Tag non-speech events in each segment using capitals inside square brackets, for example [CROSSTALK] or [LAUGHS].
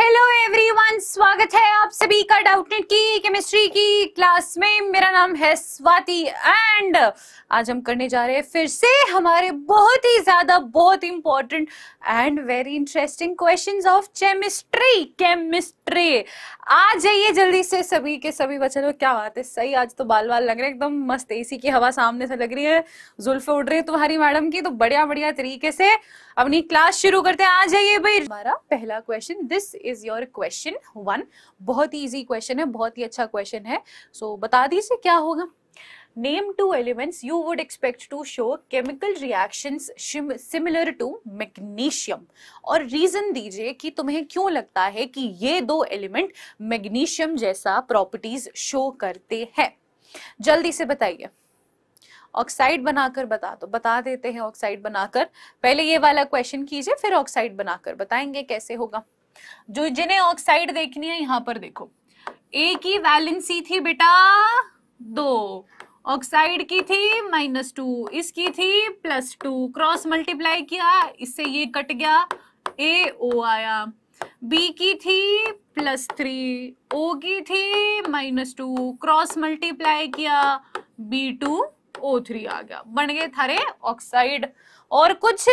Hello everyone स्वागत है आप सभी का डाउटनेट की केमिस्ट्री की क्लास में मेरा नाम है स्वाति एंड आज हम करने जा रहे हैं फिर से हमारे बहुत ही ज्यादा बहुत important and very interesting questions of chemistry chemistry आ जाइए जल्दी से सभी के सभी बच्चे क्या बात है सही आज तो बाल बाल लग रहे एकदम मस्त एसी की हवा सामने से लग रही है जुल्फ उड़ रही है तुम्हारी मैडम की तो बढ़िया बढ़िया तरीके से अपनी क्लास शुरू करते हैं आ जाइए भाई हमारा पहला question this is your question one बहुत ही इजी क्वेश्चन है बहुत ही अच्छा क्वेश्चन है सो so, बता दीजिए क्या होगा name two elements you would expect to show chemical reaction similar to magnesium और रीजन दीजिए कि तुम्हें क्यों लगता है कि ये दो एलिमेंट मैग्नीशियम जैसा प्रॉपर्टीज शो करते हैं जल्दी से बताइए ऑक्साइड बनाकर बता दो बता देते हैं ऑक्साइड बनाकर पहले ये वाला क्वेश्चन कीजिए फिर ऑक्साइड बनाकर बताएंगे कैसे होगा जो जिन्हें ऑक्साइड देखनी है यहाँ पर देखो ए की वैलेंसी थी बेटा दो ऑक्साइड की थी माइनस टू इसकी थी प्लस टू क्रॉस मल्टीप्लाई किया इससे ये कट गया ए ओ आया बी की थी प्लस थ्री ओ की थी माइनस टू क्रॉस मल्टीप्लाई किया बी टू ओ थ्री आ गया बन गए थारे ऑक्साइड और कुछ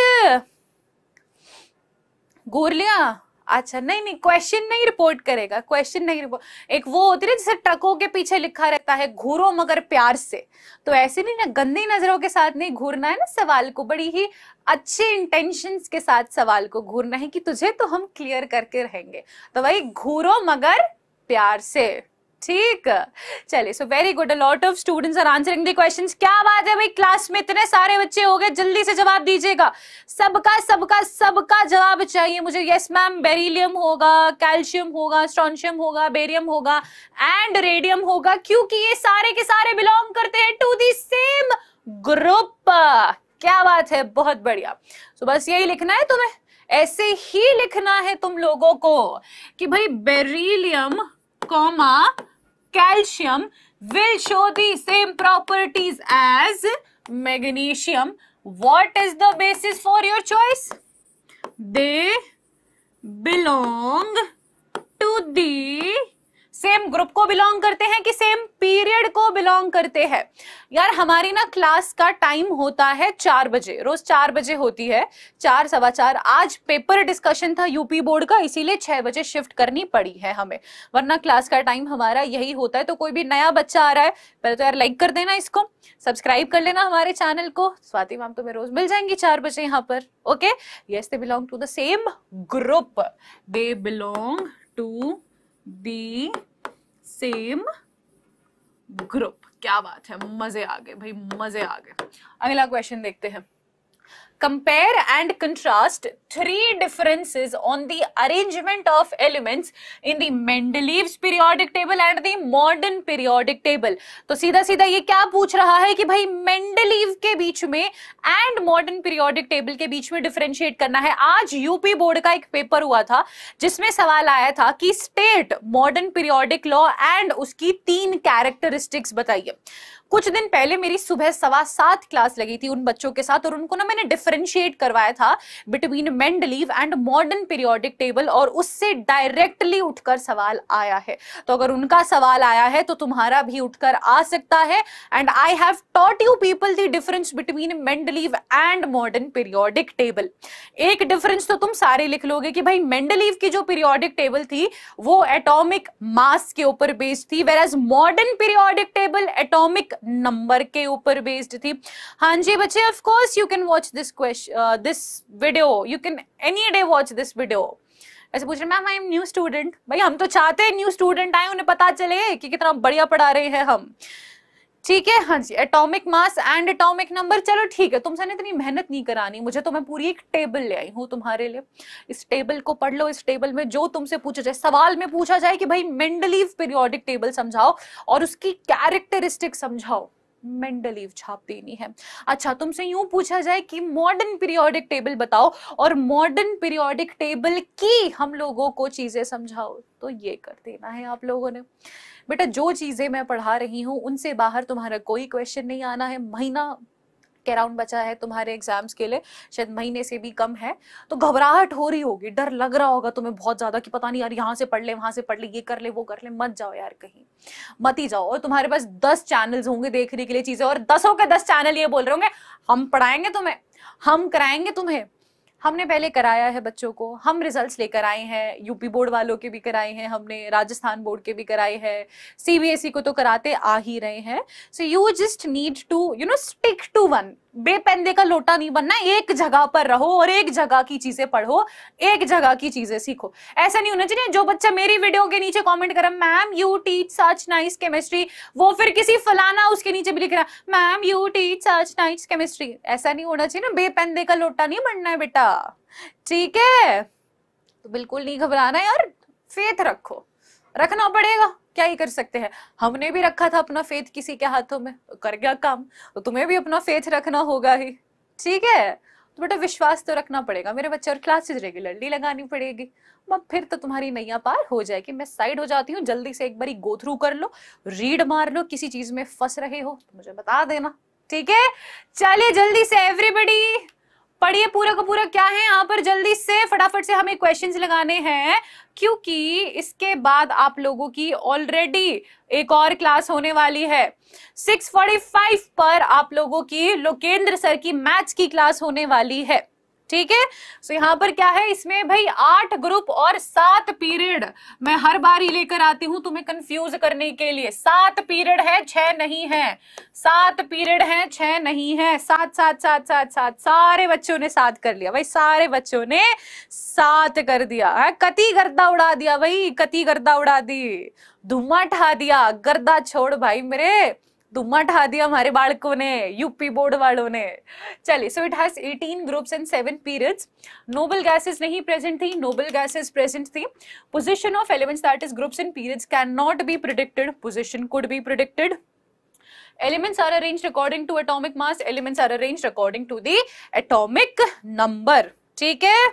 गोरलियां अच्छा नहीं नहीं क्वेश्चन नहीं रिपोर्ट करेगा क्वेश्चन नहीं रिपोर्ट एक वो होती है जैसे ट्रकों के पीछे लिखा रहता है घूरो मगर प्यार से तो ऐसे नहीं ना गंदी नजरों के साथ नहीं घूरना है ना सवाल को बड़ी ही अच्छे इंटेंशन के साथ सवाल को घूरना है कि तुझे तो हम क्लियर करके रहेंगे तो भाई घूरो मगर प्यार से ठीक चलिए so very good lot of students are answering the question क्या बात है भाई क्लास में इतने सारे बच्चे हो गए जल्दी से जवाब दीजिएगा सबका सबका सबका जवाब चाहिए मुझे यस मैम बेरिलियम होगा कैल्शियम होगा स्ट्रॉन्शियम होगा बेरियम होगा एंड रेडियम होगा क्योंकि ये सारे के सारे बिलोंग करते हैं टू दी सेम ग्रुप क्या बात है बहुत बढ़िया सो so, बस यही लिखना है तुम्हें ऐसे ही लिखना है तुम लोगों को कि भाई beryllium comma calcium will show the same properties as magnesium. What is the basis for your choice? They belong to the same group को बिलोंग करते हैं कि सेम पीरियड को बिलोंग करते हैं यार हमारी ना क्लास का टाइम होता है चार बजे रोज चार बजे होती है चार सवा चार आज पेपर डिस्कशन था यूपी बोर्ड का इसीलिए छह बजे शिफ्ट करनी पड़ी है हमें वरना क्लास का टाइम हमारा यही होता है तो कोई भी नया बच्चा आ रहा है पहले तो यार लाइक कर देना इसको सब्सक्राइब कर लेना हमारे चैनल को स्वाति मैम तुम्हें रोज मिल जाएंगी चार बजे यहाँ पर okay yes they belong to the same group they belong to the same group क्या बात है मजे आ गए भाई मजे आ गए अगला क्वेश्चन देखते हैं compare and contrast three differences on the arrangement of elements in the Mendeleev's periodic table and the modern periodic table. तो सीधा सीधा ये क्या पूछ रहा है कि भाई मेंडलीव के बीच में एंड मॉडर्न पीरियोडिक टेबल के बीच में डिफ्रेंशिएट करना है आज यूपी बोर्ड का एक पेपर हुआ था जिसमें सवाल आया था कि state modern periodic law and उसकी तीन कैरेक्टरिस्टिक्स बताइए कुछ दिन पहले मेरी सुबह सवा सात क्लास लगी थी उन बच्चों के साथ और उनको ना मैंने डिफ्रेंशिएट करवाया था between Mendeleev and modern periodic table और उससे डायरेक्टली उठकर सवाल आया है तो अगर उनका सवाल आया है तो तुम्हारा भी उठकर आ सकता है and I have taught you people the difference between Mendeleev and modern periodic table एक डिफरेंस तो तुम सारे लिख लोगे कि भाई मेंडलीव की जो पीरियोडिक टेबल थी वो एटॉमिक मास के ऊपर बेस्ड थी whereas modern periodic table atomic number के ऊपर बेस्ड थी हाँ जी बच्चे of course you can watch this question this video you can any day watch this video ऐसे पूछ रहे ma'am I am new student भाई हम तो चाहते हैं न्यू स्टूडेंट आए उन्हें पता चले कि कितना बढ़िया पढ़ा रहे हैं हम ठीक है हाँ जी atomic mass and atomic number चलो ठीक है तुमसे इतनी मेहनत नहीं करानी मुझे तो मैं पूरी एक टेबल ले आई हूँ तुम्हारे लिए इस टेबल को पढ़ लो इस टेबल में जो तुमसे पूछा जाए सवाल में पूछा जाए कि भाई मेंडलीव पीरियोडिक टेबल समझाओ और उसकी कैरेक्टरिस्टिक समझाओ मेंडलीव छाप देनी है अच्छा तुमसे यूं पूछा जाए कि मॉडर्न पीरियोडिक टेबल बताओ और मॉडर्न पीरियोडिक टेबल की हम लोगों को चीजें समझाओ तो ये कर देना है आप लोगों ने बेटा जो चीज़ें मैं पढ़ा रही हूँ उनसे बाहर तुम्हारा कोई क्वेश्चन नहीं आना है महीना के राउंड बचा है तुम्हारे एग्जाम्स के लिए शायद महीने से भी कम है तो घबराहट हो रही होगी डर लग रहा होगा तुम्हें बहुत ज़्यादा कि पता नहीं यार यहाँ से पढ़ ले वहां से पढ़ ले ये कर ले वो कर ले मत जाओ यार कहीं मत ही जाओ और तुम्हारे पास दस चैनल्स होंगे देखने के लिए चीज़ें और दसों के दस चैनल ये बोल रहे होंगे हम पढ़ाएंगे तुम्हें हम कराएंगे तुम्हें हमने पहले कराया है बच्चों को हम रिजल्ट्स लेकर आए हैं यूपी बोर्ड वालों के भी कराए हैं हमने राजस्थान बोर्ड के भी कराए हैं सीबीएसई e को तो कराते आ ही रहे हैं so you just need to you know stick to one बेपेंदे का लोटा नहीं बनना एक जगह पर रहो और एक जगह की चीजें पढ़ो एक जगह की चीजें सीखो ऐसा नहीं होना चाहिए जो बच्चा मेरी वीडियो के नीचे कमेंट करा ma'am you teach such nice chemistry वो फिर किसी फलाना उसके नीचे भी लिख रहा ma'am you teach such nice chemistry ऐसा नहीं होना चाहिए ना बेपेंदे का लोटा नहीं बनना है बेटा ठीक है तो बिल्कुल नहीं घबराना यार फेथ रखो रखना पड़ेगा क्या ही कर सकते हैं हमने भी रखा था अपना फेथ किसी के हाथों में कर गया काम तो तुम्हें भी अपना फेथ रखना होगा ही ठीक है तो बेटा विश्वास तो रखना पड़ेगा मेरे बच्चे और क्लासेस रेगुलरली लगानी पड़ेगी मैं फिर तो तुम्हारी नैया पार हो जाएगी मैं साइड हो जाती हूँ जल्दी से एक बारी गो थ्रू कर लो रीड मार लो किसी चीज में फंस रहे हो तो मुझे बता देना ठीक है चलिए जल्दी से एवरीबडी पढ़िए पूरा का पूरा क्या है यहाँ पर जल्दी से फटाफट से हमें क्वेश्चंस लगाने हैं क्योंकि इसके बाद आप लोगों की ऑलरेडी एक और क्लास होने वाली है 6:45 पर आप लोगों की लोकेंद्र सर की मैथ्स की क्लास होने वाली है ठीक है सो यहाँ पर क्या है इसमें भाई आठ ग्रुप और सात पीरियड मैं हर बार ही लेकर आती हूं तुम्हें कंफ्यूज करने के लिए सात पीरियड है छह नहीं है सात पीरियड है छह नहीं है सात सात सात सात सात सारे बच्चों ने सात कर लिया भाई सारे बच्चों ने सात कर दिया है कति गर्दा उड़ा दिया भाई कति गर्दा उड़ा दी धुआं ठा दिया गर्दा छोड़ भाई मेरे दुम्मा ढा दिया हमारे बालकों ने यूपी बोर्ड वालों ने चलिए so it has 18 groups and seven periods noble gases नहीं प्रेजेंट थी नोबल गैसेस प्रेजेंट थी position of elements that is groups and periods can not be predicted position could be predicted elements are arranged according to atomic mass elements are arranged according to the atomic number ठीक है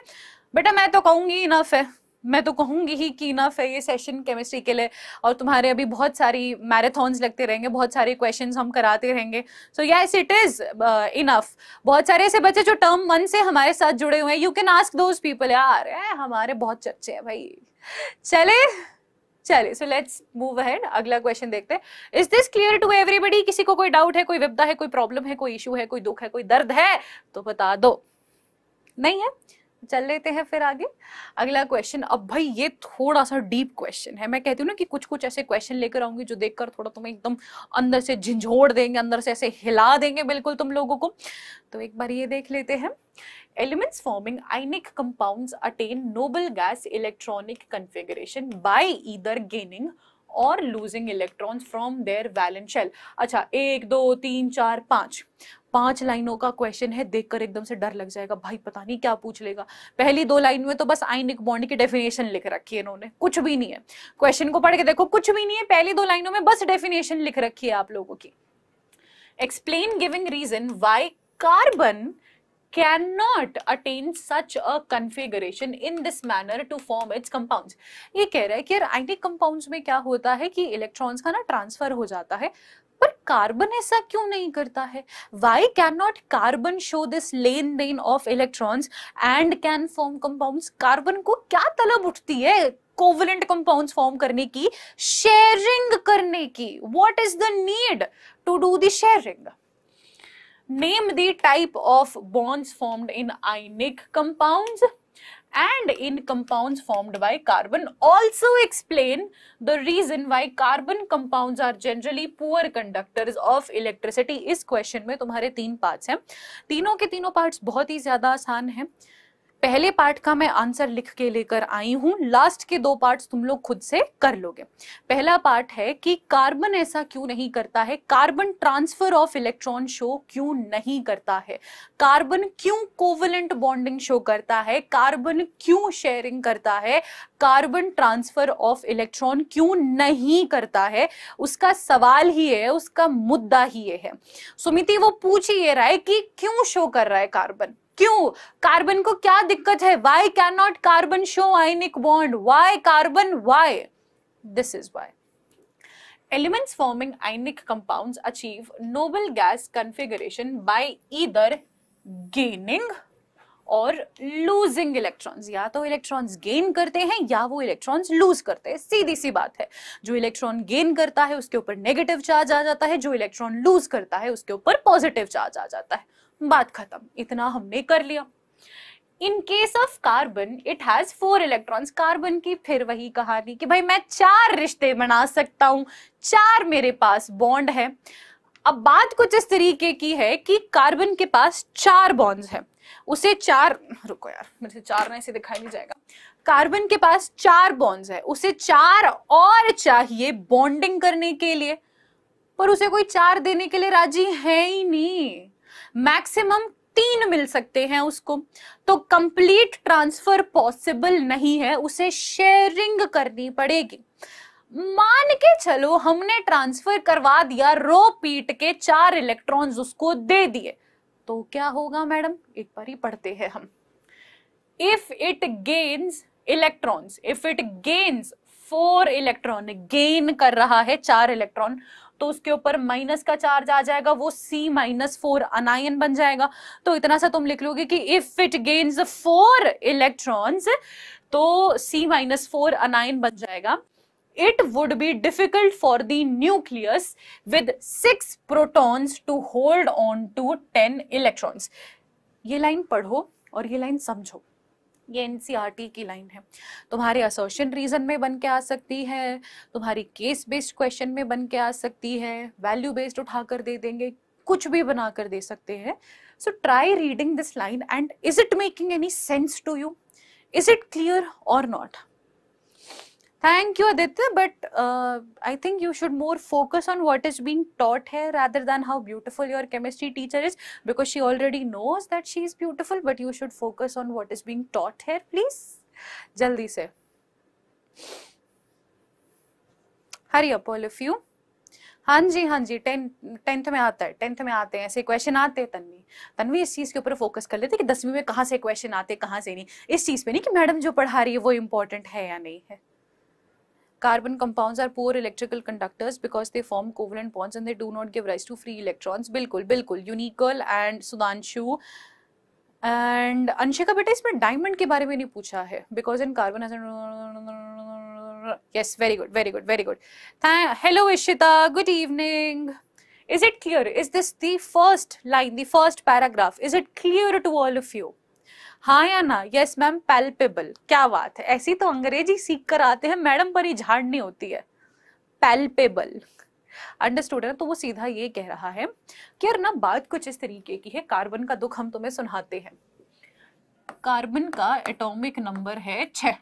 बेटा मैं तो कहूंगी enough है मैं तो कहूंगी ही कि ना फिर ये सेशन केमिस्ट्री के लिए और तुम्हारे अभी बहुत सारी मैराथॉन्स लगते रहेंगे बहुत सारे क्वेश्चंस हम कराते रहेंगे so yes it is enough बहुत सारे ऐसे बच्चे जो टर्म वन से हमारे साथ जुड़े हुए हैं you can ask those people यार ए, हमारे बहुत चर्चे हैं भाई चले चले सो लेट्स मूव अहेड अगला क्वेश्चन देखते हैं is this clear to everybody किसी को कोई डाउट है कोई विपदा है कोई प्रॉब्लम है कोई इशू है कोई दुख है कोई दर्द है तो बता दो नहीं है चल लेते हैं फिर आगे अगला क्वेश्चन अब भाई ये थोड़ा सा डीप क्वेश्चन है मैं कहती हूँ ना कि कुछ कुछ ऐसे क्वेश्चन लेकर आऊंगी जो देखकर थोड़ा तुम्हें एकदम अंदर से झिझोड़ देंगे अंदर से ऐसे हिला देंगे बिल्कुल तुम लोगों को तो एक बार ये देख लेते हैं elements forming ionic compound attain noble gas electronic configuration by either gaining और losing electrons from their valence shell अच्छा एक दो तीन चार पाँच पांच लाइनों का क्वेश्चन है देखकर एकदम से डर लग जाएगा भाई पता नहीं क्या पूछ लेगा पहली दो लाइन में तो बस आइनिक बॉन्ड की डेफिनेशन लिख रखी है इन्होंने कुछ भी नहीं है क्वेश्चन को पढ़ के देखो कुछ भी नहीं है पहली दो लाइनों में बस डेफिनेशन लिख रखी है आप लोगों की explain giving reason why carbon can not attain such a configuration in this manner to form its compound ये कह रहा है कि यार आइनिक कंपाउंड में क्या होता है कि इलेक्ट्रॉन्स का ना ट्रांसफर हो जाता है पर कार्बन ऐसा क्यों नहीं करता है why can not carbon show this लेन देन of electrons and can form compounds carbon को क्या तलब उठती है कोवलेंट कंपाउंड्स फॉर्म करने की शेयरिंग करने की what is the need to do the sharing name type of of bonds in ionic compound and in compounds formed by carbon also explain the reason why carbon compounds are generally poor conductors of electricity इस question में तुम्हारे तीन parts हैं तीनों के तीनों parts बहुत ही ज्यादा आसान हैं पहले पार्ट का मैं आंसर लिख के लेकर आई हूं लास्ट के दो पार्ट्स तुम लोग खुद से कर लोगे पहला पार्ट है कि कार्बन ऐसा क्यों नहीं करता है carbon transfer of electron show क्यों नहीं करता है कार्बन क्यों कोवलेंट बॉन्डिंग शो करता है कार्बन क्यों शेयरिंग करता है कार्बन ट्रांसफर ऑफ इलेक्ट्रॉन क्यों नहीं करता है उसका सवाल ही है उसका मुद्दा ही ये है सुमिति वो पूछ ही ये रहा है कि क्यों शो कर रहा है कार्बन क्यों कार्बन को क्या दिक्कत है why can not carbon show ionic bond why carbon why this is why elements forming ionic compound achieve noble gas configuration by either gaining और लूजिंग इलेक्ट्रॉन्स या तो इलेक्ट्रॉन्स गेन करते हैं या वो इलेक्ट्रॉन्स लूज करते हैं सीधी सी बात है जो इलेक्ट्रॉन गेन करता है उसके ऊपर नेगेटिव चार्ज आ जाता है जो इलेक्ट्रॉन लूज करता है उसके ऊपर पॉजिटिव चार्ज आ जाता है बात खत्म इतना हमने कर लिया in case of carbon it has four electrons carbon की फिर वही कहानी कि भाई मैं चार रिश्ते बना सकता हूँ चार मेरे पास बॉन्ड है अब बात कुछ इस तरीके की है कि कार्बन के पास चार बॉन्ड्स हैं उसे चार रुको यार मेरे से चार ना इसे दिखाई नहीं जाएगा कार्बन के पास चार बॉन्ड्स है उसे चार और चाहिए बॉन्डिंग करने के लिए पर उसे कोई चार देने के लिए राजी है ही नहीं मैक्सिमम तीन मिल सकते हैं उसको तो कंप्लीट ट्रांसफर पॉसिबल नहीं है उसे शेयरिंग करनी पड़ेगी मान के चलो हमने ट्रांसफर करवा दिया रो पीट के चार इलेक्ट्रॉन्स उसको दे दिए तो क्या होगा मैडम एक बार ही पढ़ते हैं हम if it gains electrons if it gains four electron gain कर रहा है चार इलेक्ट्रॉन तो उसके ऊपर माइनस का चार्ज आ जाएगा वो C माइनस फोर अनायन बन जाएगा तो इतना सा तुम लिख लोगे कि if it gains four electrons तो C माइनस फोर अनायन बन जाएगा it would be difficult for the nucleus with six protons to hold on to ten electrons ये लाइन पढ़ो और ये लाइन समझो ये एनसीईआरटी e की लाइन है तुम्हारे असोशन रीजन में बन के आ सकती है तुम्हारी केस बेस्ड क्वेश्चन में बन के आ सकती है वैल्यू बेस्ड उठाकर दे देंगे कुछ भी बना कर दे सकते हैं so try reading this line and is it making any sense to you is it clear or not thank you Aditya but I think you should more focus on what is being taught है rather than how beautiful your chemistry teacher is because she already knows that she is beautiful but you should focus on what is being taught है please जल्दी से hurry up all you हाँ जी हाँ जी टें tenth में आता है tenth में आते हैं ऐसे क्वेश्चन आते हैं तन्वी तन्वी इस चीज़ के ऊपर फोकस कर लेते कि दसवीं में कहाँ से क्वेश्चन आते हैं कहाँ से नहीं इस चीज़ पे नहीं कि मैडम जो पढ़ा रही है वो इम्पोर्टेंट है या नहीं है Carbon compounds are poor electrical conductors because they form covalent bonds and they do not give rise to free electrons. Bilkul, bilkul. Unical and Sudanshu. And Anshika बेटा इसमें डायमंड के बारे में नहीं पूछा है because in carbon very good, very good, good very good Hello, Ishita. Good evening. is it clear is this the first line the first paragraph is it clear to all of you हाँ या ना yes ma'am palpable क्या बात है ऐसी तो अंग्रेजी सीख कर आते हैं मैडम पर ही झाड़नी होती है पैल्पेबल अंडरस्टूड है तो वो सीधा ये कह रहा है कि यार ना बात कुछ इस तरीके की है कार्बन का दुख हम तुम्हें सुनाते हैं कार्बन का एटॉमिक नंबर है छ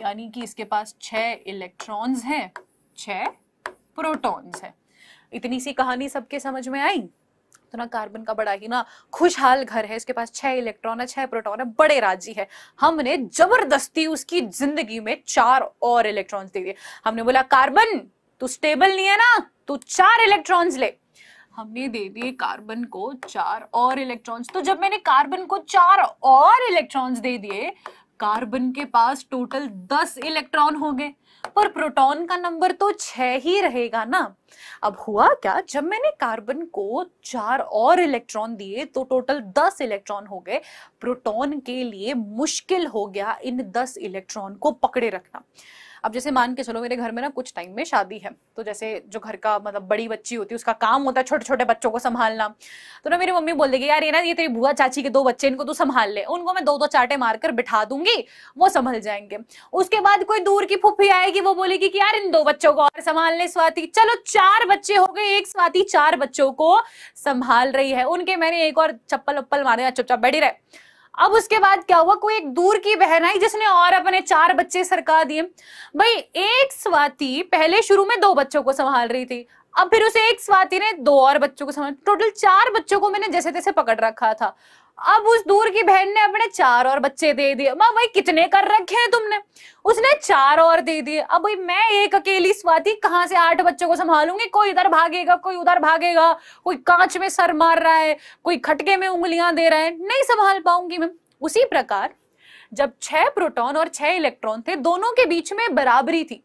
यानी कि इसके पास छह इलेक्ट्रॉन्स हैं छः प्रोटॉन्स हैं इतनी सी कहानी सबके समझ में आई इतना कार्बन का बड़ा ही ना खुशहाल घर है इसके पास छह इलेक्ट्रॉन है छह प्रोटॉन है बड़े राजी है हमने जबरदस्ती उसकी जिंदगी में चार और इलेक्ट्रॉन दे दिए हमने बोला कार्बन तू स्टेबल नहीं है ना तू चार इलेक्ट्रॉन्स ले हमने दे दिए कार्बन को चार और इलेक्ट्रॉन्स तो जब मैंने कार्बन को चार और इलेक्ट्रॉन्स दे दिए कार्बन के पास टोटल दस इलेक्ट्रॉन हो गए पर प्रोटॉन का नंबर तो छह ही रहेगा ना अब हुआ क्या जब मैंने कार्बन को चार और इलेक्ट्रॉन दिए तो टोटल दस इलेक्ट्रॉन हो गए प्रोटॉन के लिए मुश्किल हो गया इन दस इलेक्ट्रॉन को पकड़े रखना अब जैसे मान के चलो मेरे घर में ना कुछ टाइम में शादी है तो जैसे जो घर का मतलब बड़ी बच्ची होती है उसका काम होता है छोटे छोटे बच्चों को संभालना तो ना मेरी मम्मी बोल देगी यार ये ना ये तेरी बुआ चाची के दो बच्चे इनको तू संभाल ले उनको मैं दो दो चाटे मारकर बिठा दूंगी वो संभल जाएंगे उसके बाद कोई दूर की फुफी आएगी वो बोलेगी कि यार इन दो बच्चों को और संभालने स्वाति चलो चार बच्चे हो गए एक स्वाति चार बच्चों को संभाल रही है उनके मैंने एक और चप्पल उप्पल मारे चुपचाप बैठी रहे अब उसके बाद क्या हुआ कोई एक दूर की बहन आई जिसने और अपने चार बच्चे सरका दिए भाई एक स्वाति पहले शुरू में दो बच्चों को संभाल रही थी अब फिर उसे एक स्वाति ने दो और बच्चों को संभाल टोटल चार बच्चों को मैंने जैसे तैसे पकड़ रखा था अब उस दूर की बहन ने अपने चार और बच्चे दे दिए माँ भाई कितने कर रखे हैं तुमने उसने चार और दे दिए अब भाई मैं एक अकेली स्वाति कहाँ से आठ बच्चों को संभालूंगी कोई इधर भागेगा कोई उधर भागेगा कोई कांच में सर मार रहा है कोई खटके में उंगलियां दे रहा है नहीं संभाल पाऊंगी मैं उसी प्रकार जब छह प्रोटोन और छह इलेक्ट्रॉन थे दोनों के बीच में बराबरी थी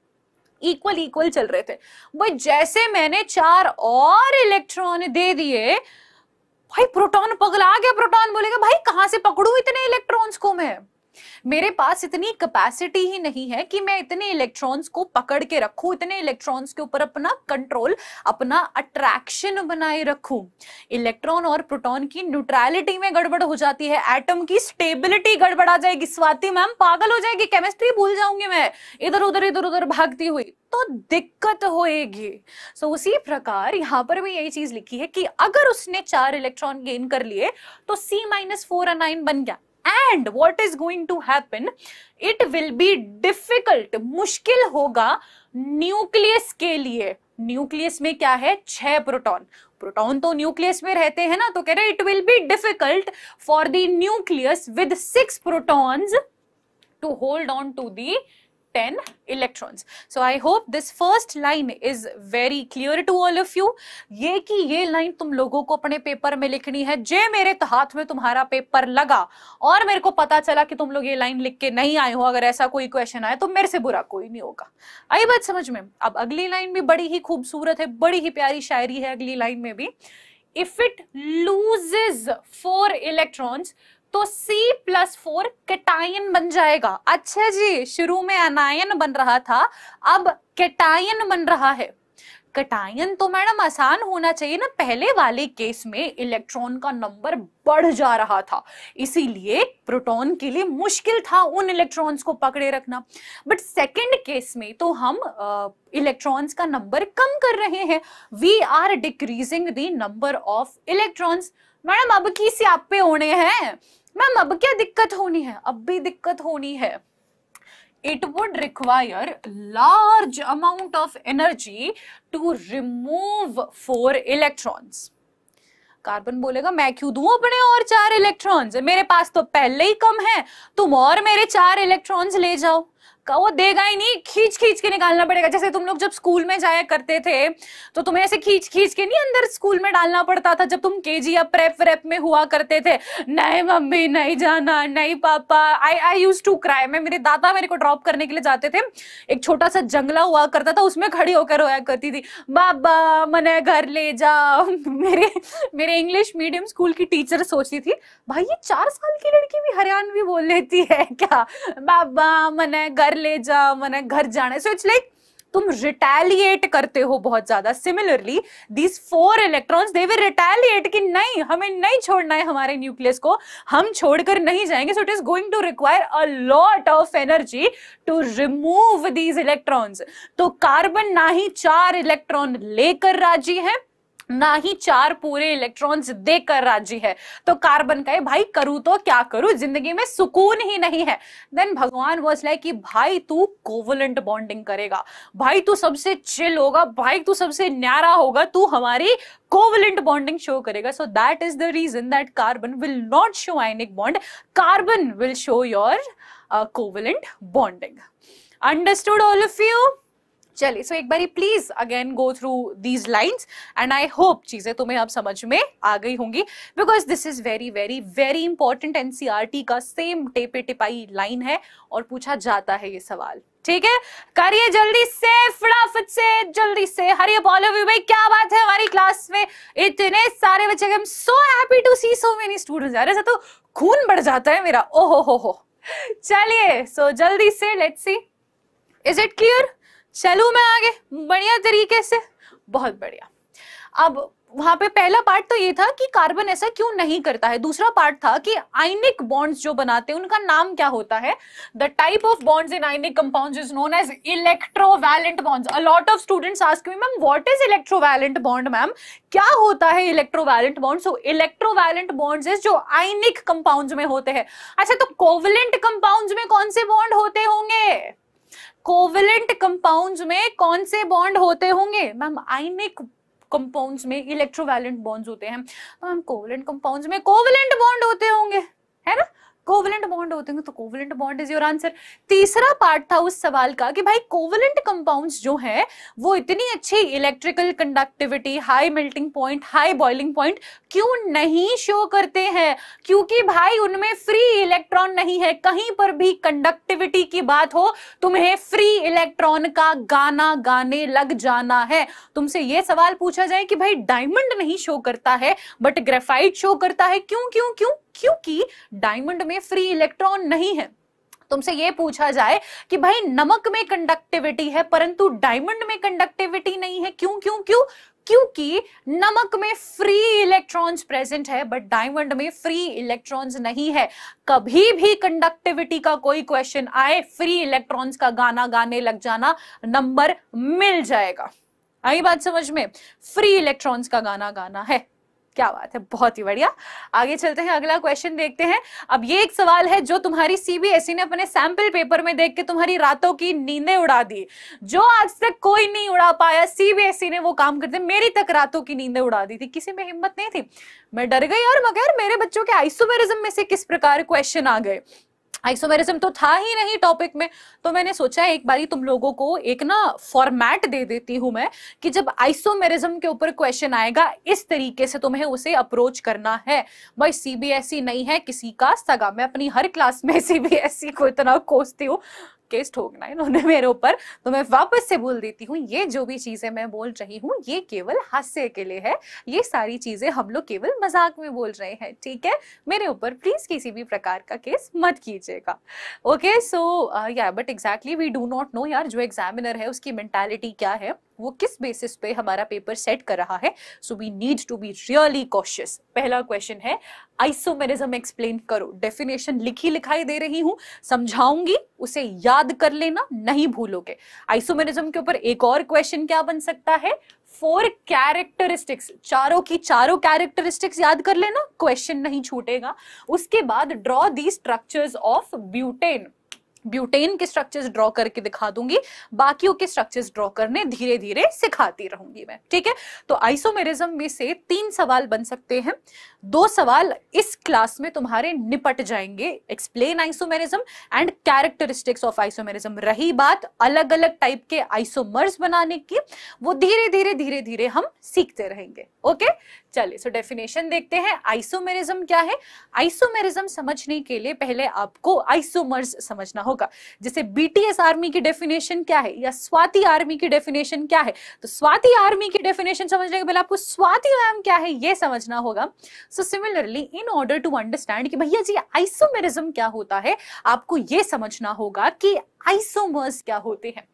इक्वल इक्वल चल रहे थे भाई जैसे मैंने चार और इलेक्ट्रॉन दे दिए भाई प्रोटॉन पगला गया प्रोटॉन बोलेगा भाई कहाँ से पकड़ू इतने इलेक्ट्रॉन्स को मैं मेरे पास इतनी कैपेसिटी ही नहीं है कि मैं इतने इलेक्ट्रॉन्स को पकड़ के रखूं इतने इलेक्ट्रॉन्स के ऊपर अपना कंट्रोल अपना अट्रैक्शन बनाए रखूं इलेक्ट्रॉन और प्रोटॉन की न्यूट्रैलिटी में गड़बड़ हो जाती है एटम की स्टेबिलिटी गड़बड़ा जाएगी स्वाति मैम पागल हो जाएगी केमिस्ट्री भूल जाऊंगी मैं इधर उधर इधर उधर भागती हुई तो दिक्कत होएगी सो so, उसी प्रकार यहां पर भी यही चीज लिखी है कि अगर उसने चार इलेक्ट्रॉन गेन कर लिए तो सी माइनस फोर अनाइन बन गया and what is going to happen it will be difficult मुश्किल होगा न्यूक्लियस के लिए न्यूक्लियस में क्या है छह प्रोटॉन प्रोटॉन तो न्यूक्लियस में रहते हैं ना तो कह रहे it will be difficult for the nucleus with six protons to hold on to the 10 electron so I hope this first line is very clear to all of you ये कि ये लाइन तुम लोगों को अपने पेपर में लिखनी है जे मेरे हाथ में तुम्हारा पेपर लगा और मेरे को पता चला कि तुम लोग ये लाइन लिख के नहीं आए हो अगर ऐसा कोई क्वेश्चन आए तो मेरे से बुरा कोई नहीं होगा आई बात समझ में अब अगली लाइन भी बड़ी ही खूबसूरत है बड़ी ही प्यारी शायरी है अगली लाइन में भी if it loses four electrons तो C प्लस फोर केटाइन बन जाएगा अच्छा जी शुरू में अनायन बन रहा था अब केटाइन बन रहा है कटायन तो मैडम आसान होना चाहिए ना पहले वाले केस में इलेक्ट्रॉन का नंबर बढ़ जा रहा था इसीलिए प्रोटॉन के लिए मुश्किल था उन इलेक्ट्रॉन्स को पकड़े रखना बट सेकंड केस में तो हम इलेक्ट्रॉन्स का नंबर कम कर रहे हैं we are decreasing the number of electrons madam अब की आप पे होने हैं मैम अब क्या दिक्कत होनी है अब भी दिक्कत होनी है it would require large amount of energy to remove four electron carbon बोलेगा मैं क्यों दू अपने और चार इलेक्ट्रॉन्स मेरे पास तो पहले ही कम है तुम और मेरे चार इलेक्ट्रॉन्स ले जाओ वो देगा ही नहीं खींच खींच के निकालना पड़ेगा जैसे तुम लोग जब स्कूल में जाया करते थे तो तुम्हें ऐसे खींच खींच के नहीं अंदर स्कूल में डालना पड़ता था जब तुम के या प्रेप व्रेप में हुआ करते थे नहीं मम्मी नहीं जाना नहीं पापा I I use to cry मैं मेरे दादा मेरे को ड्रॉप करने के लिए जाते थे एक छोटा सा जंगला हुआ करता था उसमें खड़ी होकर रोया करती थी बाबा मने घर ले जा [LAUGHS] मेरे मेरे इंग्लिश मीडियम स्कूल की टीचर सोचती थी भाई ये चार साल की लड़की भी हरियाणवी बोल लेती है क्या बाबा मने घर ले जा मना घर जाने सो इट्स लाइक तुम रिटेलिएट करते हो बहुत ज्यादा similarly these four electrons they will retaliate कि नहीं हमें नहीं छोड़ना है हमारे न्यूक्लियस को हम छोड़कर नहीं जाएंगे so it is going to require a lot of energy to remove these electrons तो कार्बन ना ही चार इलेक्ट्रॉन लेकर राजी है ना ही चार पूरे इलेक्ट्रॉन्स देकर राजी है तो कार्बन कहे भाई करूं तो क्या करूं जिंदगी में सुकून ही नहीं है देन भगवान वॉज लाइक कि भाई तू कोवलेंट बॉन्डिंग करेगा भाई तू सबसे चिल होगा भाई तू सबसे न्यारा होगा तू हमारी कोवलेंट बॉन्डिंग शो करेगा so that is the reason that carbon will not show ionic bond carbon will show your covalent bonding understood all of you चलिए सो एक बार please again go through these lines and I hope चीजें तुम्हें अब समझ में आ गई होंगी because this is very very very important NCERT का सेम टेपे टिपाई लाइन है और पूछा जाता है ये सवाल ठीक है करिए जल्दी से फटाफट से जल्दी से हरिये भाई क्या बात है हमारी क्लास में इतने सारे बच्चे हम so happy to see so many students अरे तो खून बढ़ जाता है मेरा ओहो हो हो चलिए सो so, जल्दी से let's see is it clear चलू मैं आगे बढ़िया तरीके से बहुत बढ़िया अब वहां पे पहला पार्ट तो ये था कि कार्बन ऐसा क्यों नहीं करता है दूसरा पार्ट था कि आइनिक बॉन्ड्स जो बनाते हैं उनका नाम क्या होता है the type of bonds in ionic compounds is known as electrovalent bonds a lot of students ask me ma'am what is electrovalent bond ma'am क्या होता है electrovalent bond so electrovalent bonds is जो आइनिक कंपाउंड में होते हैं अच्छा तो covalent compound में कौन से बॉन्ड होते होंगे कोवेलेंट कंपाउंड्स में कौन से बॉन्ड होते होंगे मैम आइनिक कंपाउंड्स में इलेक्ट्रोवैलेंट बॉन्ड्स होते हैं मैम कोवलेंट कंपाउंड्स में कोवेलेंट बॉन्ड होते होंगे है ना कोवलेंट बॉन्ड होते हैं तो covalent bond is your answer तीसरा पार्ट था उस सवाल का कि भाई कोवलेंट कंपाउंड जो है वो इतनी अच्छी electrical conductivity high melting point high boiling point क्यों नहीं शो करते हैं क्योंकि भाई उनमें फ्री इलेक्ट्रॉन नहीं है कहीं पर भी कंडक्टिविटी की बात हो तुम्हें फ्री इलेक्ट्रॉन का गाना गाने लग जाना है तुमसे ये सवाल पूछा जाए कि भाई डायमंड नहीं शो करता है बट ग्रेफाइट शो करता है क्यों क्यों क्यों क्योंकि डायमंड में में फ्री इलेक्ट्रॉन नहीं है तुमसे ये पूछा जाए कि भाई नमक में कंडक्टिविटी है परंतु डायमंड में कंडक्टिविटी नहीं है क्यों क्यों क्यों क्योंकि नमक में फ्री इलेक्ट्रॉन्स प्रेजेंट है बट डायमंड में फ्री इलेक्ट्रॉन्स नहीं है कभी भी कंडक्टिविटी का कोई क्वेश्चन आए फ्री इलेक्ट्रॉन्स का गाना गाने लग जाना नंबर मिल जाएगा आई बात समझ में फ्री इलेक्ट्रॉन्स का गाना गाना है क्या बात है बहुत ही बढ़िया आगे चलते हैं अगला क्वेश्चन देखते हैं अब ये एक सवाल है जो तुम्हारी सीबीएसई e ने अपने सैंपल पेपर में देख के तुम्हारी रातों की नींदें उड़ा दी जो आज तक कोई नहीं उड़ा पाया सीबीएसई e ने वो काम करते मेरी तक रातों की नींदें उड़ा दी थी किसी में हिम्मत नहीं थी मैं डर गई और मगर मेरे बच्चों के आइसोमेरिज्म में से किस प्रकार क्वेश्चन आ गए आइसोमेरिज्म तो था ही नहीं टॉपिक में तो मैंने सोचा एक बारी तुम लोगों को एक ना फॉर्मेट दे देती हूं मैं कि जब आइसोमेरिज्म के ऊपर क्वेश्चन आएगा इस तरीके से तुम्हें उसे अप्रोच करना है भाई सीबीएसई e नहीं है किसी का सगा मैं अपनी हर क्लास में सीबीएसई [LAUGHS] e को इतना कोसती हूँ केस ठोकना इन्होंने [LAUGHS] मेरे ऊपर तो मैं वापस से बोल देती हूँ ये जो भी चीज़ें मैं बोल रही हूँ ये केवल हास्य के लिए है ये सारी चीज़ें हम लोग केवल मजाक में बोल रहे हैं ठीक है मेरे ऊपर प्लीज़ किसी भी प्रकार का केस मत कीजिएगा ओके सो या but exactly we do not know यार जो एग्जामिनर है उसकी मेंटेलिटी क्या है वो किस बेसिस पे हमारा पेपर सेट कर रहा है so we need to be really cautious पहला क्वेश्चन है आइसोमेरिज्म एक्सप्लेन करो डेफिनेशन लिखी लिखाई दे रही हूं समझाऊंगी उसे याद कर लेना नहीं भूलोगे आइसोमेरिज्म के ऊपर एक और क्वेश्चन क्या बन सकता है फोर कैरेक्टरिस्टिक्स चारों की चारों कैरेक्टरिस्टिक्स याद कर लेना क्वेश्चन नहीं छूटेगा उसके बाद draw the structures of butane butane के स्ट्रक्चर्स ड्रॉ करके दिखा दूंगी बाकी के स्ट्रक्चर्स ड्रॉ करने धीरे धीरे सिखाती रहूंगी मैं ठीक है तो आइसोमेरिज्म में से तीन सवाल बन सकते हैं दो सवाल इस क्लास में तुम्हारे निपट जाएंगे explain isomerism and characteristics of isomerism रही बात अलग अलग टाइप के आइसोमर्स बनाने की वो धीरे धीरे धीरे धीरे हम सीखते रहेंगे ओके चलिए सो डेफिनेशन देखते हैं आइसोमेरिज्म क्या है आइसोमेरिज्म समझने के लिए पहले आपको आइसोमर्स समझना होगा होगा जैसे बीटीएस आर्मी की डेफिनेशन क्या है या स्वाति आर्मी की डेफिनेशन क्या है तो स्वाति आर्मी की डेफिनेशन समझने के पहले आपको स्वाति मैम क्या है ये समझना होगा so similarly in order to understand कि भैया जी आइसोमेरिज्म क्या होता है आपको ये समझना होगा कि आइसोमर्स क्या होते हैं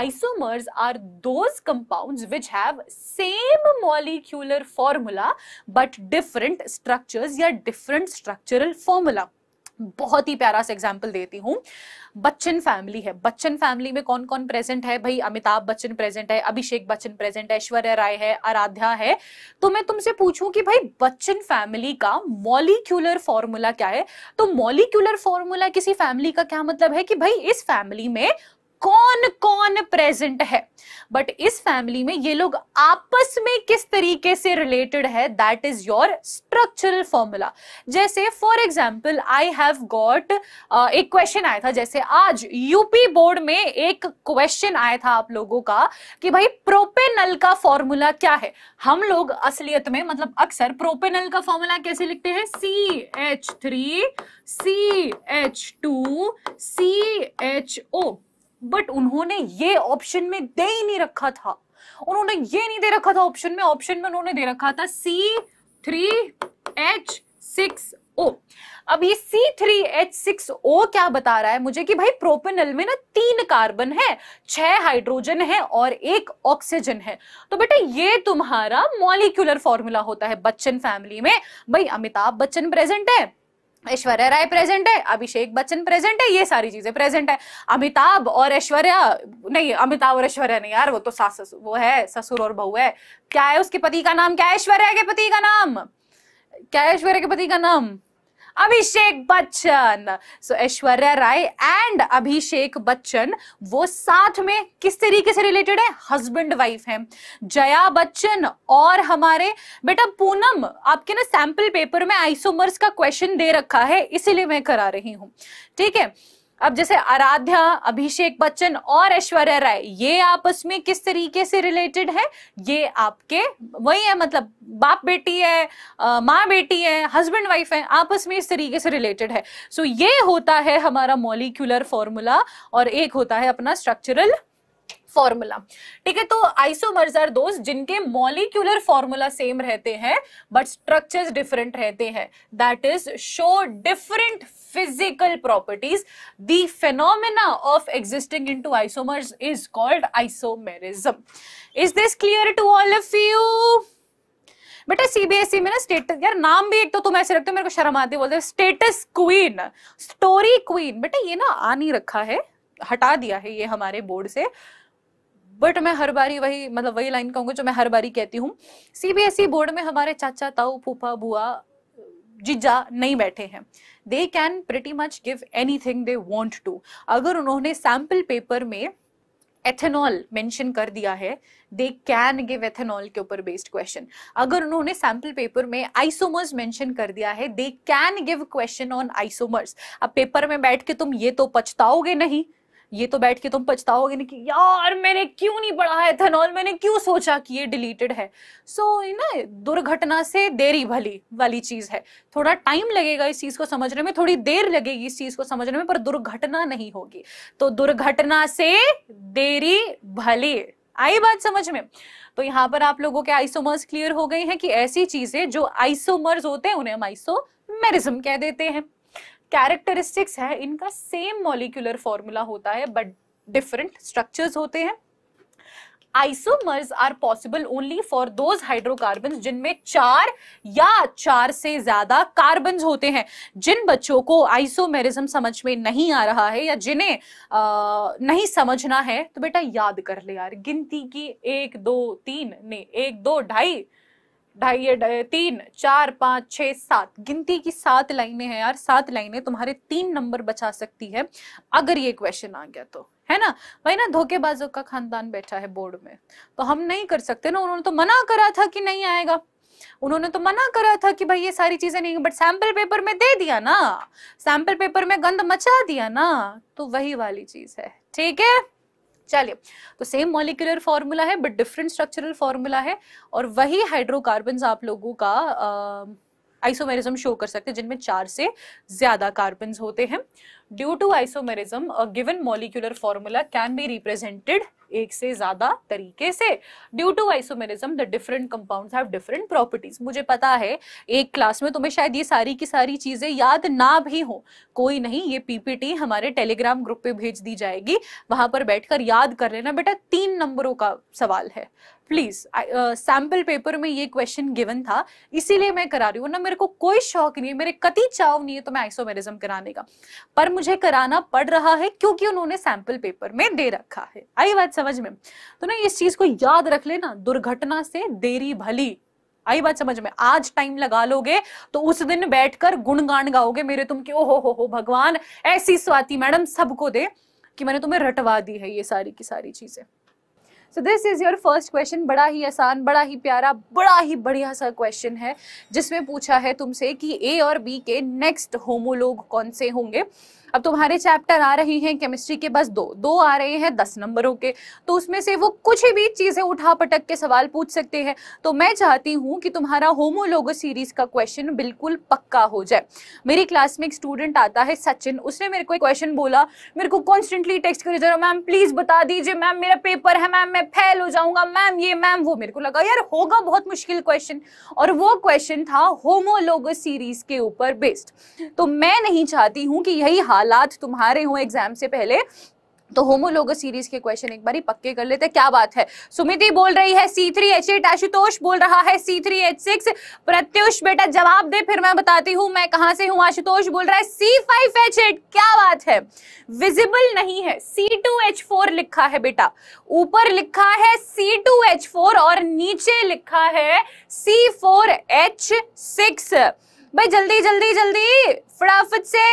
isomers are those compounds which have same molecular formula but different structures या डिफरेंट स्ट्रक्चरल फॉर्मूला बहुत ही प्यारा सा एग्जाम्पल देती हूँ बच्चन फैमिली है बच्चन फैमिली में कौन कौन प्रेजेंट है भाई अमिताभ बच्चन प्रेजेंट है अभिषेक बच्चन प्रेजेंट है ऐश्वर्या राय है आराध्या है तो मैं तुमसे पूछूं कि भाई बच्चन फैमिली का मॉलिक्यूलर फॉर्मूला क्या है तो मॉलिक्यूलर फॉर्मूला किसी फैमिली का क्या मतलब है कि भाई इस फैमिली में कौन कौन प्रेजेंट है बट इस फैमिली में ये लोग आपस में किस तरीके से रिलेटेड है that is your structural formula जैसे for example I have got एक क्वेश्चन आया था जैसे आज यूपी बोर्ड में एक क्वेश्चन आया था आप लोगों का कि भाई प्रोपेनल का फॉर्मूला क्या है हम लोग असलियत में मतलब अक्सर प्रोपेनल का फॉर्मूला कैसे लिखते हैं C H three C H two C H O but उन्होंने ये ऑप्शन में दे ही नहीं रखा था उन्होंने ये नहीं दे रखा था ऑप्शन में ऑप्शन में उन्होंने दे रखा था C three H six O अब ये C three H six O क्या बता रहा है मुझे कि भाई प्रोपेनल में ना तीन कार्बन है छह हाइड्रोजन है और एक ऑक्सीजन है तो बेटा ये तुम्हारा मॉलिक्यूलर फॉर्मूला होता है बच्चन फैमिली में भाई अमिताभ बच्चन प्रेजेंट है ऐश्वर्या राय प्रेजेंट है अभिषेक बच्चन प्रेजेंट है ये सारी चीजें प्रेजेंट है अमिताभ और ऐश्वर्या नहीं अमिताभ और ऐश्वर्या नहीं यार वो तो सास ससुर वो है ससुर और बहू है क्या है उसके पति का नाम क्या ऐश्वर्या के पति का नाम क्या ऐश्वर्या के पति का नाम Abhishek Bachchan so so, Aishwarya Rai and Abhishek Bachchan वो साथ में किस तरीके से रिलेटेड है हस्बैंड वाइफ है जया बच्चन और हमारे बेटा पूनम आपके ना सैंपल पेपर में आइसोमर्स का क्वेश्चन दे रखा है इसीलिए मैं करा रही हूं ठीक है अब जैसे आराध्या अभिषेक बच्चन और ऐश्वर्या राय ये आपस में किस तरीके से रिलेटेड है ये आपके वही है मतलब बाप बेटी है माँ बेटी है हस्बैंड वाइफ है आपस में इस तरीके से रिलेटेड है सो so, ये होता है हमारा मॉलिक्यूलर फॉर्मूला और एक होता है अपना स्ट्रक्चरल फॉर्मूला ठीक है तो आइसोमर्स आर दोज जिनके मॉलिक्यूलर फॉर्मूला सेम रहते हैं बट स्ट्रक्चर्स डिफरेंट रहते हैं that is show different physical properties the phenomena of existing into isomers is called isomerism is this clear to all of you बेटा CBSE e में ना status यार नाम भी एक तो तुम ऐसे रखते हो मेरे को शर्म आती बोलते स्टेटस क्वीन स्टोरी क्वीन बेटा ये ना आ नहीं रखा है हटा दिया है ये हमारे बोर्ड से बट मैं हर बारी वही मतलब वही लाइन कहूंगी जो मैं हर बारी कहती हूँ सीबीएसई बोर्ड e में हमारे चाचा ताऊ फूफा बुआ जिजा नहीं बैठे हैं they can pretty much give anything they want to अगर उन्होंने सैम्पल पेपर में एथेनॉल मेंशन कर दिया है दे कैन गिव एथेनॉल के ऊपर बेस्ड क्वेश्चन अगर उन्होंने सैम्पल पेपर में आइसोमर्स मेंशन कर दिया है they can give question on isomers अब पेपर में बैठ के तुम ये तो पछताओगे नहीं ये तो बैठ के तुम पछताओगे ना कि यार मैंने क्यों नहीं पढ़ा है एथेनॉल मैंने क्यों सोचा कि ये डिलीटेड है सो so, ना दुर्घटना से देरी भली वाली चीज़ है थोड़ा टाइम लगेगा इस चीज़ को समझने में थोड़ी देर लगेगी इस चीज़ को समझने में पर दुर्घटना नहीं होगी तो दुर्घटना से देरी भली आई बात समझ में तो यहाँ पर आप लोगों के आइसोमर्स क्लियर हो गए हैं कि ऐसी चीजें जो आइसोमर्स होते हैं उन्हें हम आइसोमेरिज्म कह देते हैं कैरेक्टरिस्टिक्स है इनका सेम मॉलिक्यूलर फॉर्मूला होता है बट डिफरेंट स्ट्रक्चर्स होते हैं isomers are possible only for those hydrocarbon जिनमें चार या चार से ज्यादा कार्बन होते हैं जिन बच्चों को आइसोमेरिज्म समझ में नहीं आ रहा है या जिन्हें नहीं समझना है तो बेटा याद कर ले यार गिनती की एक दो तीन ने एक दो ढाई ढाई ढाई तीन चार पाँच छः सात गिनती की सात लाइनें हैं यार सात लाइनें तुम्हारे तीन नंबर बचा सकती है अगर ये क्वेश्चन आ गया तो है ना वही ना धोखेबाजों का खानदान बैठा है बोर्ड में तो हम नहीं कर सकते ना उन्होंने तो मना करा था कि नहीं आएगा उन्होंने तो मना करा था कि भाई ये सारी चीजें नहीं बट सैंपल पेपर में दे दिया ना सैंपल पेपर में गंद मचा दिया ना तो वही वाली चीज है ठीक है चलिए तो सेम मॉलिकुलर फॉर्मूला है बट डिफरेंट स्ट्रक्चरल फॉर्मूला है और वही हाइड्रोकार्बन आप लोगों का आइसोमेरिज्म शो कर सकते हैं जिनमें चार से ज्यादा कार्बन होते हैं due to isomerism given molecular formula can be represented एक से ज्यादा तरीके से due to isomerism the different compounds have different properties मुझे पता है एक क्लास में तुम्हें शायद ये सारी की सारी चीजें याद ना भी हो कोई नहीं ये पीपीटी हमारे टेलीग्राम ग्रुप पे भेज दी जाएगी वहां पर बैठकर याद कर लेना बेटा तीन नंबरों का सवाल है प्लीज सैम्पल पेपर में ये क्वेश्चन गिवन था इसीलिए मैं करा रही हूँ ना मेरे को कोई शौक नहीं है मेरे कति चाव नहीं है तो मैं आइसोमेरिज्म कराने का पर मुझे कराना पड़ रहा है क्योंकि उन्होंने सैंपल पेपर में दे रखा है आई बात समझ में तो ना इस चीज को याद रख लेना दुर्घटना से देरी भली आई बात समझ में आज टाइम लगा लोगे तो उस दिन बैठकर गुणगान गाओगे मेरे तुम के ओ हो हो हो भगवान ऐसी स्वाति मैडम सबको दे कि मैंने तुम्हें रटवा दी है ये सारी की सारी चीजें so this is your first question बड़ा ही आसान बड़ा ही प्यारा बड़ा ही बढ़िया सा क्वेश्चन है जिसमें पूछा है तुमसे कि ए और बी के नेक्स्ट होमोलोग कौन से होंगे अब तुम्हारे चैप्टर आ रहे हैं केमिस्ट्री के बस दो दो आ रहे हैं दस नंबरों के तो उसमें से वो कुछ भी चीज़ें उठा पटक के सवाल पूछ सकते हैं तो मैं चाहती हूँ कि तुम्हारा होमोलोगो सीरीज का क्वेश्चन बिल्कुल पक्का हो जाए मेरी क्लास में एक स्टूडेंट आता है सचिन उसने मेरे को एक क्वेश्चन बोला मेरे को कॉन्स्टेंटली टेक्स्ट करे जा रहा मैम प्लीज़ बता दीजिए मैम मेरा पेपर है मैम मैं फेल हो जाऊंगा मैम ये मैम वो मेरे को लगा यार होगा बहुत मुश्किल क्वेश्चन और वो क्वेश्चन था होमोलोगो सीरीज के ऊपर बेस्ड तो मैं नहीं चाहती हूँ कि यही हाल हालात तुम्हारे हों एग्जाम से पहले तो होमोलोग सीरीज के क्वेश्चन एक बार पक्के कर लेते हैं क्या बात है सुमिति बोल रही है C three H eight Ashutosh बोल रहा है C three H six Pratyush बेटा जवाब दे फिर मैं बताती हूँ मैं कहाँ से हूँ आशुतोष बोल रहा है सी फाइव एच एट क्या बात है विजिबल नहीं है सी टू एच फोर लिखा है बेटा ऊपर लिखा है सी टू एच फोर और नीचे लिखा है सी फोर एच सिक्स भाई जल्दी जल्दी जल्दी फटाफट से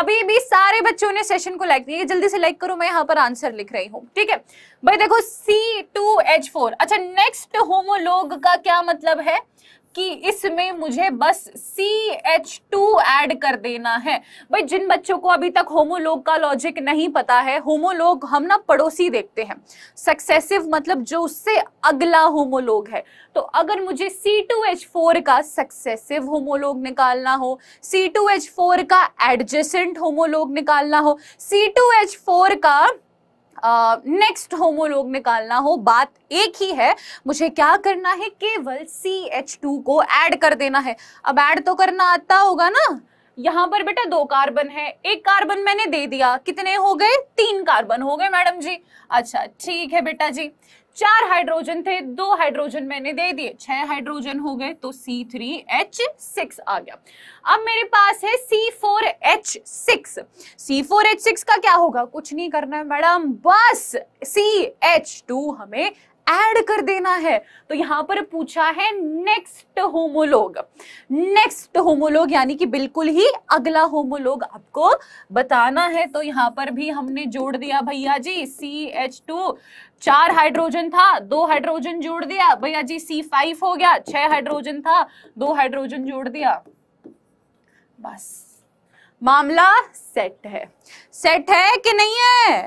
अभी भी सारे बच्चों ने सेशन को लाइक दिया जल्दी से लाइक करो मैं यहाँ पर आंसर लिख रही हूँ ठीक है भाई देखो सी टू एच फोर अच्छा नेक्स्ट होमोलोग का क्या मतलब है कि इसमें मुझे बस सी एच टू एड कर देना है भाई जिन बच्चों को अभी तक होमोलोग का लॉजिक नहीं पता है होमोलोग हम ना पड़ोसी देखते हैं सक्सेसिव मतलब जो उससे अगला होमोलोग है तो अगर मुझे सी टू एच फोर का सक्सेसिव होमोलोग निकालना हो सी टू एच फोर का एडजेसेंट होमोलोग निकालना हो सी टू एच फोर का नेक्स्ट होमोलोग निकालना हो बात एक ही है मुझे क्या करना है केवल सी एच टू को एड कर देना है अब एड तो करना आता होगा ना यहाँ पर बेटा दो कार्बन है एक कार्बन मैंने दे दिया कितने हो गए तीन कार्बन हो गए मैडम जी अच्छा ठीक है बेटा जी चार हाइड्रोजन थे दो हाइड्रोजन मैंने दे दिए छह हाइड्रोजन हो गए तो सी थ्री एच सिक्स आ गया अब मेरे पास है सी फोर एच सिक्स का क्या होगा कुछ नहीं करना है मैडम बस सी एच टू हमें एड कर देना है तो यहां पर पूछा है नेक्स्ट होमोलोग नेक्स्ट होमोलोग यानी कि बिल्कुल ही अगला होमोलोग आपको बताना है तो यहां पर भी हमने जोड़ दिया भैया जी सी एच टू चार हाइड्रोजन था दो हाइड्रोजन जोड़ दिया भैया जी सी फाइव हो गया छह हाइड्रोजन था दो हाइड्रोजन जोड़ दिया बस मामला सेट है सेट है कि नहीं है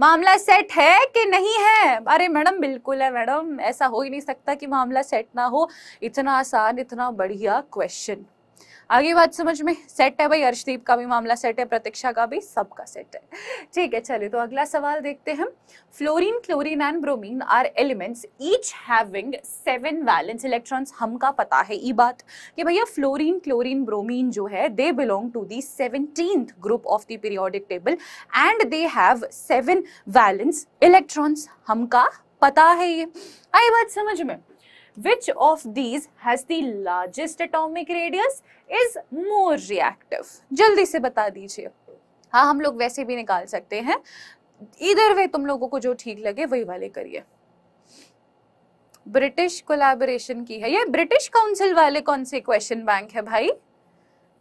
मामला सेट है कि नहीं है अरे मैडम बिल्कुल है मैडम ऐसा हो ही नहीं सकता कि मामला सेट ना हो इतना आसान इतना बढ़िया क्वेश्चन आगे बात समझ में सेट है भाई अर्शदीप का भी मामला सेट है प्रतीक्षा का भी सबका सेट है ठीक है चलिए तो अगला सवाल देखते हैं fluorine chlorine and bromine are elements each having seven valence electrons हमका पता है ये बात कि भैया फ्लोरीन क्लोरीन ब्रोमीन जो है they belong to the seventeen group of the periodic table and they have seven valence electrons हमका पता है ये आई बात समझ में which of these has the largest atomic radius is more reactive जल्दी से बता दीजिए हाँ हम लोग वैसे भी निकाल सकते हैं इधर वे तुम लोगों को जो ठीक लगे वही वाले करिए ब्रिटिश कोलैबोरेशन की है ये ब्रिटिश काउंसिल वाले कौन से क्वेश्चन बैंक है भाई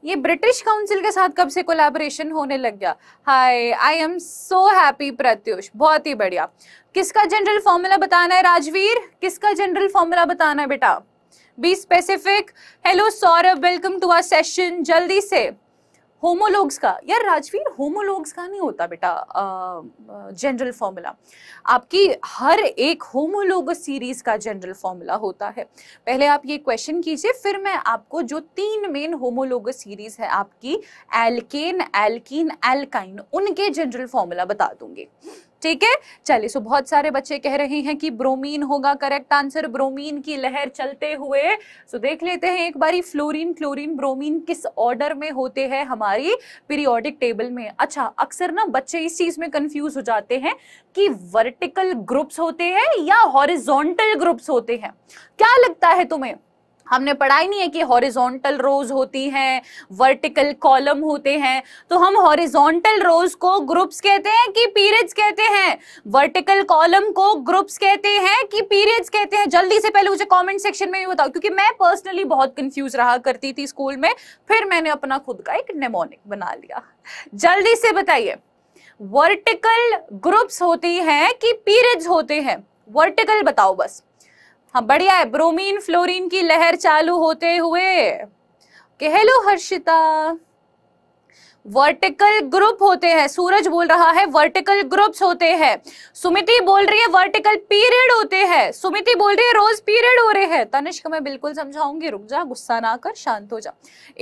ये ब्रिटिश काउंसिल के साथ कब से कोलैबोरेशन होने लग गया hi I am so happy Pratyush बहुत ही बढ़िया किसका जनरल फॉर्मूला बताना है राजवीर किसका जनरल फॉर्मूला बताना है बेटा be specific hello Saurabh welcome to our session जल्दी से होमोलॉग्स का यार राजवीर होमोलॉग्स का नहीं होता बेटा जनरल फॉर्मूला आपकी हर एक होमोलोग सीरीज का जनरल फॉर्मूला होता है पहले आप ये क्वेश्चन कीजिए फिर मैं आपको जो तीन मेन होमोलोग सीरीज है आपकी एल्केन एल्कीन एल्काइन उनके जनरल फॉर्मूला बता दूंगी ठीक है चलिए सो बहुत सारे बच्चे कह रहे हैं कि ब्रोमीन होगा करेक्ट आंसर ब्रोमीन की लहर चलते हुए सो देख लेते हैं एक बारी फ्लोरीन क्लोरीन ब्रोमीन किस ऑर्डर में होते हैं हमारी पीरियोडिक टेबल में अच्छा अक्सर ना बच्चे इस चीज में कंफ्यूज हो जाते हैं कि वर्टिकल ग्रुप्स होते हैं या हॉरिजोंटल ग्रुप्स होते हैं क्या लगता है तुम्हें हमने पढ़ा ही नहीं है कि हॉरिजॉन्टल रोज होती हैं वर्टिकल कॉलम होते हैं तो हम हॉरिजॉन्टल रोज को ग्रुप्स कहते हैं कि पीरियड्स कहते हैं वर्टिकल कॉलम को ग्रुप्स कहते हैं कि पीरियड्स कहते हैं जल्दी से पहले मुझे कमेंट सेक्शन में भी बताओ क्योंकि मैं पर्सनली बहुत कंफ्यूज रहा करती थी स्कूल में फिर मैंने अपना खुद का एक नेमोनिक बना लिया जल्दी से बताइए वर्टिकल ग्रुप्स होती हैं कि पीरियड्स होते हैं वर्टिकल बताओ बस हाँ बढ़िया है ब्रोमीन फ्लोरीन की लहर चालू होते हुए हेलो हर्षिता वर्टिकल ग्रुप होते हैं सूरज बोल रहा है वर्टिकल ग्रुप्स होते हैं सुमिति बोल रही है वर्टिकल पीरियड होते हैं सुमिति बोल रही है रोज पीरियड हो रहे हैं तनिष्क मैं बिल्कुल समझाऊंगी रुक जा गुस्सा ना कर शांत हो जा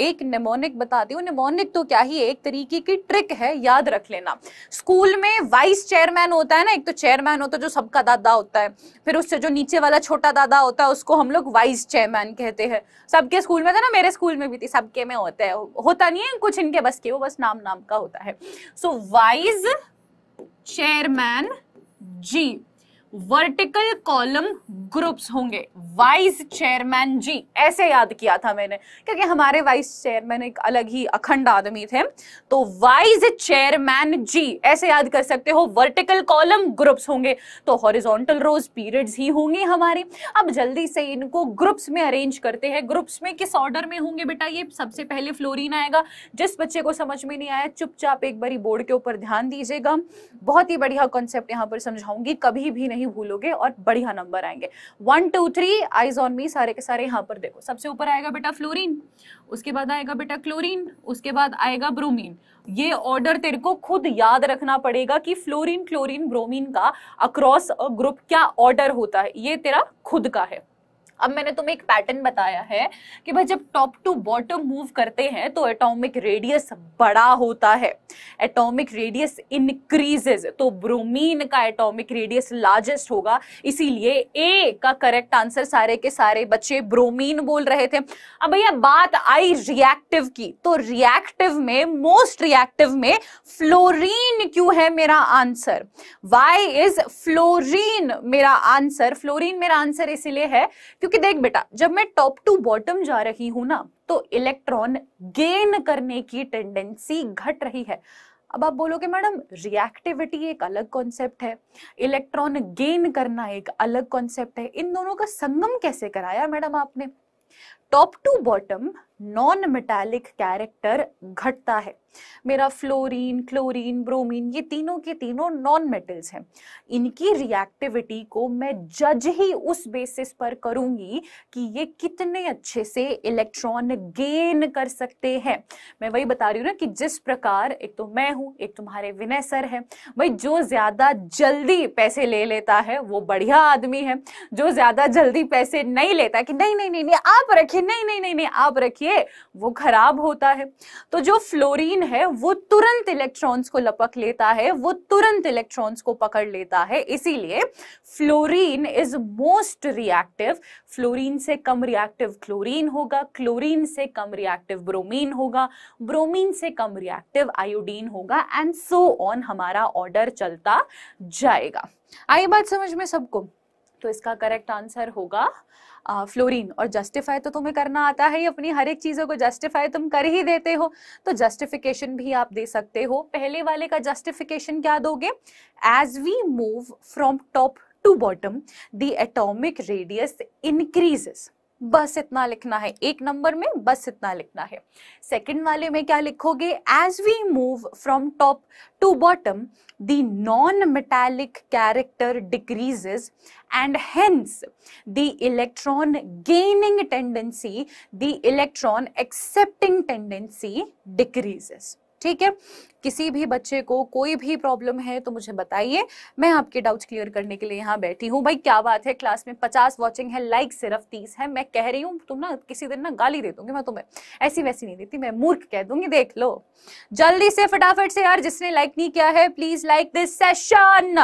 एक निमोनिक बताती हूँ निमोनिक तो क्या ही एक तरीके की ट्रिक है याद रख लेना स्कूल में वाइस चेयरमैन होता है ना एक तो चेयरमैन होता है जो सबका दादा होता है फिर उससे जो नीचे वाला छोटा दादा होता है उसको हम लोग वाइस चेयरमैन कहते हैं सबके स्कूल में था ना मेरे स्कूल में भी थी सबके में होता है होता नहीं है कुछ इनके बस के वो बस पास नाम नाम का होता है so vice chairman ji vertical column groups होंगे वाइस चेयरमैन जी ऐसे याद किया था मैंने क्योंकि हमारे वाइस चेयरमैन एक अलग ही अखंड आदमी थे तो वाइस चेयरमैन जी ऐसे याद कर सकते हो वर्टिकल कॉलम ग्रुप्स होंगे तो हॉरिजॉन्टल रोज पीरियड्स ही होंगे हमारे अब जल्दी से इनको ग्रुप्स में अरेंज करते हैं ग्रुप्स में किस ऑर्डर में होंगे बेटा ये सबसे पहले फ्लोरिन आएगा जिस बच्चे को समझ में नहीं आया चुपचाप एक बारी बोर्ड के ऊपर ध्यान दीजिएगा बहुत ही बढ़िया कॉन्सेप्ट यहाँ पर समझाऊंगी कभी भी नहीं नहीं भूलोगे और बढ़िया नंबर आएंगे one two three eyes on me सारे के सारे यहाँ पर देखो सबसे ऊपर आएगा बेटा फ्लोरिन उसके बाद आएगा बेटा क्लोरिन उसके बाद आएगा ब्रोमिन ये ऑर्डर तेरे को खुद याद रखना पड़ेगा कि फ्लोरिन क्लोरिन ब्रोमिन का अक्रॉस ग्रुप क्या ऑर्डर होता है ये तेरा खुद का है अब मैंने तुम्हें एक पैटर्न बताया है कि भाई जब टॉप टू बॉटम मूव करते हैं तो एटॉमिक रेडियस बड़ा होता है एटॉमिक रेडियस इंक्रीजेज तो ब्रोमीन का एटॉमिक रेडियस लार्जेस्ट होगा इसीलिए ए का करेक्ट आंसर सारे के सारे बच्चे ब्रोमीन बोल रहे थे अब भैया बात आई रिएक्टिव की तो रिएक्टिव में मोस्ट रिएक्टिव में फ्लोरीन क्यों है मेरा आंसर वाई इज फ्लोरीन मेरा आंसर फ्लोरीन मेरा आंसर इसीलिए है क्योंकि क्योंकि देख बेटा जब मैं टॉप टू बॉटम जा रही हूं ना तो इलेक्ट्रॉन गेन करने की टेंडेंसी घट रही है अब आप बोलोगे मैडम रिएक्टिविटी एक अलग कॉन्सेप्ट है इलेक्ट्रॉन गेन करना एक अलग कॉन्सेप्ट है इन दोनों का संगम कैसे कराया मैडम आपने top to bottom non metallic character घटता है मेरा फ्लोरीन क्लोरीन ब्रोमीन ये तीनों के तीनों नॉन मेटल्स हैं इनकी रिएक्टिविटी को मैं जज ही उस बेसिस पर करूंगी कि ये कितने अच्छे से इलेक्ट्रॉन गेन कर सकते हैं मैं वही बता रही हूँ ना कि जिस प्रकार एक तो मैं हूँ एक तुम्हारे विनय सर है भाई जो ज़्यादा जल्दी पैसे ले लेता है वो बढ़िया आदमी है जो ज़्यादा जल्दी पैसे नहीं लेता कि नहीं नहीं नहीं नहीं आप रखिए नहीं नहीं नहीं नहीं आप रखिए वो खराब होता है तो जो फ्लोरीन है वो तुरंत इलेक्ट्रॉन्स को लपक लेता है वो तुरंत इलेक्ट्रॉन्स को पकड़ लेता है इसीलिए fluorine is most reactive fluorine से कम रिएक्टिव क्लोरीन होगा क्लोरीन से कम रिएक्टिव ब्रोमीन होगा ब्रोमीन से कम रिएक्टिव आयोडीन होगा एंड सो ऑन हमारा ऑर्डर चलता जाएगा आई बात समझ में सबको तो इसका करेक्ट आंसर होगा फ्लोरीन और जस्टिफाई तो तुम्हें करना आता है ही अपनी हर एक चीज़ों को जस्टिफाई तुम कर ही देते हो तो जस्टिफिकेशन भी आप दे सकते हो पहले वाले का जस्टिफिकेशन क्या दोगे as we move from top to bottom the atomic radius increases बस इतना लिखना है एक नंबर में बस इतना लिखना है सेकंड वाले में क्या लिखोगे as we move from top to bottom the non metallic character decreases and hence the electron gaining tendency the electron accepting tendency decreases ठीक है किसी भी बच्चे को कोई भी प्रॉब्लम है तो मुझे बताइए मैं आपके डाउट्स क्लियर करने के लिए यहाँ बैठी हूँ भाई क्या बात है क्लास में पचास वॉचिंग है लाइक सिर्फ तीस है मैं कह रही हूँ तुम ना किसी दिन ना गाली दे दूंगी मैं तुम्हें ऐसी वैसी नहीं देती मैं मूर्ख कह दूंगी देख लो जल्दी से फटाफट से यार जिसने लाइक नहीं किया है प्लीज लाइक दिस सेशन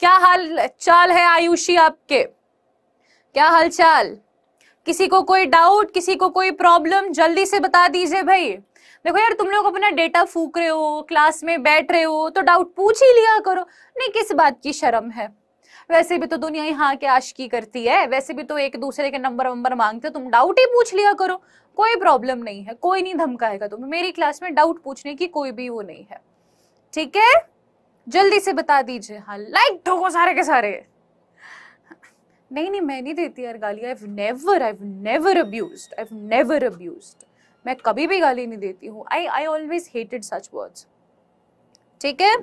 क्या हाल चाल है आयुषी आपके क्या हाल चाल किसी को कोई डाउट किसी को कोई प्रॉब्लम जल्दी से बता दीजिए भाई देखो यार तुम लोग अपना डेटा फूक रहे हो क्लास में बैठ रहे हो तो डाउट पूछ ही लिया करो नहीं किस बात की शर्म है वैसे भी तो दुनिया यहाँ के आशकी करती है वैसे भी तो एक दूसरे के नंबर वंबर मांगते तुम डाउट ही पूछ लिया करो कोई प्रॉब्लम नहीं है कोई नहीं धमकाएगा तुम्हें मेरी क्लास में डाउट पूछने की कोई भी वो नहीं है ठीक है जल्दी से बता दीजिए हाँ लाइक ढोको सारे के सारे नहीं नहीं मैं नहीं देती यार गाली I never I never abuse I never abused मैं कभी भी गाली नहीं देती हूँ I I always hated such words ठीक है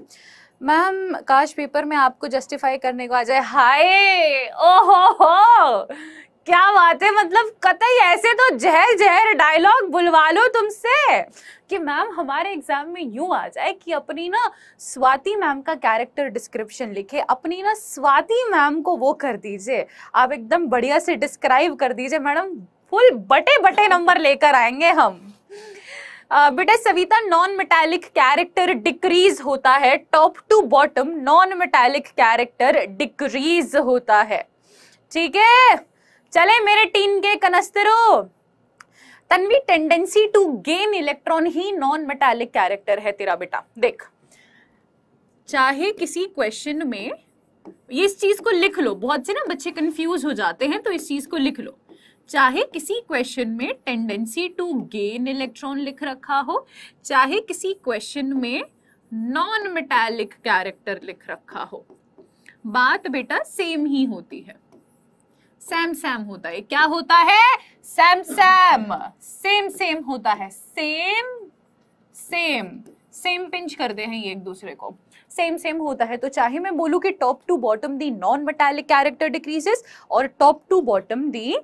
मैम काश पेपर में आपको जस्टिफाई करने को आ जाए हाय ओहो हो क्या बात है मतलब कतई ऐसे तो जहर जहर डायलॉग बुलवा लो तुमसे कि मैम हमारे एग्जाम में यूं आ जाए कि अपनी ना स्वाति मैम का कैरेक्टर डिस्क्रिप्शन लिखे अपनी ना स्वाति मैम को वो कर दीजिए आप एकदम बढ़िया से डिस्क्राइब कर दीजिए मैडम फुल बटे बटे नंबर लेकर आएंगे हम बेटा Savita non metallic character decrease होता है top to bottom non metallic character decrease होता है ठीक है चले मेरे टीम के कनस्तरो Tanvi tendency to gain electron ही नॉन मेटालिक कैरेक्टर है तेरा बेटा देख चाहे किसी क्वेश्चन में ये इस चीज को लिख लो बहुत से ना बच्चे कंफ्यूज हो जाते हैं तो इस चीज को लिख लो चाहे किसी क्वेश्चन में टेंडेंसी टू गेन इलेक्ट्रॉन लिख रखा हो चाहे किसी क्वेश्चन में नॉन मेटालिक कैरेक्टर लिख रखा हो बात बेटा सेम ही होती है सेम सेम होता है क्या होता है सेम सेम सेम सेम होता है सेम सेम सेम पिंच करते हैं ये एक दूसरे को सेम सेम होता है तो चाहे मैं बोलूं कि top to bottom the non metallic character decreases और top to bottom the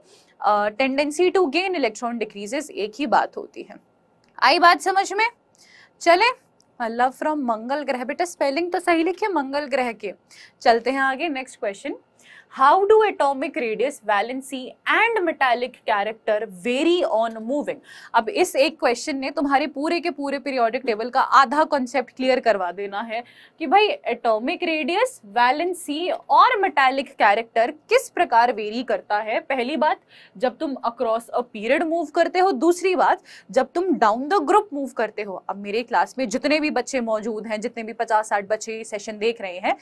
tendency to gain electron decreases एक ही बात होती है आई बात समझ में चले लव फ्रॉम मंगल ग्रह बेटा स्पेलिंग तो सही लिखिए मंगल ग्रह के चलते हैं आगे next question how do atomic radius valency and metallic character vary on moving अब इस एक क्वेश्चन ने तुम्हारे पूरे के पूरे पीरियोडिक टेबल का आधा कॉन्सेप्ट क्लियर करवा देना है कि भाई एटॉमिक रेडियस वैलेंसी और मेटालिक कैरेक्टर किस प्रकार वेरी करता है पहली बात जब तुम अक्रॉस अ पीरियड मूव करते हो दूसरी बात जब तुम डाउन द ग्रुप मूव करते हो अब मेरे क्लास में जितने भी बच्चे मौजूद हैं जितने भी पचास साठ बच्चे सेशन देख रहे हैं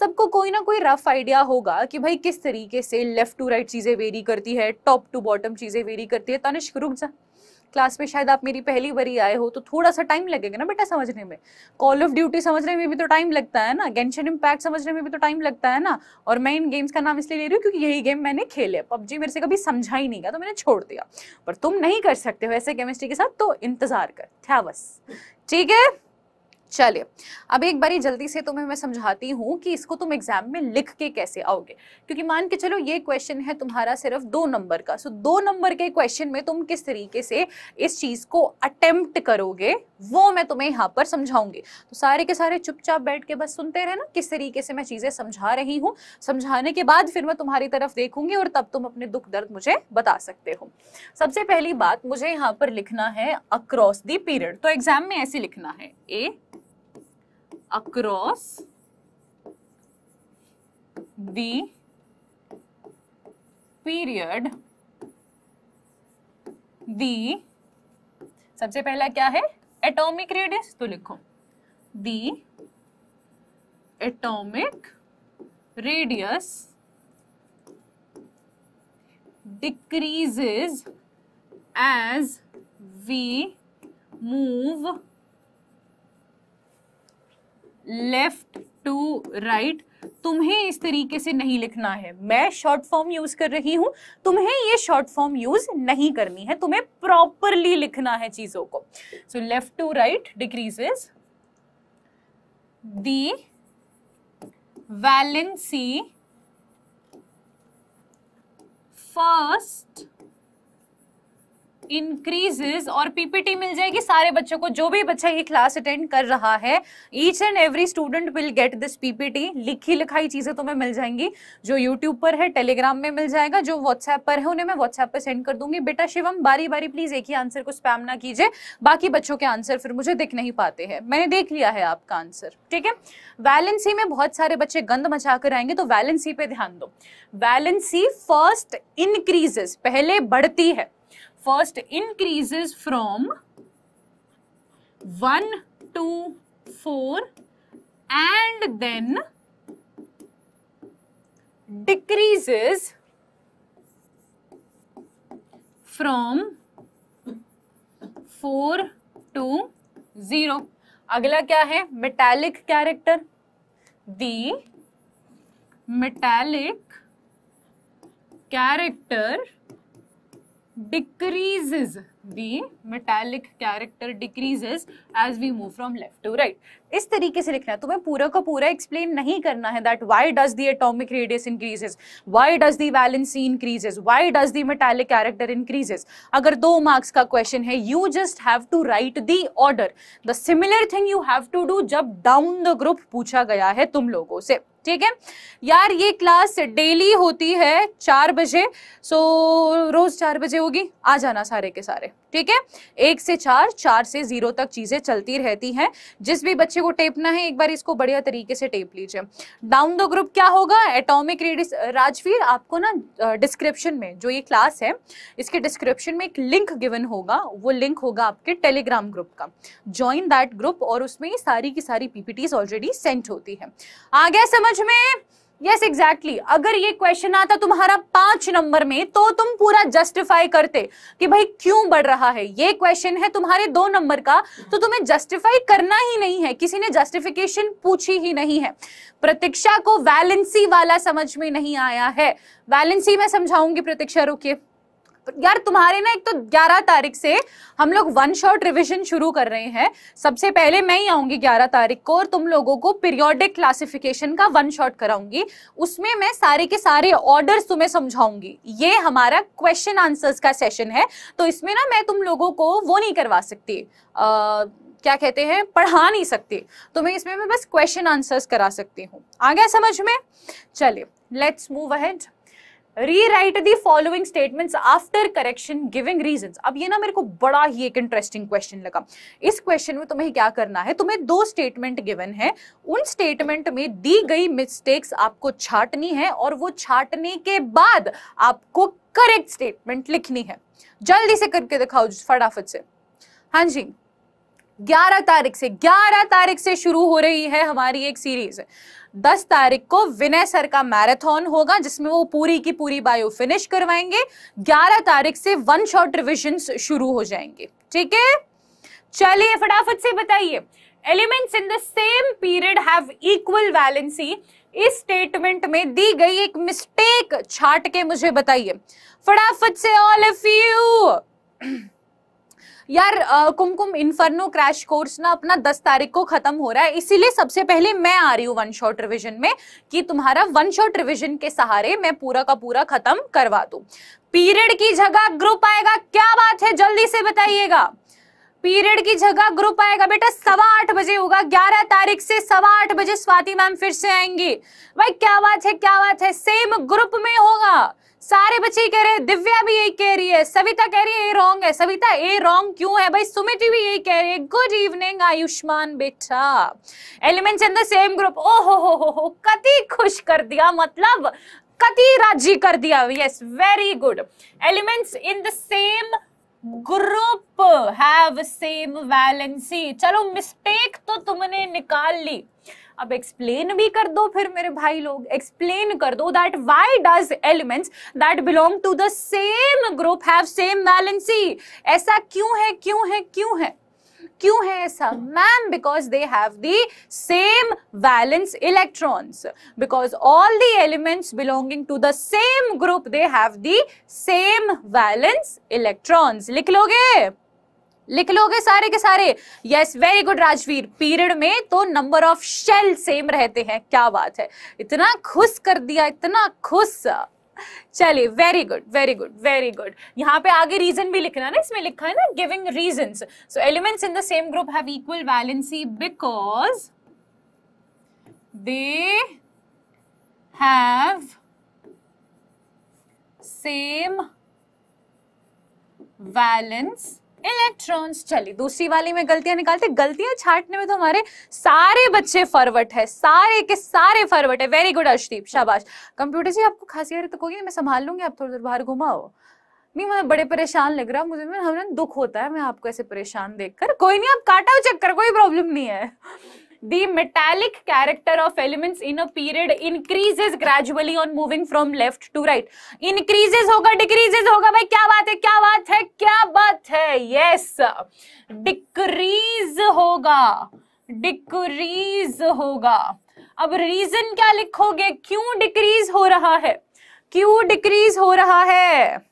सबको कोई ना कोई रफ आइडिया होगा कि भाई किस तरीके से लेफ़्ट टू राइट चीज़ें वेरी करती है टॉप टू बॉटम चीज़ें वेरी करती है तनिष्क रुक जा क्लास में शायद आप मेरी पहली बारी आए हो तो थोड़ा सा टाइम लगेगा ना बेटा समझने में कॉल ऑफ ड्यूटी समझने में भी तो टाइम लगता है ना गेंशन इम्पैक्ट समझने में भी तो टाइम लगता है ना और मैं इन गेम्स का नाम इसलिए ले रही हूँ क्योंकि यही गेम मैंने खेले पबजी मेरे से कभी समझा ही नहीं गया तो मैंने छोड़ दिया पर तुम नहीं कर सकते हो ऐसे केमिस्ट्री के साथ तो इंतज़ार कर था बस ठीक है चलिए अब एक बारी जल्दी से तुम्हें मैं समझाती हूँ कि इसको तुम एग्जाम में लिख के कैसे आओगे क्योंकि मान के चलो ये क्वेश्चन है तुम्हारा सिर्फ दो नंबर का सो दो नंबर के क्वेश्चन में तुम किस तरीके से इस चीज़ को अटेम्प्ट करोगे वो मैं तुम्हें यहाँ पर समझाऊंगी तो सारे के सारे चुपचाप बैठ के बस सुनते रहना किस तरीके से मैं चीज़ें समझा रही हूँ समझाने के बाद फिर मैं तुम्हारी तरफ देखूंगी और तब तुम अपने दुख दर्द मुझे बता सकते हो सबसे पहली बात मुझे यहाँ पर लिखना है अक्रॉस दी पीरियड तो एग्जाम में ऐसे लिखना है ए across the period the सबसे पहला क्या है एटॉमिक रेडियस तो लिखो the atomic radius decreases as we move left to right तुम्हें इस तरीके से नहीं लिखना है मैं शॉर्ट फॉर्म यूज कर रही हूं तुम्हें ये शॉर्ट फॉर्म यूज नहीं करनी है तुम्हें प्रॉपरली लिखना है चीजों को so left to right decreases the valency first increases और पीपीटी मिल जाएगी सारे बच्चों को जो भी बच्चा ये क्लास अटेंड कर रहा है each and every student will get this PPT लिखी लिखाई चीजें तुम्हें मिल जाएंगी जो यूट्यूब पर है टेलीग्राम में मिल जाएगा जो व्हाट्सएप पर है उन्हें मैं व्हाट्सएप पर सेंड कर दूंगी बेटा शिवम बारी बारी प्लीज एक ही आंसर को स्पैम ना कीजिए बाकी बच्चों के आंसर फिर मुझे दिख नहीं पाते हैं मैंने देख लिया है आपका आंसर ठीक है वैलेंसी में बहुत सारे बच्चे गंद मचा कर आएंगे तो वैलेंसी पे ध्यान दो वैलेंसी फर्स्ट इनक्रीजेस पहले बढ़ती है first increases from one to four and then decreases from four to zero अगला क्या है metallic character the metallic character decreases the metallic character decreases as we move from left to right इस तरीके से लिखना है तुम्हें पूरा का पूरा एक्सप्लेन नहीं करना है that why does the atomic radius increases why does the valency increases why does the metallic character increases अगर दो मार्क्स का क्वेश्चन है you just have to write the order the similar thing you have to do जब down the group पूछा गया है तुम लोगों से ठीक है यार ये क्लास डेली होती है चार बजे सो रोज चार बजे होगी आ जाना सारे के सारे ठीक है एक से चार चार से जीरो तक चीजें चलती रहती हैं जिस भी बच्चे को टेपना है एक बार इसको बढ़िया तरीके से टेप लीजिए डाउन द ग्रुप क्या होगा एटॉमिक रेडिस राजवीर आपको ना डिस्क्रिप्शन में जो ये क्लास है इसके डिस्क्रिप्शन में एक लिंक गिवन होगा वो लिंक होगा आपके टेलीग्राम ग्रुप का ज्वाइन दैट ग्रुप और उसमें सारी की सारी पीपीटीज ऑलरेडी सेंट होती है आ गया समझ में यस एग्जैक्टली अगर ये क्वेश्चन आता तुम्हारा पांच नंबर में तो तुम पूरा जस्टिफाई करते कि भाई क्यों बढ़ रहा है ये क्वेश्चन है तुम्हारे दो नंबर का तो तुम्हें जस्टिफाई करना ही नहीं है किसी ने जस्टिफिकेशन पूछी ही नहीं है प्रतीक्षा को वैलेंसी वाला समझ में नहीं आया है वैलेंसी में समझाऊंगी प्रतीक्षा रुकी यार तुम्हारे ना एक तो 11 तारीख से हम लोग वन शॉट रिविजन शुरू कर रहे हैं सबसे पहले मैं ही आऊंगी 11 तारीख को और तुम लोगों को पीरियोडिक क्लासिफिकेशन का वन शॉट कराऊंगी उसमें मैं सारे के सारे ऑर्डर्स तुम्हें समझाऊंगी ये हमारा क्वेश्चन आंसर्स का सेशन है तो इसमें ना मैं तुम लोगों को वो नहीं करवा सकती आ, क्या कहते हैं पढ़ा नहीं सकती तो मैं इसमें मैं बस क्वेश्चन आंसर्स करा सकती हूँ आ गया समझ में चलिए let's move ahead rewrite the following statements after correction giving reasons अब ये ना मेरे को बड़ा ही एक इंटरेस्टिंग क्वेश्चन लगा इस क्वेश्चन में तुम्हें क्या करना है तुम्हें दो स्टेटमेंट गिवन है उन स्टेटमेंट में दी गई मिस्टेक्स आपको छाटनी है और वो छाटने के बाद आपको करेक्ट स्टेटमेंट लिखनी है जल्दी से करके दिखाओ फटाफट से हाँ जी 11 तारीख से 11 तारीख से शुरू हो रही है हमारी एक सीरीज 10 तारीख को विनय सर का मैराथन होगा जिसमें वो पूरी की पूरी बायो फिनिश करवाएंगे 11 तारीख से वन शॉट रिविजन शुरू हो जाएंगे ठीक है चलिए फटाफट से बताइए elements in the same period have equal valency इस स्टेटमेंट में दी गई एक मिस्टेक छाट के मुझे बताइए फटाफट से ऑल ऑफ यू यार कुमकुम इन्फर्नो क्रैश कोर्स ना अपना दस तारीख को खत्म हो रहा है इसीलिए सबसे पहले मैं आ रही हूँ वन शॉट रिविजन में कि तुम्हारा वन शॉट रिविजन के सहारे मैं पूरा का पूरा खत्म करवा दू पीरियड की जगह ग्रुप आएगा क्या बात है जल्दी से बताइएगा पीरियड की जगह ग्रुप आएगा बेटा सवा आठ बजे होगा ग्यारह तारीख से सवा आठ बजे स्वाति मैम फिर से आएंगी भाई क्या बात है क्या बात है सेम ग्रुप में होगा सारे बच्चे कह रहे हैं दिव्या भी यही कह रही है सविता कह रही है ये रॉन्ग है सविता ये रॉन्ग क्यों है भाई सुमिति भी यही कह रही है गुड इवनिंग आयुष्मान बेटा elements in the same group ओ हो हो हो हो कति खुश कर दिया मतलब कति राजी कर दिया yes very good elements in the same group have same valency चलो मिस्टेक तो तुमने निकाल ली अब एक्सप्लेन भी कर दो फिर मेरे भाई लोग एक्सप्लेन कर दो that why does elements that belong to the same group have same valency ऐसा क्यों है क्यों है क्यों है क्यों है ऐसा ma'am because they have the same valence electrons because all the elements belonging to the same group they have the same valence electrons लिख लोगे लिख लोगे सारे के सारे yes very good Rajveer period में तो नंबर ऑफ शेल सेम रहते हैं क्या बात है इतना खुश कर दिया इतना खुश चलिए very good very good very good यहाँ पे आगे रीजन भी लिखना ना इसमें लिखा है ना giving reason so elements in the same group have equal valency because they have same valence electrons चलिए दूसरी वाली में गलतियां निकालते गलतियां छाटने में तो हमारे सारे बच्चे फरवट है सारे के सारे फरवट है वेरी गुड अर्शदीप शाबाश कंप्यूटर जी आपको खासियत तो कोई मैं संभाल लूंगी आप थोड़ी देर बाहर घुमाओ नहीं मैं बड़े परेशान लग रहा मुझे हमें दुख होता है मैं आपको ऐसे परेशान देखकर कोई नहीं आप काटा चक्कर कोई प्रॉब्लम नहीं है the metallic character of elements in a period increases gradually on moving from left to right increases होगा decreases होगा भाई क्या बात है क्या बात है क्या बात है yes decrease होगा डिक्रीज होगा अब रीजन क्या लिखोगे क्यों डिक्रीज हो रहा है क्यों डिक्रीज हो रहा है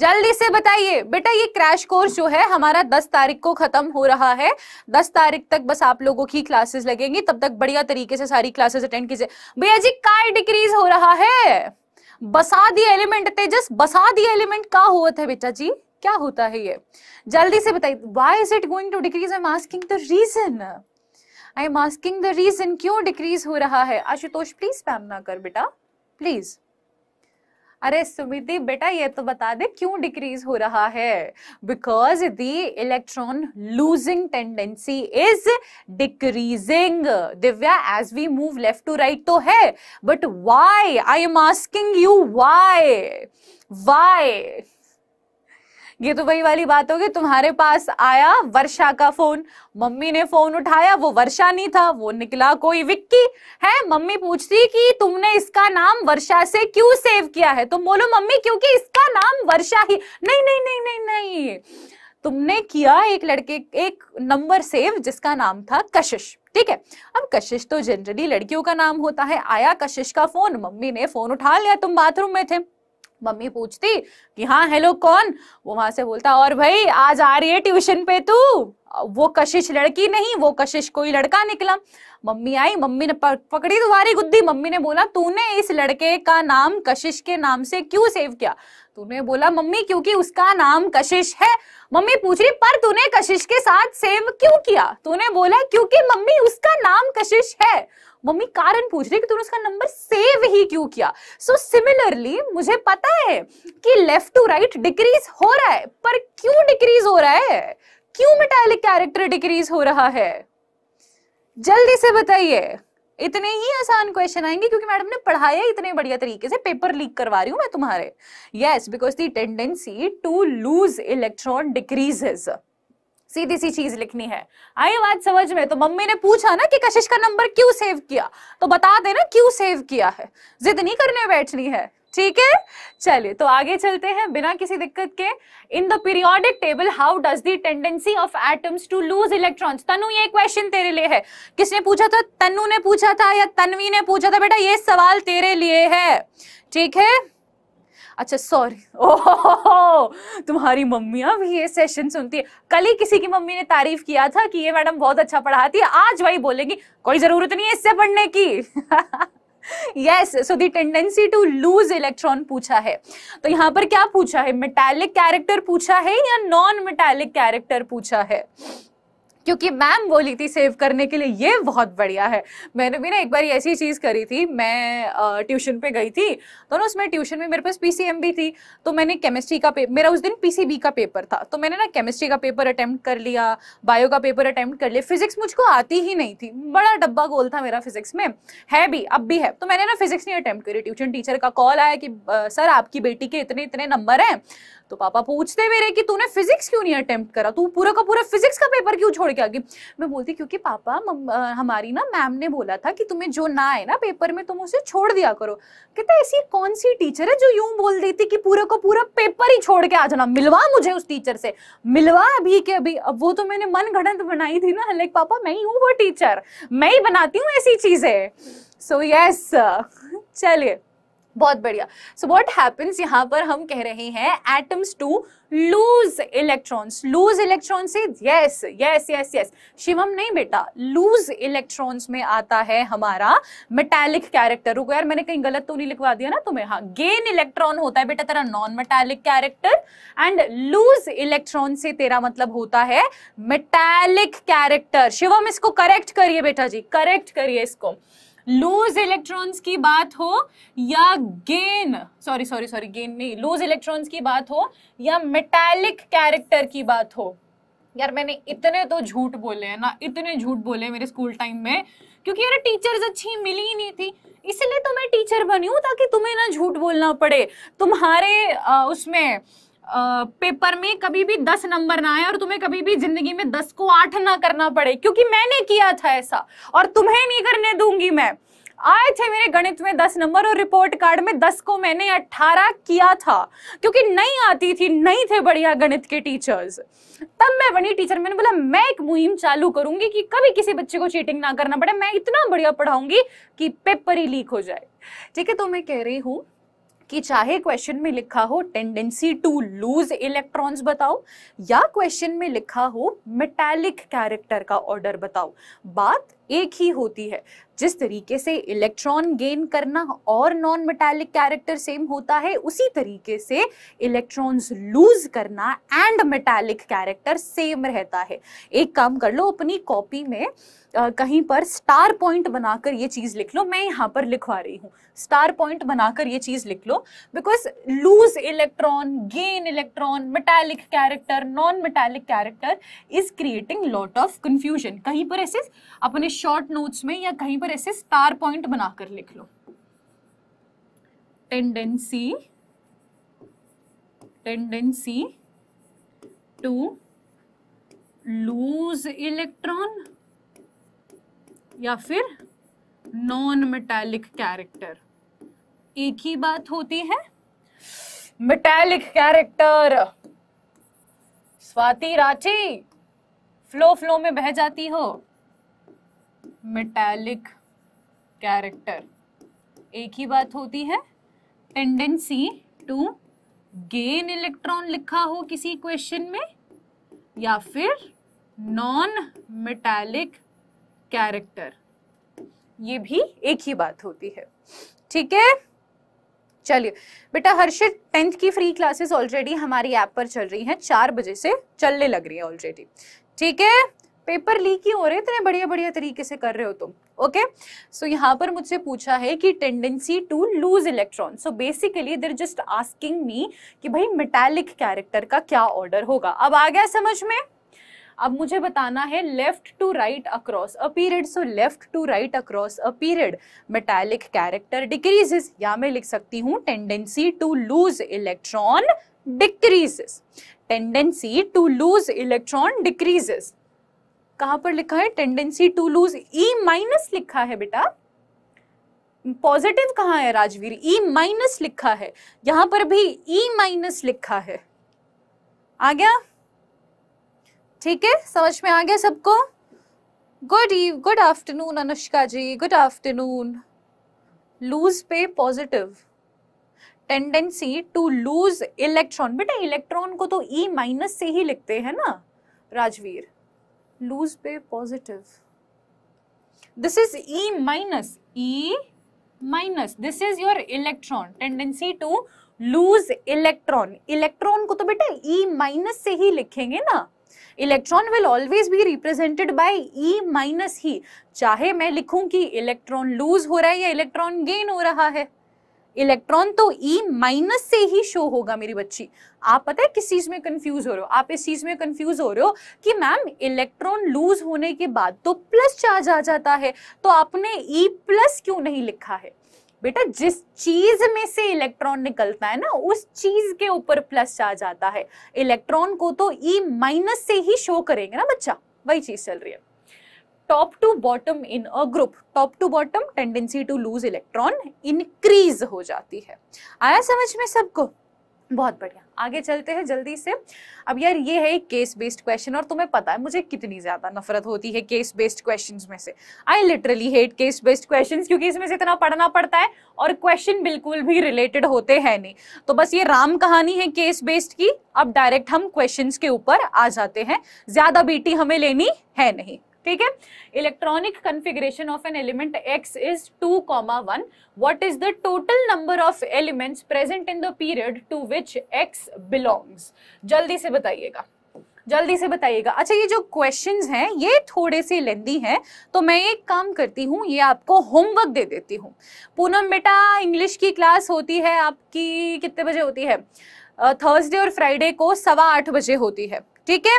जल्दी से बताइए बेटा ये क्रैश कोर्स जो है हमारा 10 तारीख को खत्म हो रहा है 10 तारीख तक बस आप लोगों की क्लासेस लगेंगी तब तक बढ़िया तरीके से सारी क्लासेस अटेंड कीजिए भैया जी का डिक्रीज हो रहा है बसा दी एलिमेंट तेजस बसा दी एलिमेंट का हुआ था बेटा जी क्या होता है ये जल्दी से बताइए why is it going to decrease I am asking the reason I am asking the reason क्यों डिक्रीज हो रहा है आशुतोष प्लीज स्पैम ना कर बेटा प्लीज अरे सुमिति बेटा ये तो बता दे क्यों डिक्रीज हो रहा है because the electron losing tendency is decreasing Divya as we move left to right तो है but why I am asking you why why ये तो वही वाली बात होगी तुम्हारे पास आया वर्षा का फोन मम्मी ने फोन उठाया वो वर्षा नहीं था वो निकला कोई विक्की है मम्मी पूछती कि तुमने इसका नाम वर्षा से क्यों सेव किया है तुम बोलो मम्मी क्योंकि इसका नाम वर्षा ही नहीं नहीं नहीं नहीं नहीं तुमने किया एक लड़के एक नंबर सेव जिसका नाम था कशिश ठीक है अब कशिश तो जनरली लड़कियों का नाम होता है आया कशिश का फोन मम्मी ने फोन उठा लिया तुम बाथरूम में थे मम्मी पूछती कि हाँ हेलो कौन वो वहां से बोलता और भाई आज आ रही है ट्यूशन पे तू वो कशिश लड़की नहीं वो कशिश कोई लड़का निकला मम्मी आई मम्मी ने पकड़ी तुम्हारी गुद्दी मम्मी ने बोला तूने इस लड़के का नाम कशिश के नाम से क्यों सेव किया तूने बोला मम्मी क्योंकि उसका नाम कशिश है मम्मी पूछ रही पर तूने कशिश के साथ सेव क्यों किया तूने बोला क्योंकि मम्मी उसका नाम कशिश है मम्मी कारण पूछ रही कि तूने उसका नंबर सेव ही क्यों किया सो so, सिमिलरली मुझे पता है कि लेफ्ट टू राइट डिक्रीज हो रहा है पर क्यों डिक्रीज हो रहा है क्यों मेटालिक कैरेक्टर डिक्रीज हो रहा है जल्दी से बताइए इतने ही आसान क्वेश्चन आएंगे क्योंकि मैडम ने पढ़ाया इतने बढ़िया तरीके से पेपर लीक करवा रही हूं मैं तुम्हारे yes because the tendency to lose electron decreases सीधी सी चीज लिखनी है आई बात समझ में तो मम्मी ने पूछा ना कि कशिश का नंबर क्यों सेव किया तो बता देना क्यों सेव किया है जिद नहीं करने बैठनी है ठीक है चलिए तो आगे चलते हैं बिना किसी दिक्कत के in the periodic table how does the tendency of atoms to lose electrons Tanu ये क्वेश्चन तेरे लिए है किसने पूछा था तनु ने पूछा था या तनवी ने पूछा था बेटा ये सवाल तेरे लिए है ठीक है अच्छा सॉरी [LAUGHS] ओह तुम्हारी मम्मिया भी ये सेशन सुनती है कल ही किसी की मम्मी ने तारीफ किया था कि ये मैडम बहुत अच्छा पढ़ाती है आज वही बोलेगी कोई जरूरत नहीं है इससे पढ़ने की yes so the tendency to lose electron पूछा है तो यहां पर क्या पूछा है मेटालिक कैरेक्टर पूछा है या नॉन मेटालिक कैरेक्टर पूछा है क्योंकि मैम बोली थी सेव करने के लिए ये बहुत बढ़िया है मैंने भी ना एक बार ऐसी चीज़ करी थी मैं ट्यूशन पे गई थी तो ना उसमें ट्यूशन में मेरे पास पी भी थी तो मैंने केमिस्ट्री का मेरा उस दिन पी का पेपर था तो मैंने ना केमिस्ट्री का पेपर अटैम्प्ट कर लिया बायो का पेपर अटैम्प्ट कर लिया फिजिक्स मुझको आती ही नहीं थी बड़ा डब्बा गोल था मेरा फिजिक्स में है भी अब भी है तो मैंने ना फिजिक्स नहीं अटैम्प्ट करी ट्यूशन टीचर का कॉल आया कि सर आपकी बेटी के इतने इतने नंबर हैं तो पापा पूछते मेरे कि तूने फिजिक्स क्यों नहीं अटेम्प्ट करा तू पूरा का पूरा फिजिक्स का पेपर क्यों छोड़ के आ गई मैं बोलती क्योंकि पापा मम, हमारी ना मैम ने बोला था कि तुम्हें जो ना है ना पेपर में तुम उसे छोड़ दिया करो कहते ऐसी कौन सी टीचर है जो यूं बोल देती कि पूरा का पूरा पेपर ही छोड़ के आ जाना मिलवा मुझे उस टीचर से मिलवा अभी के अभी अब वो तो मैंने मन गणत बनाई थी ना लाइक पापा मैं ही हूँ वो टीचर मैं ही बनाती हूँ ऐसी चीजें सो यस [LAUGHS] चलिए बहुत बढ़िया सो वॉट हैपन्स यहाँ पर हम कह रहे हैं atoms to lose electrons lose electrons yes yes yes yes Shivam नहीं बेटा लूज इलेक्ट्रॉन्स में आता है हमारा मेटेलिक कैरेक्टर रुको यार मैंने कहीं गलत तो नहीं लिखवा दिया ना तुम्हें हाँ गेन इलेक्ट्रॉन होता है बेटा तेरा non metallic character and lose electron से तेरा मतलब होता है मेटेलिक कैरेक्टर शिवम इसको करेक्ट करिए बेटा जी करेक्ट करिए इसको लूज इलेक्ट्रॉन्स की बात हो या gain sorry sorry sorry gain नहीं लूज इलेक्ट्रॉन्स की बात हो या मेटालिक कैरेक्टर की बात हो यार मैंने इतने तो झूठ बोले हैं ना इतने झूठ बोले मेरे स्कूल टाइम में क्योंकि यार टीचर्स अच्छी मिली ही नहीं थी इसलिए तो मैं टीचर बनी हूँ ताकि तुम्हें ना झूठ बोलना पड़े तुम्हारे आ, उसमें पेपर में कभी भी दस नंबर ना आए और तुम्हें कभी भी जिंदगी में दस को आठ ना करना पड़े क्योंकि मैंने किया था ऐसा और तुम्हें नहीं करने दूंगी मैं आए थे मेरे गणित में दस नंबर और रिपोर्ट कार्ड में दस को मैंने अट्ठारह किया था क्योंकि नहीं आती थी नहीं थे बढ़िया गणित के टीचर्स तब मैं बनी टीचर मैंने बोला मैं एक मुहिम चालू करूंगी कि कभी किसी बच्चे को चीटिंग ना करना पड़े मैं इतना बढ़िया पढ़ाऊंगी कि पेपर ही लीक हो जाए ठीक है तो मैं कह रही हूँ कि चाहे क्वेश्चन में लिखा हो टेंडेंसी टू लूज इलेक्ट्रॉन्स बताओ या क्वेश्चन में लिखा हो मेटालिक कैरेक्टर का ऑर्डर बताओ बात एक ही होती है जिस तरीके से इलेक्ट्रॉन गेन करना और नॉन मेटालिक कैरेक्टर सेम होता है उसी तरीके से इलेक्ट्रॉन्स लूज करना एंड मेटालिक कैरेक्टर सेम रहता है एक काम कर लो अपनी कॉपी में आ, कहीं पर स्टार पॉइंट बनाकर ये चीज़ लिख लो मैं यहाँ पर लिखवा रही हूँ स्टार पॉइंट बनाकर ये चीज़ लिख लो because lose electron gain electron metallic character non metallic character is creating lot of confusion कहीं पर ऐसे अपने शॉर्ट नोट्स में या कहीं पर ऐसे स्टार पॉइंट बनाकर लिख लो tendency tendency to lose electron या फिर नॉन मेटालिक कैरेक्टर एक ही बात होती है मेटालिक कैरेक्टर स्वाति राची फ्लो फ्लो में बह जाती हो मेटालिक कैरेक्टर एक ही बात होती है टेंडेंसी टू गेन इलेक्ट्रॉन लिखा हो किसी क्वेश्चन में या फिर नॉन मेटालिक कैरेक्टर ये भी एक ही बात होती है ठीक है चलिए बेटा हर्षित टेंथ की फ्री क्लासेस ऑलरेडी हमारी ऐप पर चल रही हैं चार बजे से चलने लग रही है ऑलरेडी ठीक है पेपर लीक ही हो रहे इतने बढ़िया बढ़िया तरीके से कर रहे हो तुम ओके सो यहाँ पर मुझसे पूछा है कि tendency to lose electron so basically they're just asking me कि भाई मेटेलिक कैरेक्टर का क्या ऑर्डर होगा अब आ गया समझ में अब मुझे बताना है left to right across a period so left to right across a period metallic character decreases या मैं लिख सकती हूँ tendency to lose electron decreases tendency to lose electron decreases कहां पर लिखा है tendency to lose E minus लिखा है बेटा पॉजिटिव कहां है राजवीर ई e माइनस लिखा है यहां पर भी ई e माइनस लिखा है आ गया ठीक है समझ में आ गया सबको good eve good afternoon Anushka ji good afternoon lose पे positive tendency to lose electron बेटा इलेक्ट्रॉन को तो ई e माइनस से ही लिखते हैं ना राजवीर लूज पे positive this is E minus E minus this is your electron tendency to lose electron electron को तो बेटा ई e माइनस से ही लिखेंगे ना electron will always be represented by E minus ही चाहे मैं लिखूं कि इलेक्ट्रॉन लूज हो रहा है या इलेक्ट्रॉन गेन हो रहा है इलेक्ट्रॉन तो ई e माइनस से ही शो होगा मेरी बच्ची आप पता है किस चीज में कंफ्यूज हो रहे हो आप इस चीज में कंफ्यूज हो रहे हो कि मैम इलेक्ट्रॉन लूज होने के बाद तो प्लस चार्ज आ जाता है तो आपने ई e प्लस क्यों नहीं लिखा है बेटा जिस चीज में से इलेक्ट्रॉन निकलता है ना उस चीज के ऊपर प्लस चार्ज आता है इलेक्ट्रॉन को तो ई e माइनस से ही शो करेंगे ना बच्चा वही चीज चल रही है top to bottom in a group top to bottom tendency to lose electron increase हो जाती है आया समझ में सबको बहुत बढ़िया आगे चलते हैं जल्दी से अब यार ये है एक केस बेस्ड क्वेश्चन और तुम्हें पता है मुझे कितनी ज़्यादा नफरत होती है केस बेस्ड क्वेश्चंस में से I literally hate case based questions क्योंकि इसमें से इतना पढ़ना पड़ता है और क्वेश्चन बिल्कुल भी रिलेटेड होते हैं नहीं तो बस ये राम कहानी है केस बेस्ड की अब डायरेक्ट हम क्वेश्चन के ऊपर आ जाते हैं ज़्यादा बीटी हमें लेनी है नहीं ठीक है electronic configuration of an element X is two comma one what is the total number of elements present in the period to which X belongs जल्दी से बताइएगा जल्दी से बताइएगा अच्छा ये जो क्वेश्चंस हैं ये थोड़े से लेंदी हैं तो मैं एक काम करती हूँ ये आपको होमवर्क दे देती हूँ पूनम बेटा इंग्लिश की क्लास होती है आपकी कितने बजे होती है थर्सडे और फ्राइडे को सवा आठ बजे होती है ठीक है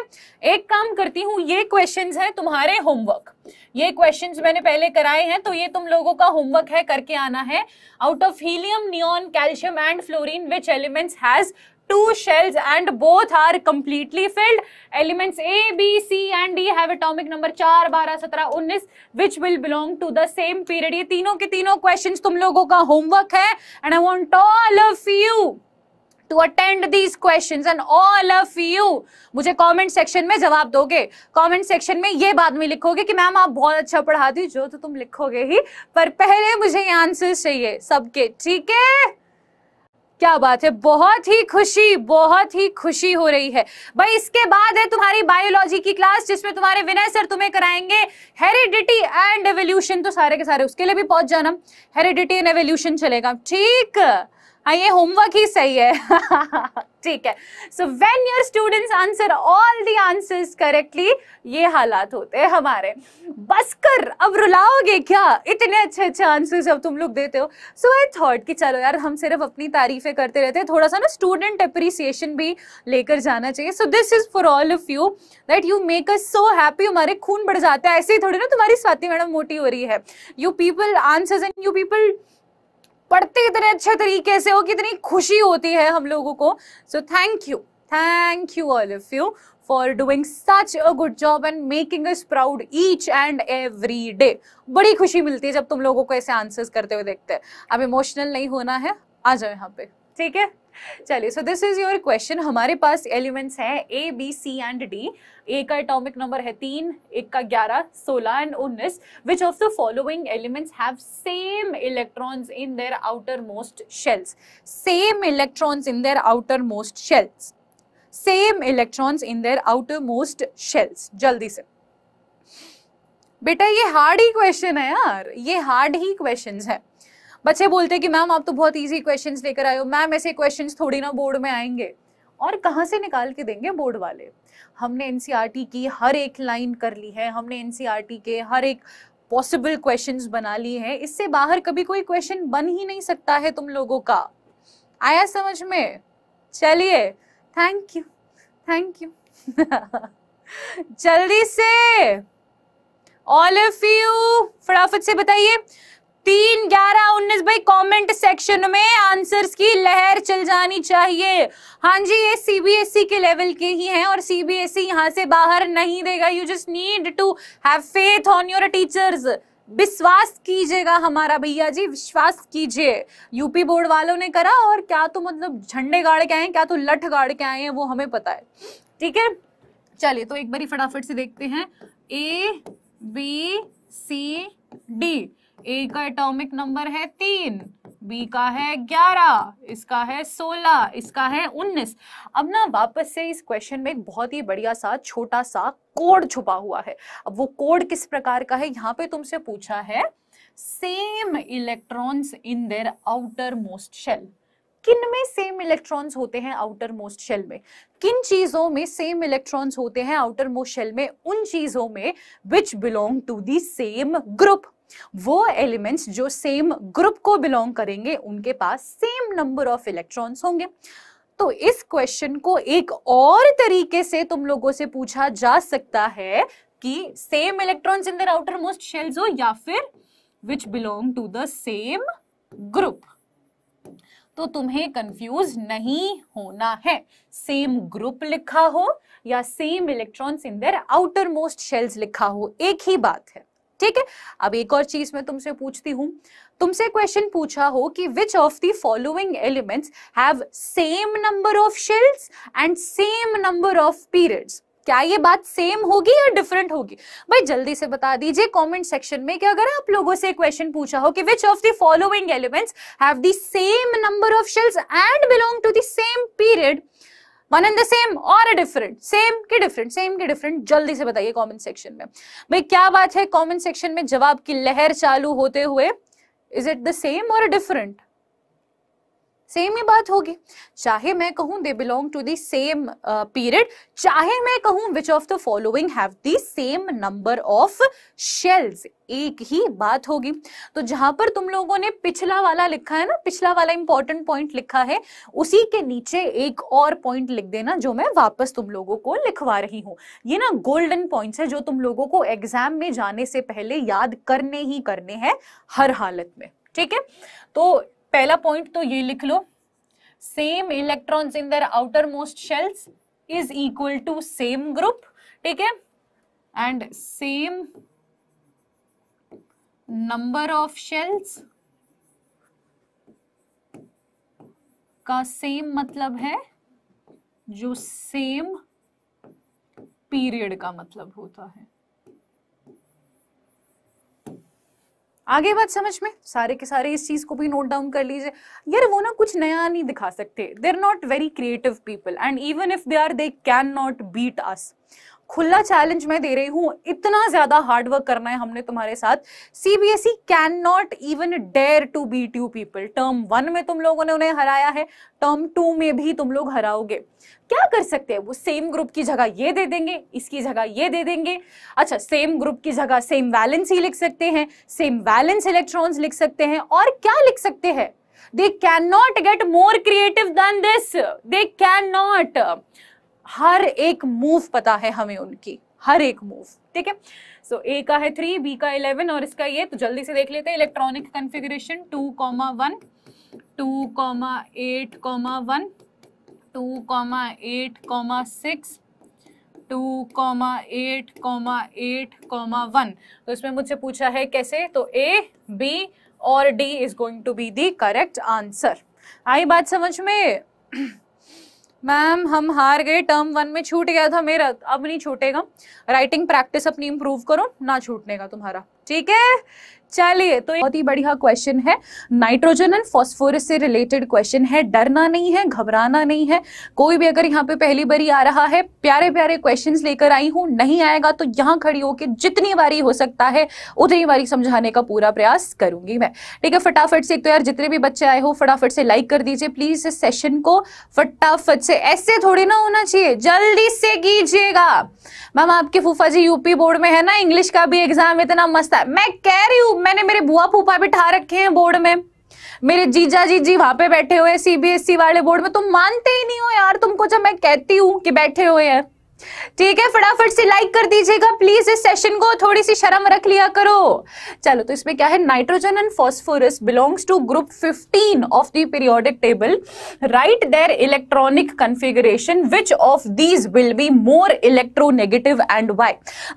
एक काम करती हूँ ये क्वेश्चंस हैं तुम्हारे होमवर्क ये क्वेश्चंस मैंने पहले कराए हैं तो ये तुम लोगों का होमवर्क है करके आना है out of helium neon calcium and fluorine which elements has two shells and both are completely filled elements A B C and D have atomic number चार बारह सत्रह उन्नीस which will belong to the same period ये तीनों के तीनों question तुम लोगों का होमवर्क है and I want all of you to attend these question and all of you मुझे कॉमेंट सेक्शन में जवाब दोगे कॉमेंट सेक्शन में ये बाद में लिखोगे कि मैम आप बहुत अच्छा दी जो तो तुम लिखोगे ही पर पहले मुझे ये आंसर चाहिए सबके ठीक है क्या बात है बहुत ही खुशी बहुत ही खुशी हो रही है भाई इसके बाद है तुम्हारी बायोलॉजी की क्लास जिसमें तुम्हारे विनय सर तुम्हें कराएंगे हेरिडिटी एंड एवोल्यूशन तो सारे के सारे उसके लिए भी पहुंच जाना हेरिडिटी एंड एवोल्यूशन चलेगा ठीक हाँ ये होमवर्क ही सही है [LAUGHS] ठीक है so when your students answer all the answers correctly ये हालात होते हैं हमारे बस कर अब रुलाओगे क्या इतने अच्छे अच्छे आंसर्स अब तुम लोग देते हो सो आई थॉट कि चलो यार हम सिर्फ अपनी तारीफें करते रहते हैं थोड़ा सा ना स्टूडेंट अप्रिसिएशन भी लेकर जाना चाहिए so this is for all of you that you make us so happy हमारे खून बढ़ जाते हैं ऐसे ही थोड़ी ना तुम्हारी स्वाति मैडम मोटी हो रही है you people answers and you people पढ़ते कितने अच्छे तरीके से हो कितनी खुशी होती है हम लोगों को so thank you thank you all of you for doing such a good job and making us proud each and every day बड़ी खुशी मिलती है जब तुम लोगों को ऐसे आंसर्स करते हुए देखते हैं अब इमोशनल नहीं होना है आ जाओ यहाँ पे ठीक है चलिए so this is your question हमारे पास एलिमेंट्स हैं A B C and D A का एटॉमिक नंबर है तीन एक का ग्यारह सोलह एंड उन्नीस which of the following elements have same electrons in their outermost shells same electrons in their outermost shells same electrons in their outermost shells जल्दी से बेटा ये हार्ड ही क्वेश्चन है यार ये हार्ड ही questions है बच्चे बोलते हैं कि मैम आप तो बहुत ईजी क्वेश्चन लेकर आए हो मैम ऐसे क्वेश्चन थोड़ी ना बोर्ड में आएंगे और कहाँ से निकाल के देंगे बोर्ड वाले हमने एन e की हर एक लाइन कर ली है हमने एन e के हर एक पॉसिबल क्वेश्चन बना लिए हैं इससे बाहर कभी कोई क्वेश्चन बन ही नहीं सकता है तुम लोगों का आया समझ में चलिए थैंक यू थैंक यू जल्दी से ऑल ऑफ यू फटाफट से बताइए तीन ग्यारह उन्नीस भाई कमेंट सेक्शन में आंसर्स की लहर चल जानी चाहिए हाँ जी ये सीबीएसई e के लेवल के ही हैं और सीबीएसई e यहां से बाहर नहीं देगा you just need to have faith on your teachers विश्वास कीजिएगा हमारा भैया जी विश्वास कीजिए यूपी बोर्ड वालों ने करा और क्या तो मतलब झंडे गाड़ के आए क्या तो लठ गाड़ के आए हैं वो हमें पता है ठीक है चलिए तो एक बारी फटाफट से देखते हैं A B C D A का एटॉमिक नंबर है तीन बी का है ग्यारह इसका है सोलह इसका है उन्नीस अब ना वापस से इस क्वेश्चन में एक बहुत ही बढ़िया सा छोटा सा कोड छुपा हुआ है अब वो कोड किस प्रकार का है यहाँ पे तुमसे पूछा है same electrons in their outermost shell किन में सेम इलेक्ट्रॉन्स होते हैं आउटर मोस्ट शेल में किन चीजों में सेम इलेक्ट्रॉन्स होते हैं आउटर मोस्ट शेल में उन चीजों में which belong to the same group वो एलिमेंट्स जो सेम ग्रुप को बिलोंग करेंगे उनके पास सेम नंबर ऑफ इलेक्ट्रॉन्स होंगे तो इस क्वेश्चन को एक और तरीके से तुम लोगों से पूछा जा सकता है कि same electrons in their outermost shells हो या फिर which belong to the same group तो तुम्हें कंफ्यूज नहीं होना है सेम ग्रुप लिखा हो या same electrons in their outermost shells लिखा हो एक ही बात है ठीक है अब एक और चीज मैं तुमसे पूछती हूँ तुमसे क्वेश्चन पूछा हो कि which of the following elements have same number of shells and same number of periods क्या ये बात सेम होगी या डिफरेंट होगी भाई जल्दी से बता दीजिए कमेंट सेक्शन में कि अगर आप लोगों से क्वेश्चन पूछा हो कि which of the following elements have the same number of shells and belong to the same period one and the same और डिफरेंट सेम के डिफरेंट सेम के डिफरेंट जल्दी से बताइए कमेंट सेक्शन में भाई क्या बात है कमेंट सेक्शन में जवाब की लहर चालू होते हुए इज इट द सेम और डिफरेंट सेम ही बात होगी चाहे मैं कहूं they belong to the same period चाहे मैं कहूं which of the following have the same number of shells एक ही बात होगी तो जहां पर तुम लोगों ने पिछला वाला लिखा है ना पिछला वाला इंपॉर्टेंट पॉइंट लिखा है उसी के नीचे एक और पॉइंट लिख देना जो मैं वापस तुम लोगों को लिखवा रही हूं ये ना गोल्डन पॉइंट्स है जो तुम लोगों को एग्जाम में जाने से पहले याद करने ही करने हैं हर हालत में ठीक है तो पहला पॉइंट तो ये लिख लो same electrons in their outermost shells is equal to same group ठीक है and same number of shells का सेम मतलब है जो सेम पीरियड का मतलब होता है आगे बात समझ में सारे के सारे इस चीज़ को भी नोट डाउन कर लीजिए यार वो ना कुछ नया नहीं दिखा सकते they are not very creative people and even if they are they can not beat us खुला चैलेंज मैं दे रही हूँ इतना ज्यादा हार्डवर्क करना है हमने तुम्हारे साथ CBSE can not even dare to beat you people term one में तुम लोगों ने उन्हें हराया है टर्म टू में भी तुम लोग हराओगे क्या कर सकते हैं वो सेम ग्रुप की जगह ये दे देंगे इसकी जगह ये दे देंगे अच्छा सेम ग्रुप की जगह सेम वैलेंस ही लिख सकते हैं सेम वैलेंस इलेक्ट्रॉन्स लिख सकते हैं और क्या लिख सकते हैं they can not get more creative than this they can not हर एक मूव पता है हमें उनकी हर एक मूव ठीक है सो ए का है थ्री बी का इलेवन और इसका ये तो जल्दी से देख लेते हैं electronic configuration two comma one two comma eight comma one two comma eight comma six two comma eight comma eight comma one तो इसमें मुझसे पूछा है कैसे तो ए बी और D is going to be the correct answer आई बात समझ में मैम हम हार गए टर्म वन में छूट गया था मेरा अब नहीं छूटेगा राइटिंग प्रैक्टिस अपनी इम्प्रूव करो ना छूटने का तुम्हारा ठीक है चलिए तो बहुत ही बढ़िया क्वेश्चन है नाइट्रोजन एंड फॉस्फोरस से रिलेटेड क्वेश्चन है डरना नहीं है घबराना नहीं है कोई भी अगर यहाँ पे पहली बारी आ रहा है प्यारे प्यारे क्वेश्चन लेकर आई हूं नहीं आएगा तो यहाँ खड़ी होकर जितनी बारी हो सकता है उतनी बारी समझाने का पूरा प्रयास करूंगी मैं ठीक है फटाफट से एक तो यार जितने भी बच्चे आए हो फटाफट से लाइक कर दीजिए प्लीज इस सेशन को फटाफट से ऐसे थोड़ी ना होना चाहिए जल्दी से कीजिएगा मैम आपके फूफा जी यूपी बोर्ड में है ना इंग्लिश का भी एग्जाम इतना मस्त है मैं कह रही हूं मैंने मेरे बुआ फूफा बिठा रखे हैं बोर्ड में मेरे जीजा जी जी वहां पे बैठे हुए सीबीएसई e वाले बोर्ड में तुम मानते ही नहीं हो यार तुमको जब मैं कहती हूँ कि बैठे हुए हैं ठीक है फटाफट से लाइक कर दीजिएगा प्लीज इस सेशन को थोड़ी सी शर्म रख लिया करो चलो तो इसमें क्या है nitrogen and phosphorus belongs to group 15 of the periodic table right their electronic configuration which of these will be more electronegative and why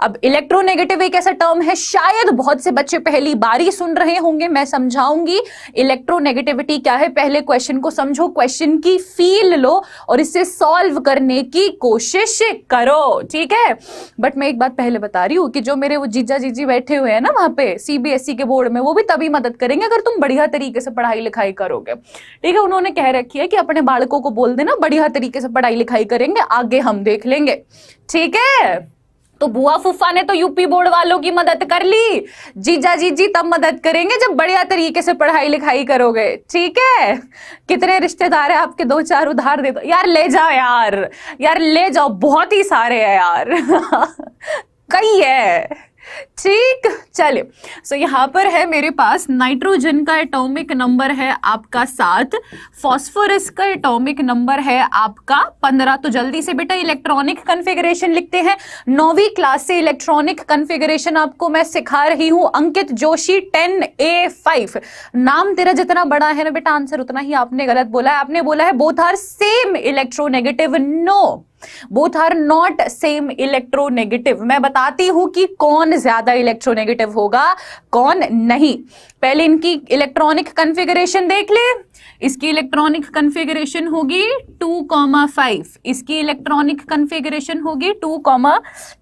अब इलेक्ट्रोनेगेटिव एक ऐसा टर्म है शायद बहुत से बच्चे पहली बार ही सुन रहे होंगे मैं समझाऊंगी इलेक्ट्रोनेगेटिविटी क्या है पहले क्वेश्चन को समझो क्वेश्चन की फील लो और इसे सॉल्व करने की कोशिश करो ठीक है बट मैं एक बात पहले बता रही हूँ कि जो मेरे वो जीजा जीजी बैठे हुए हैं ना वहां पे सीबीएसई e के बोर्ड में वो भी तभी मदद करेंगे अगर तुम बढ़िया तरीके से पढ़ाई लिखाई करोगे ठीक है उन्होंने कह रखी है कि अपने बालकों को बोल देना बढ़िया तरीके से पढ़ाई लिखाई करेंगे आगे हम देख लेंगे ठीक है तो बुआ फुफा ने तो यूपी बोर्ड वालों की मदद कर ली जीजा जीजी तब मदद करेंगे जब बढ़िया तरीके से पढ़ाई लिखाई करोगे ठीक है कितने रिश्तेदार है आपके दो चार उधार दे दो यार ले जाओ यार यार ले जाओ बहुत ही सारे है यार [LAUGHS] कई है ठीक चलिए सो यहां पर है मेरे पास नाइट्रोजन का एटॉमिक नंबर है आपका सात फॉस्फोरस का एटॉमिक नंबर है आपका पंद्रह तो जल्दी से बेटा इलेक्ट्रॉनिक कन्फिगरेशन लिखते हैं नौवीं क्लास से इलेक्ट्रॉनिक कन्फिगरेशन आपको मैं सिखा रही हूं Ankit Joshi ten A five नाम तेरा जितना बड़ा है ना बेटा आंसर उतना ही आपने गलत बोला है आपने बोला है both are same electronegative no both are not same electronegative मैं बताती हूं कि कौन ज्यादा इलेक्ट्रोनेगेटिव होगा कौन नहीं पहले इनकी इलेक्ट्रॉनिक कंफिगरेशन देख ले इसकी इलेक्ट्रॉनिक कंफिगरेशन होगी 2.5 इसकी इलेक्ट्रॉनिक कंफिगरेशन होगी टू कॉमा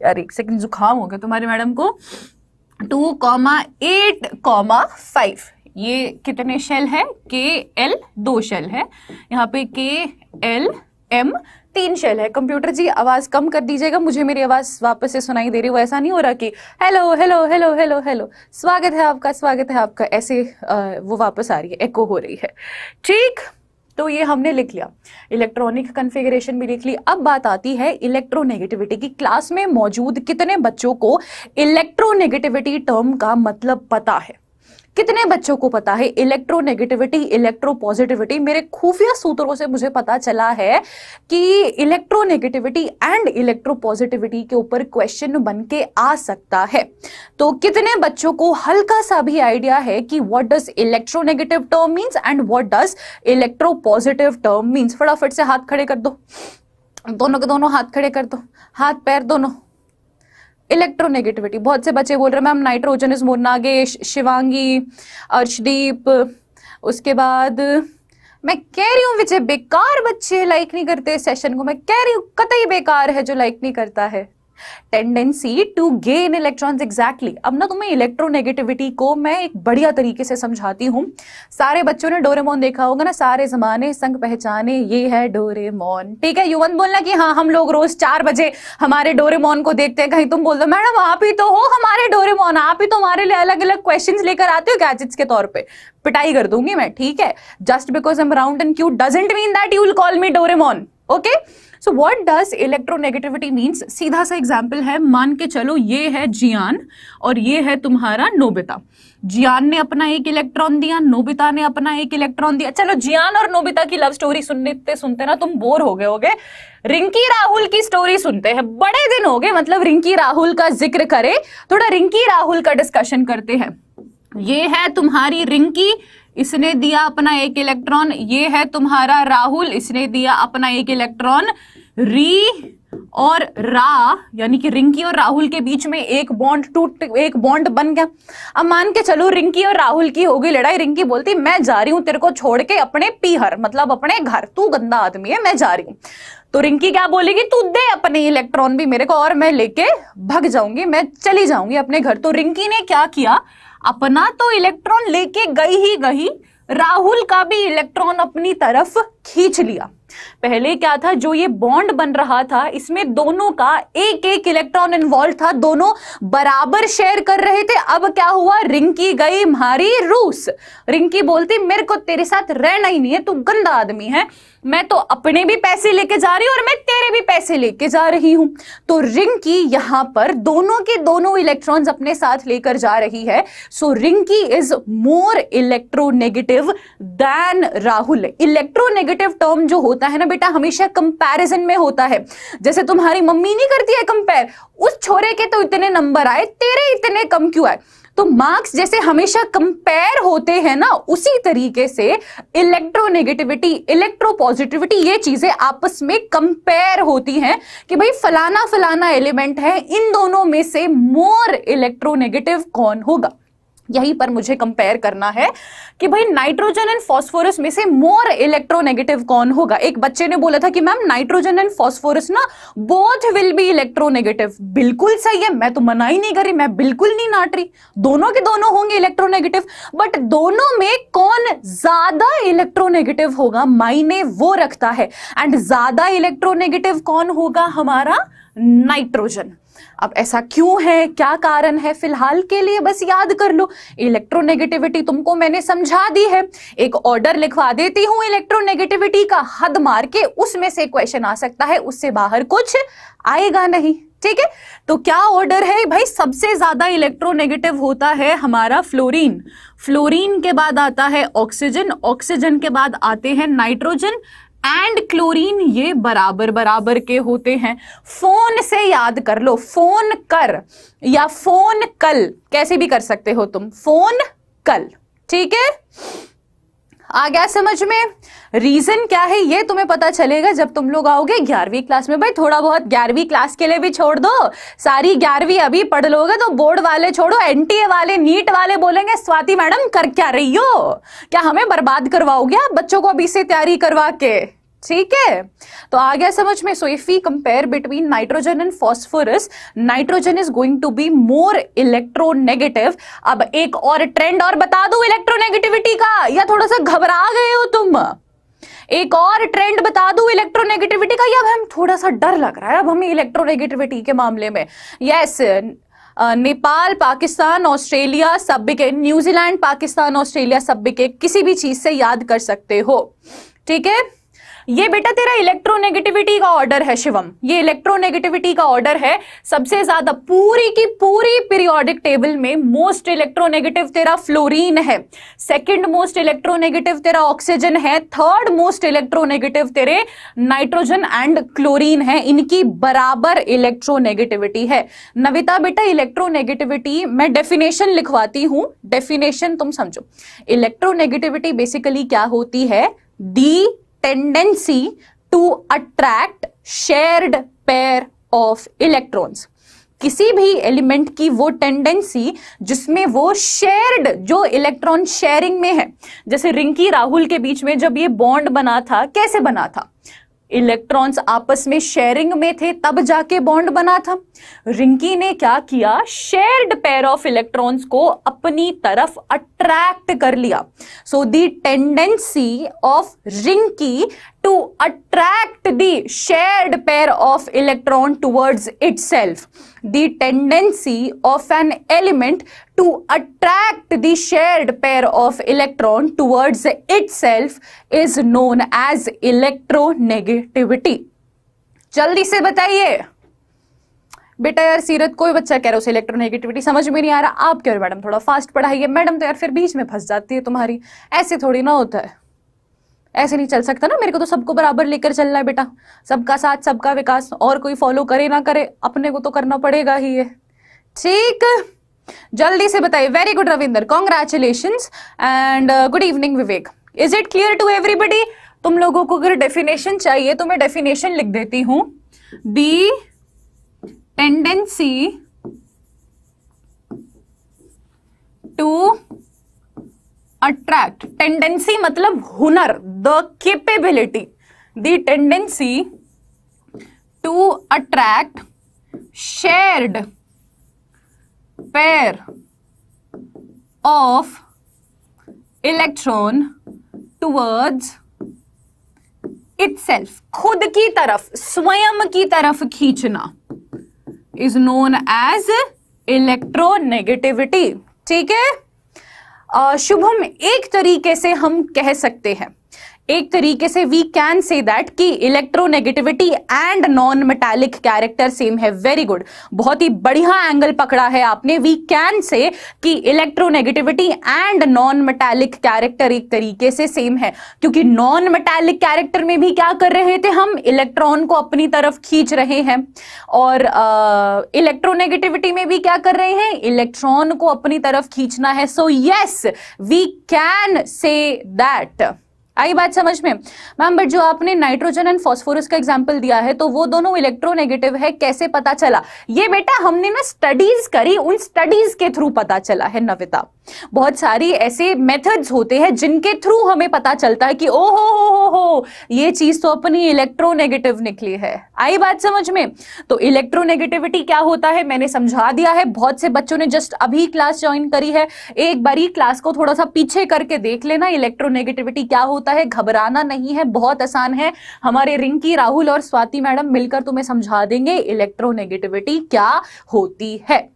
यार एक सेकंड जुकाम हो गया तुम्हारे मैडम को two comma eight comma five ये कितने शेल है के एल दो शेल है यहाँ पे के एल एम तीन शेल है कंप्यूटर जी आवाज कम कर दीजिएगा मुझे मेरी आवाज वापस से सुनाई दे रही वो ऐसा नहीं हो रहा कि hello hello hello hello hello स्वागत है आपका स्वागत है आपका ऐसे आ, वो वापस आ रही है एको हो रही है ठीक तो ये हमने लिख लिया इलेक्ट्रॉनिक कंफिगरेशन भी लिख ली अब बात आती है इलेक्ट्रोनेगेटिविटी की क्लास में मौजूद कितने बच्चों को इलेक्ट्रोनेगेटिविटी टर्म का मतलब पता है कितने बच्चों को पता है इलेक्ट्रोनेगेटिविटी इलेक्ट्रोपॉजिटिविटी मेरे खुफिया सूत्रों से मुझे पता चला है कि इलेक्ट्रोनेगेटिविटी एंड इलेक्ट्रोपॉजिटिविटी के ऊपर क्वेश्चन बन के आ सकता है तो कितने बच्चों को हल्का सा भी आइडिया है कि what does electronegative term means and what does electropositive term means फटाफट से हाथ खड़े कर दो दोनों के दोनों हाथ खड़े कर दो हाथ पैर दोनों इलेक्ट्रोनेगेटिविटी बहुत से बच्चे बोल रहे हैं ma'am nitrogen is more Nagesh Shivangi Arshdeep उसके बाद मैं कह रही हूँ विजय बेकार बच्चे लाइक नहीं करते सेशन को मैं कह रही हूँ कतई बेकार है जो लाइक नहीं करता है tendency to gain electrons exactly अब ना तुम्हें इलेक्ट्रोनेगेटिविटी को मैं एक बढ़िया तरीके से समझाती हूँ सारे बच्चों ने डोरेमोन देखा होगा ना सारे जमाने संग पहचाने ये है डोरेमोन ठीक है युवन बोलना कि हाँ हम लोग रोज चार बजे हमारे डोरेमोन को देखते हैं कहीं तुम बोल दो मैडम आप ही तो हो हमारे डोरेमोन आप ही तो हमारे लिए अलग अलग क्वेश्चन लेकर आते हो गैजेट्स के तौर पर पिटाई कर दूंगी मैं ठीक है just because I'm round and cute doesn't mean that you will call me Doraemon okay okay? So what does electronegativity means सीधा सा एग्जाम्पल है मान के चलो ये है जियान और ये है तुम्हारा नोबिता जियान ने अपना एक इलेक्ट्रॉन दिया नोबिता ने अपना एक इलेक्ट्रॉन दिया चलो जियान और नोबिता की लव स्टोरी सुनते सुनते ना तुम बोर हो गए हो गए रिंकी राहुल की स्टोरी सुनते हैं बड़े दिन हो गए मतलब रिंकी राहुल का जिक्र करें थोड़ा रिंकी राहुल का डिस्कशन करते हैं ये है तुम्हारी रिंकी इसने दिया अपना एक इलेक्ट्रॉन ये है तुम्हारा राहुल इसने दिया अपना एक इलेक्ट्रॉन री और रा यानी कि रिंकी और राहुल के बीच में एक बॉन्ड टूट एक बॉन्ड बन गया अब मान के चलो रिंकी और राहुल की होगी लड़ाई रिंकी बोलती मैं जा रही हूं तेरे को छोड़ के अपने पीहर मतलब अपने घर तू गंदा आदमी है मैं जा रही हूं तो रिंकी क्या बोलेगी तू दे अपने इलेक्ट्रॉन भी मेरे को और मैं लेके भग जाऊंगी मैं चली जाऊंगी अपने घर तो रिंकी ने क्या किया अपना तो इलेक्ट्रॉन लेके गई ही गई राहुल का भी इलेक्ट्रॉन अपनी तरफ खींच लिया पहले क्या था जो ये बॉन्ड बन रहा था इसमें दोनों का एक एक इलेक्ट्रॉन इन्वॉल्व था दोनों बराबर शेयर कर रहे थे अब क्या हुआ रिंकी गई मारी रूस रिंकी बोलती मेरे को तेरे साथ रहना ही नहीं है तू गंदा आदमी है मैं तो अपने भी पैसे लेके जा रही हूं और मैं तेरे भी पैसे लेके जा रही हूं तो रिंकी यहां पर दोनों के दोनों इलेक्ट्रॉन्स अपने साथ लेकर जा रही है so Rinki is more electronegative than Rahul electronegative term जो होता है ना बेटा हमेशा कंपैरिजन में होता है जैसे तुम्हारी मम्मी नहीं करती है कंपेयर उस छोरे के तो इतने नंबर आए तेरे इतने कम क्यों आए तो मार्क्स जैसे हमेशा कंपेयर होते हैं ना उसी तरीके से इलेक्ट्रोनेगेटिविटी इलेक्ट्रो पॉजिटिविटी ये चीजें आपस में कंपेयर होती हैं कि भाई फलाना फलाना एलिमेंट है इन दोनों में से मोर इलेक्ट्रोनेगेटिव कौन होगा यहीं पर मुझे कंपेयर करना है कि भाई नाइट्रोजन एंड फॉस्फोरस में से मोर इलेक्ट्रोनेगेटिव कौन होगा एक बच्चे ने बोला था कि मैम नाइट्रोजन एंड फॉस्फोरस ना बोथ विल बी इलेक्ट्रोनेगेटिव बिल्कुल सही है मैं तो मना ही नहीं करी मैं बिल्कुल नहीं नाट रही दोनों के दोनों होंगे इलेक्ट्रोनेगेटिव बट दोनों में कौन ज्यादा इलेक्ट्रोनेगेटिव होगा मायने वो रखता है एंड ज्यादा इलेक्ट्रोनेगेटिव कौन होगा हमारा नाइट्रोजन अब ऐसा क्यों है क्या कारण है फिलहाल के लिए बस याद कर लो इलेक्ट्रोनेगेटिविटी तुमको मैंने समझा दी है एक ऑर्डर लिखवा देती हूँ इलेक्ट्रोनेगेटिविटी का हद मार के उसमें से क्वेश्चन आ सकता है उससे बाहर कुछ आएगा नहीं ठीक है तो क्या ऑर्डर है भाई सबसे ज्यादा इलेक्ट्रोनेगेटिव होता है हमारा फ्लोरीन फ्लोरीन के बाद आता है ऑक्सीजन ऑक्सीजन के बाद आते हैं नाइट्रोजन एंड क्लोरीन ये बराबर बराबर के होते हैं फोन से याद कर लो फोन कर या फोन कल कैसे भी कर सकते हो तुम फोन कल ठीक है आ गया समझ में रीजन क्या है ये तुम्हें पता चलेगा जब तुम लोग आओगे ग्यारहवीं क्लास में भाई थोड़ा बहुत ग्यारहवीं क्लास के लिए भी छोड़ दो सारी ग्यारहवीं अभी पढ़ लोगे तो बोर्ड वाले छोड़ो एनटीए वाले नीट वाले बोलेंगे स्वाति मैडम कर क्या रही हो क्या हमें बर्बाद करवाओगे आप बच्चों को अभी से तैयारी करवा के ठीक है तो आ गया समझ में so if we compare between nitrogen and phosphorus nitrogen is going to be more electronegative अब एक और ट्रेंड और बता दू इलेक्ट्रोनेगेटिविटी का या थोड़ा सा घबरा गए हो तुम एक और ट्रेंड बता दू इलेक्ट्रोनेगेटिविटी का या अब हम थोड़ा सा डर लग रहा है अब हमें इलेक्ट्रोनेगेटिविटी के मामले में yes yes, Nepal Pakistan Australia सब के न्यूजीलैंड पाकिस्तान ऑस्ट्रेलिया सब के किसी भी चीज से याद कर सकते हो ठीक है ये बेटा तेरा इलेक्ट्रोनेगेटिविटी का ऑर्डर है शिवम ये इलेक्ट्रोनेगेटिविटी का ऑर्डर है सबसे ज्यादा पूरी की पूरी पीरियोडिक टेबल में मोस्ट इलेक्ट्रोनेगेटिव तेरा फ्लोरीन है सेकंड मोस्ट इलेक्ट्रोनेगेटिव तेरा ऑक्सीजन है थर्ड मोस्ट इलेक्ट्रोनेगेटिव तेरे नाइट्रोजन एंड क्लोरीन है इनकी बराबर इलेक्ट्रोनेगेटिविटी है नविता बेटा इलेक्ट्रोनेगेटिविटी मैं डेफिनेशन लिखवाती हूं डेफिनेशन तुम समझो इलेक्ट्रोनेगेटिविटी बेसिकली क्या होती है the tendency to attract shared pair of electrons किसी भी एलिमेंट की वो टेंडेंसी जिसमें वो शेयर्ड जो इलेक्ट्रॉन शेयरिंग में है जैसे रिंकी राहुल के बीच में जब ये बॉन्ड बना था कैसे बना था इलेक्ट्रॉन्स आपस में शेयरिंग में थे तब जाके बॉन्ड बना था रिंकी ने क्या किया शेयर्ड पेयर ऑफ इलेक्ट्रॉन्स को अपनी तरफ अट्रैक्ट कर लिया so the tendency of Rinki to attract the shared pair of electron towards it the tendency of an element to attract the shared pair of electron towards itself is known as electronegativity. जल्दी से बताइए बेटा यार सीरत कोई बच्चा कह रहा है उसे इलेक्ट्रोनेगेटिविटी समझ में नहीं आ रहा आप क्यों मैडम थोड़ा फास्ट पढ़ाइए मैडम तो यार फिर बीच में फंस जाती है तुम्हारी ऐसे थोड़ी ना होता है ऐसे नहीं चल सकता ना मेरे को तो सबको बराबर लेकर चलना है बेटा सबका साथ सबका विकास और कोई फॉलो करे ना करे अपने को तो करना पड़ेगा ही है ठीक जल्दी से बताइए very good Ravinder congratulation and good evening Vivek is it clear to everybody तुम लोगों को अगर डेफिनेशन चाहिए तो मैं डेफिनेशन लिख देती हूं the tendency to attract tendency मतलब हुनर the capability the tendency to attract shared pair of electron towards itself खुद की तरफ स्वयं की तरफ खींचना इज नोन एज इलेक्ट्रोनेगेटिविटी ठीक है शुभम एक तरीके से हम कह सकते हैं एक तरीके से वी कैन से दैट कि electronegativity and non metallic character same है वेरी गुड बहुत ही बढ़िया एंगल पकड़ा है आपने वी कैन से कि electronegativity and non metallic character एक तरीके से सेम है क्योंकि नॉन मेटालिक कैरेक्टर में भी क्या कर रहे थे हम इलेक्ट्रॉन को अपनी तरफ खींच रहे हैं और इलेक्ट्रोनेगेटिविटी में भी क्या कर रहे हैं इलेक्ट्रॉन को अपनी तरफ खींचना है so yes we can say that आई बात समझ में मैम बट जो आपने नाइट्रोजन एंड फॉस्फोरस का एग्जाम्पल दिया है तो वो दोनों इलेक्ट्रोनेगेटिव है कैसे पता चला ये बेटा हमने ना स्टडीज करी उन स्टडीज के थ्रू पता चला है नविता बहुत सारी ऐसे मेथड्स होते हैं जिनके थ्रू हमें पता चलता है कि ओ हो हो हो हो ये चीज तो अपनी इलेक्ट्रोनेगेटिव निकली है आई बात समझ में तो इलेक्ट्रोनेगेटिविटी क्या होता है मैंने समझा दिया है बहुत से बच्चों ने जस्ट अभी क्लास ज्वाइन करी है एक बारी क्लास को थोड़ा सा पीछे करके देख लेना इलेक्ट्रोनेगेटिविटी क्या होता है घबराना नहीं है बहुत आसान है हमारे रिंकी राहुल और स्वाति मैडम मिलकर तुम्हें समझा देंगे इलेक्ट्रोनेगेटिविटी क्या होती है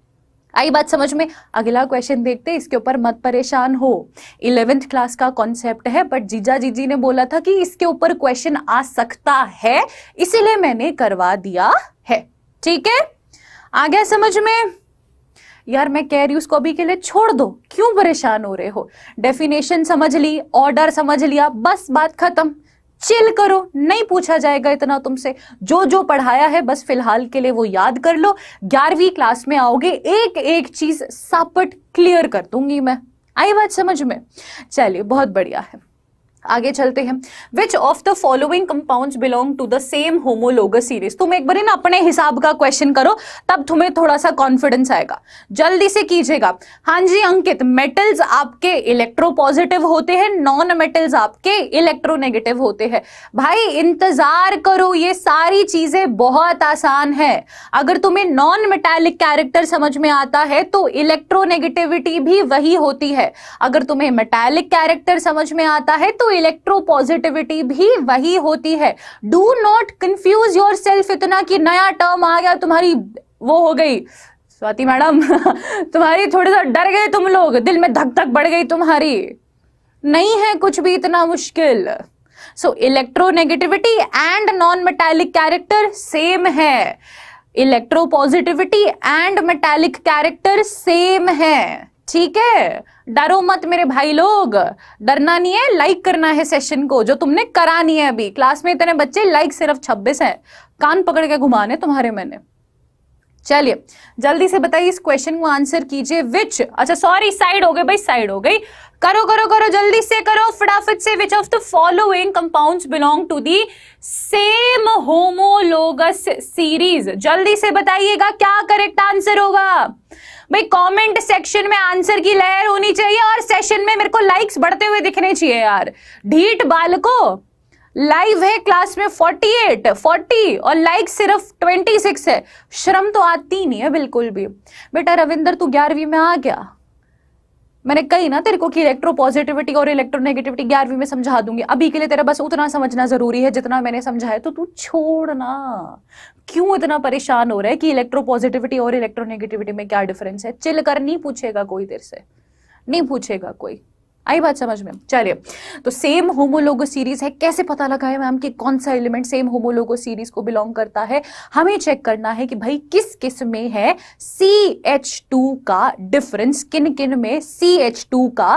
आई बात समझ में अगला क्वेश्चन देखते इसके ऊपर मत परेशान हो इलेवेंथ क्लास का कॉन्सेप्ट है बट जीजा जीजी ने बोला था कि इसके ऊपर क्वेश्चन आ सकता है इसीलिए मैंने करवा दिया है ठीक है आ गया समझ में यार मैं कह रही हूँ उसको अभी के लिए छोड़ दो क्यों परेशान हो रहे हो डेफिनेशन समझ ली ऑर्डर समझ लिया बस बात खत्म चिल करो नहीं पूछा जाएगा इतना तुमसे जो जो पढ़ाया है बस फिलहाल के लिए वो याद कर लो ग्यारहवीं क्लास में आओगे एक एक चीज सापट क्लियर कर दूंगी मैं आई बात समझ में चलिए बहुत बढ़िया है आगे चलते हैं which of the following compound belong to the same homologous series तुम एक बार ना अपने हिसाब का क्वेश्चन करो तब तुम्हें थोड़ा सा कॉन्फिडेंस आएगा जल्दी से कीजिएगा हाँ जी अंकित मेटल्स आपके इलेक्ट्रो पॉजिटिव होते हैं नॉन मेटल्स आपके इलेक्ट्रोनेगेटिव होते हैं भाई इंतजार करो ये सारी चीजें बहुत आसान है अगर तुम्हें नॉन मेटेलिक कैरेक्टर समझ में आता है तो इलेक्ट्रोनेगेटिविटी भी वही होती है अगर तुम्हें मेटेलिक कैरेक्टर समझ में आता है तो इलेक्ट्रोपॉजिटिविटी भी वही होती है do not confuse yourself इतना कि नया टर्म आ गया तुम्हारी वो हो गई स्वाति मैडम [LAUGHS] तुम्हारी थोड़ी सा डर गए तुम लोग दिल में धक धक बढ़ गई तुम्हारी नहीं है कुछ भी इतना मुश्किल so electronegativity and non metallic character same है electropositivity and metallic character same है ठीक है डरो मत मेरे भाई लोग डरना नहीं है लाइक करना है सेशन को जो तुमने करा नहीं है अभी क्लास में इतने बच्चे लाइक सिर्फ छब्बीस है कान पकड़ के घुमाने तुम्हारे मैंने चलिए जल्दी से बताइए इस क्वेश्चन को आंसर कीजिए विच अच्छा सॉरी साइड हो गई भाई साइड हो गई करो करो करो जल्दी से करो फटाफट से which of the following compounds belong to the same homologous series जल्दी से बताइएगा क्या करेक्ट आंसर होगा भाई कमेंट सेक्शन में आंसर की लहर होनी चाहिए और सेशन में मेरे को लाइक्स बढ़ते हुए दिखने चाहिए यार ढीठ बालको लाइव है क्लास में 48, 40 और लाइक सिर्फ 26 है श्रम तो आती नहीं है बिल्कुल भी बेटा रविंदर तू ग्यारहवीं में आ गया मैंने कही ना तेरे को कि इलेक्ट्रो पॉजिटिविटी और इलेक्ट्रो नेगेटिविटी ग्यारहवीं में समझा दूंगी अभी के लिए तेरा बस उतना समझना जरूरी है जितना मैंने समझाया तो तू छोड़ना क्यों इतना परेशान हो रहा है कि इलेक्ट्रो पॉजिटिविटी और इलेक्ट्रोनेगेटिविटी में क्या डिफरेंस है चिल कर नहीं पूछेगा कोई देर से नहीं पूछेगा कोई आई बात समझ में चलिए तो सेम होमोलोगो सीरीज है कैसे पता लगा है मैम कि कौन सा एलिमेंट सेम होमोलोगो सीरीज को बिलोंग करता है हमें चेक करना है कि भाई किस किस में है सी एच टू का डिफरेंस किन किन में सी एच टू का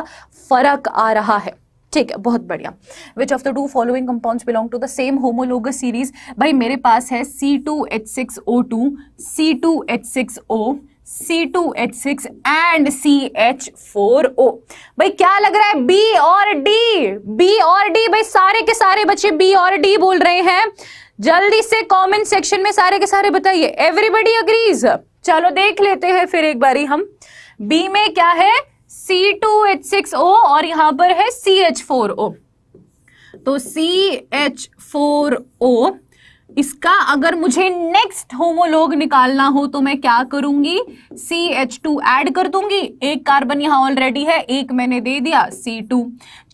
फर्क आ रहा है ठीक है बहुत बढ़िया which of the two following compound belong to the same homologous series भाई मेरे पास है C two H six O two C two H six O C two H six and C H four O भाई क्या लग रहा है B और डी बी और डी भाई सारे के सारे बच्चे बी और डी बोल रहे हैं जल्दी से कमेंट सेक्शन में सारे के सारे बताइए एवरीबडी अग्रीज चलो देख लेते हैं फिर एक बारी हम बी में क्या है C two H six O और यहां पर है सी एच फोर ओ तो सी एच फोर ओ इसका अगर मुझे नेक्स्ट होमोलोग निकालना हो तो मैं क्या करूंगी सी एच टू एड कर दूंगी एक कार्बन यहां ऑलरेडी है एक मैंने दे दिया सी टू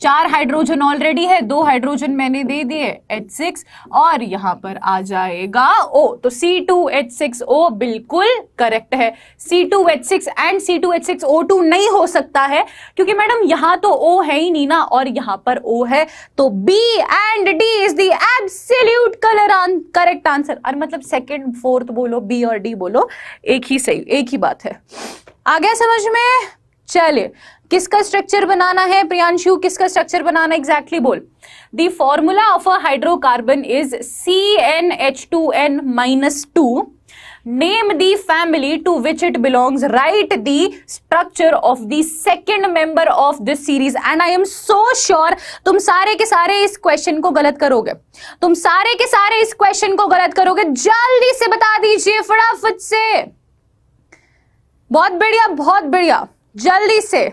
चार हाइड्रोजन ऑलरेडी है दो हाइड्रोजन मैंने दे दिए एच सिक्स और यहां पर आ जाएगा ओ तो C two H six O बिल्कुल करेक्ट है C two H six and C two H six O two नहीं हो सकता है क्योंकि मैडम यहां तो ओ है ही नहीं ना और यहां पर ओ है तो B and D is the absolute colour correct answer और मतलब सेकेंड फोर्थ बोलो बी और डी बोलो एक ही सही एक ही बात है आ गया समझ में चलिए किसका स्ट्रक्चर बनाना है प्रियांशु किसका स्ट्रक्चर बनाना एग्जैक्टली बोल the formula of a hydrocarbon is C n H two n minus two name the family to which it belong right the structure of the second member of this series and I am so sure तुम सारे के सारे इस question को गलत करोगे तुम सारे के सारे इस क्वेश्चन को गलत करोगे जल्दी से बता दीजिए फटाफट से बहुत बढ़िया बहुत बढ़िया जल्दी से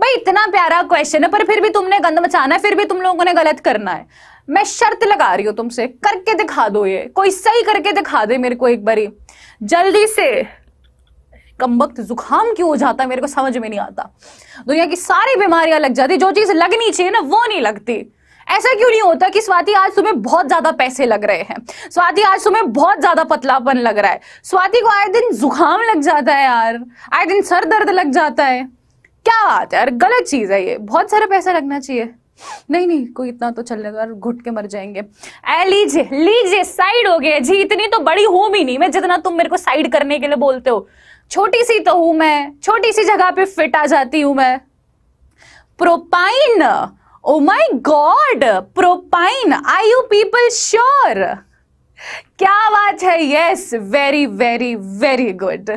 भाई इतना प्यारा क्वेश्चन है पर फिर भी तुमने गंद मचाना है फिर भी तुम लोगों ने गलत करना है मैं शर्त लगा रही हूँ तुमसे करके दिखा दो ये कोई सही करके दिखा दे मेरे को एक बारी जल्दी से कम वक्त जुकाम क्यों हो जाता है मेरे को समझ में नहीं आता दुनिया की सारी बीमारियां लग जाती जो चीज लगनी चाहिए ना वो नहीं लगती ऐसा क्यों नहीं होता कि स्वाति आज तुम्हें बहुत ज्यादा पैसे लग रहे हैं स्वाति आज तुम्हें बहुत ज्यादा पतलापन लग रहा है स्वाति को आए दिन जुकाम लग जाता है यार आए दिन सर दर्द लग जाता है क्या बात है यार गलत चीज़ है ये बहुत सारा पैसा लगना चाहिए नहीं नहीं कोई इतना तो चलने दो घुट के मर जाएंगे ऐ लीजिए लीजिए साइड हो गए जी इतनी तो बड़ी हूं भी नहीं मैं जितना तुम मेरे को साइड करने के लिए बोलते हो छोटी सी तो हूं मैं छोटी सी जगह पे फिट आ जाती हूं मैं propyne oh my God propyne I you people sure क्या बात है yes very very very good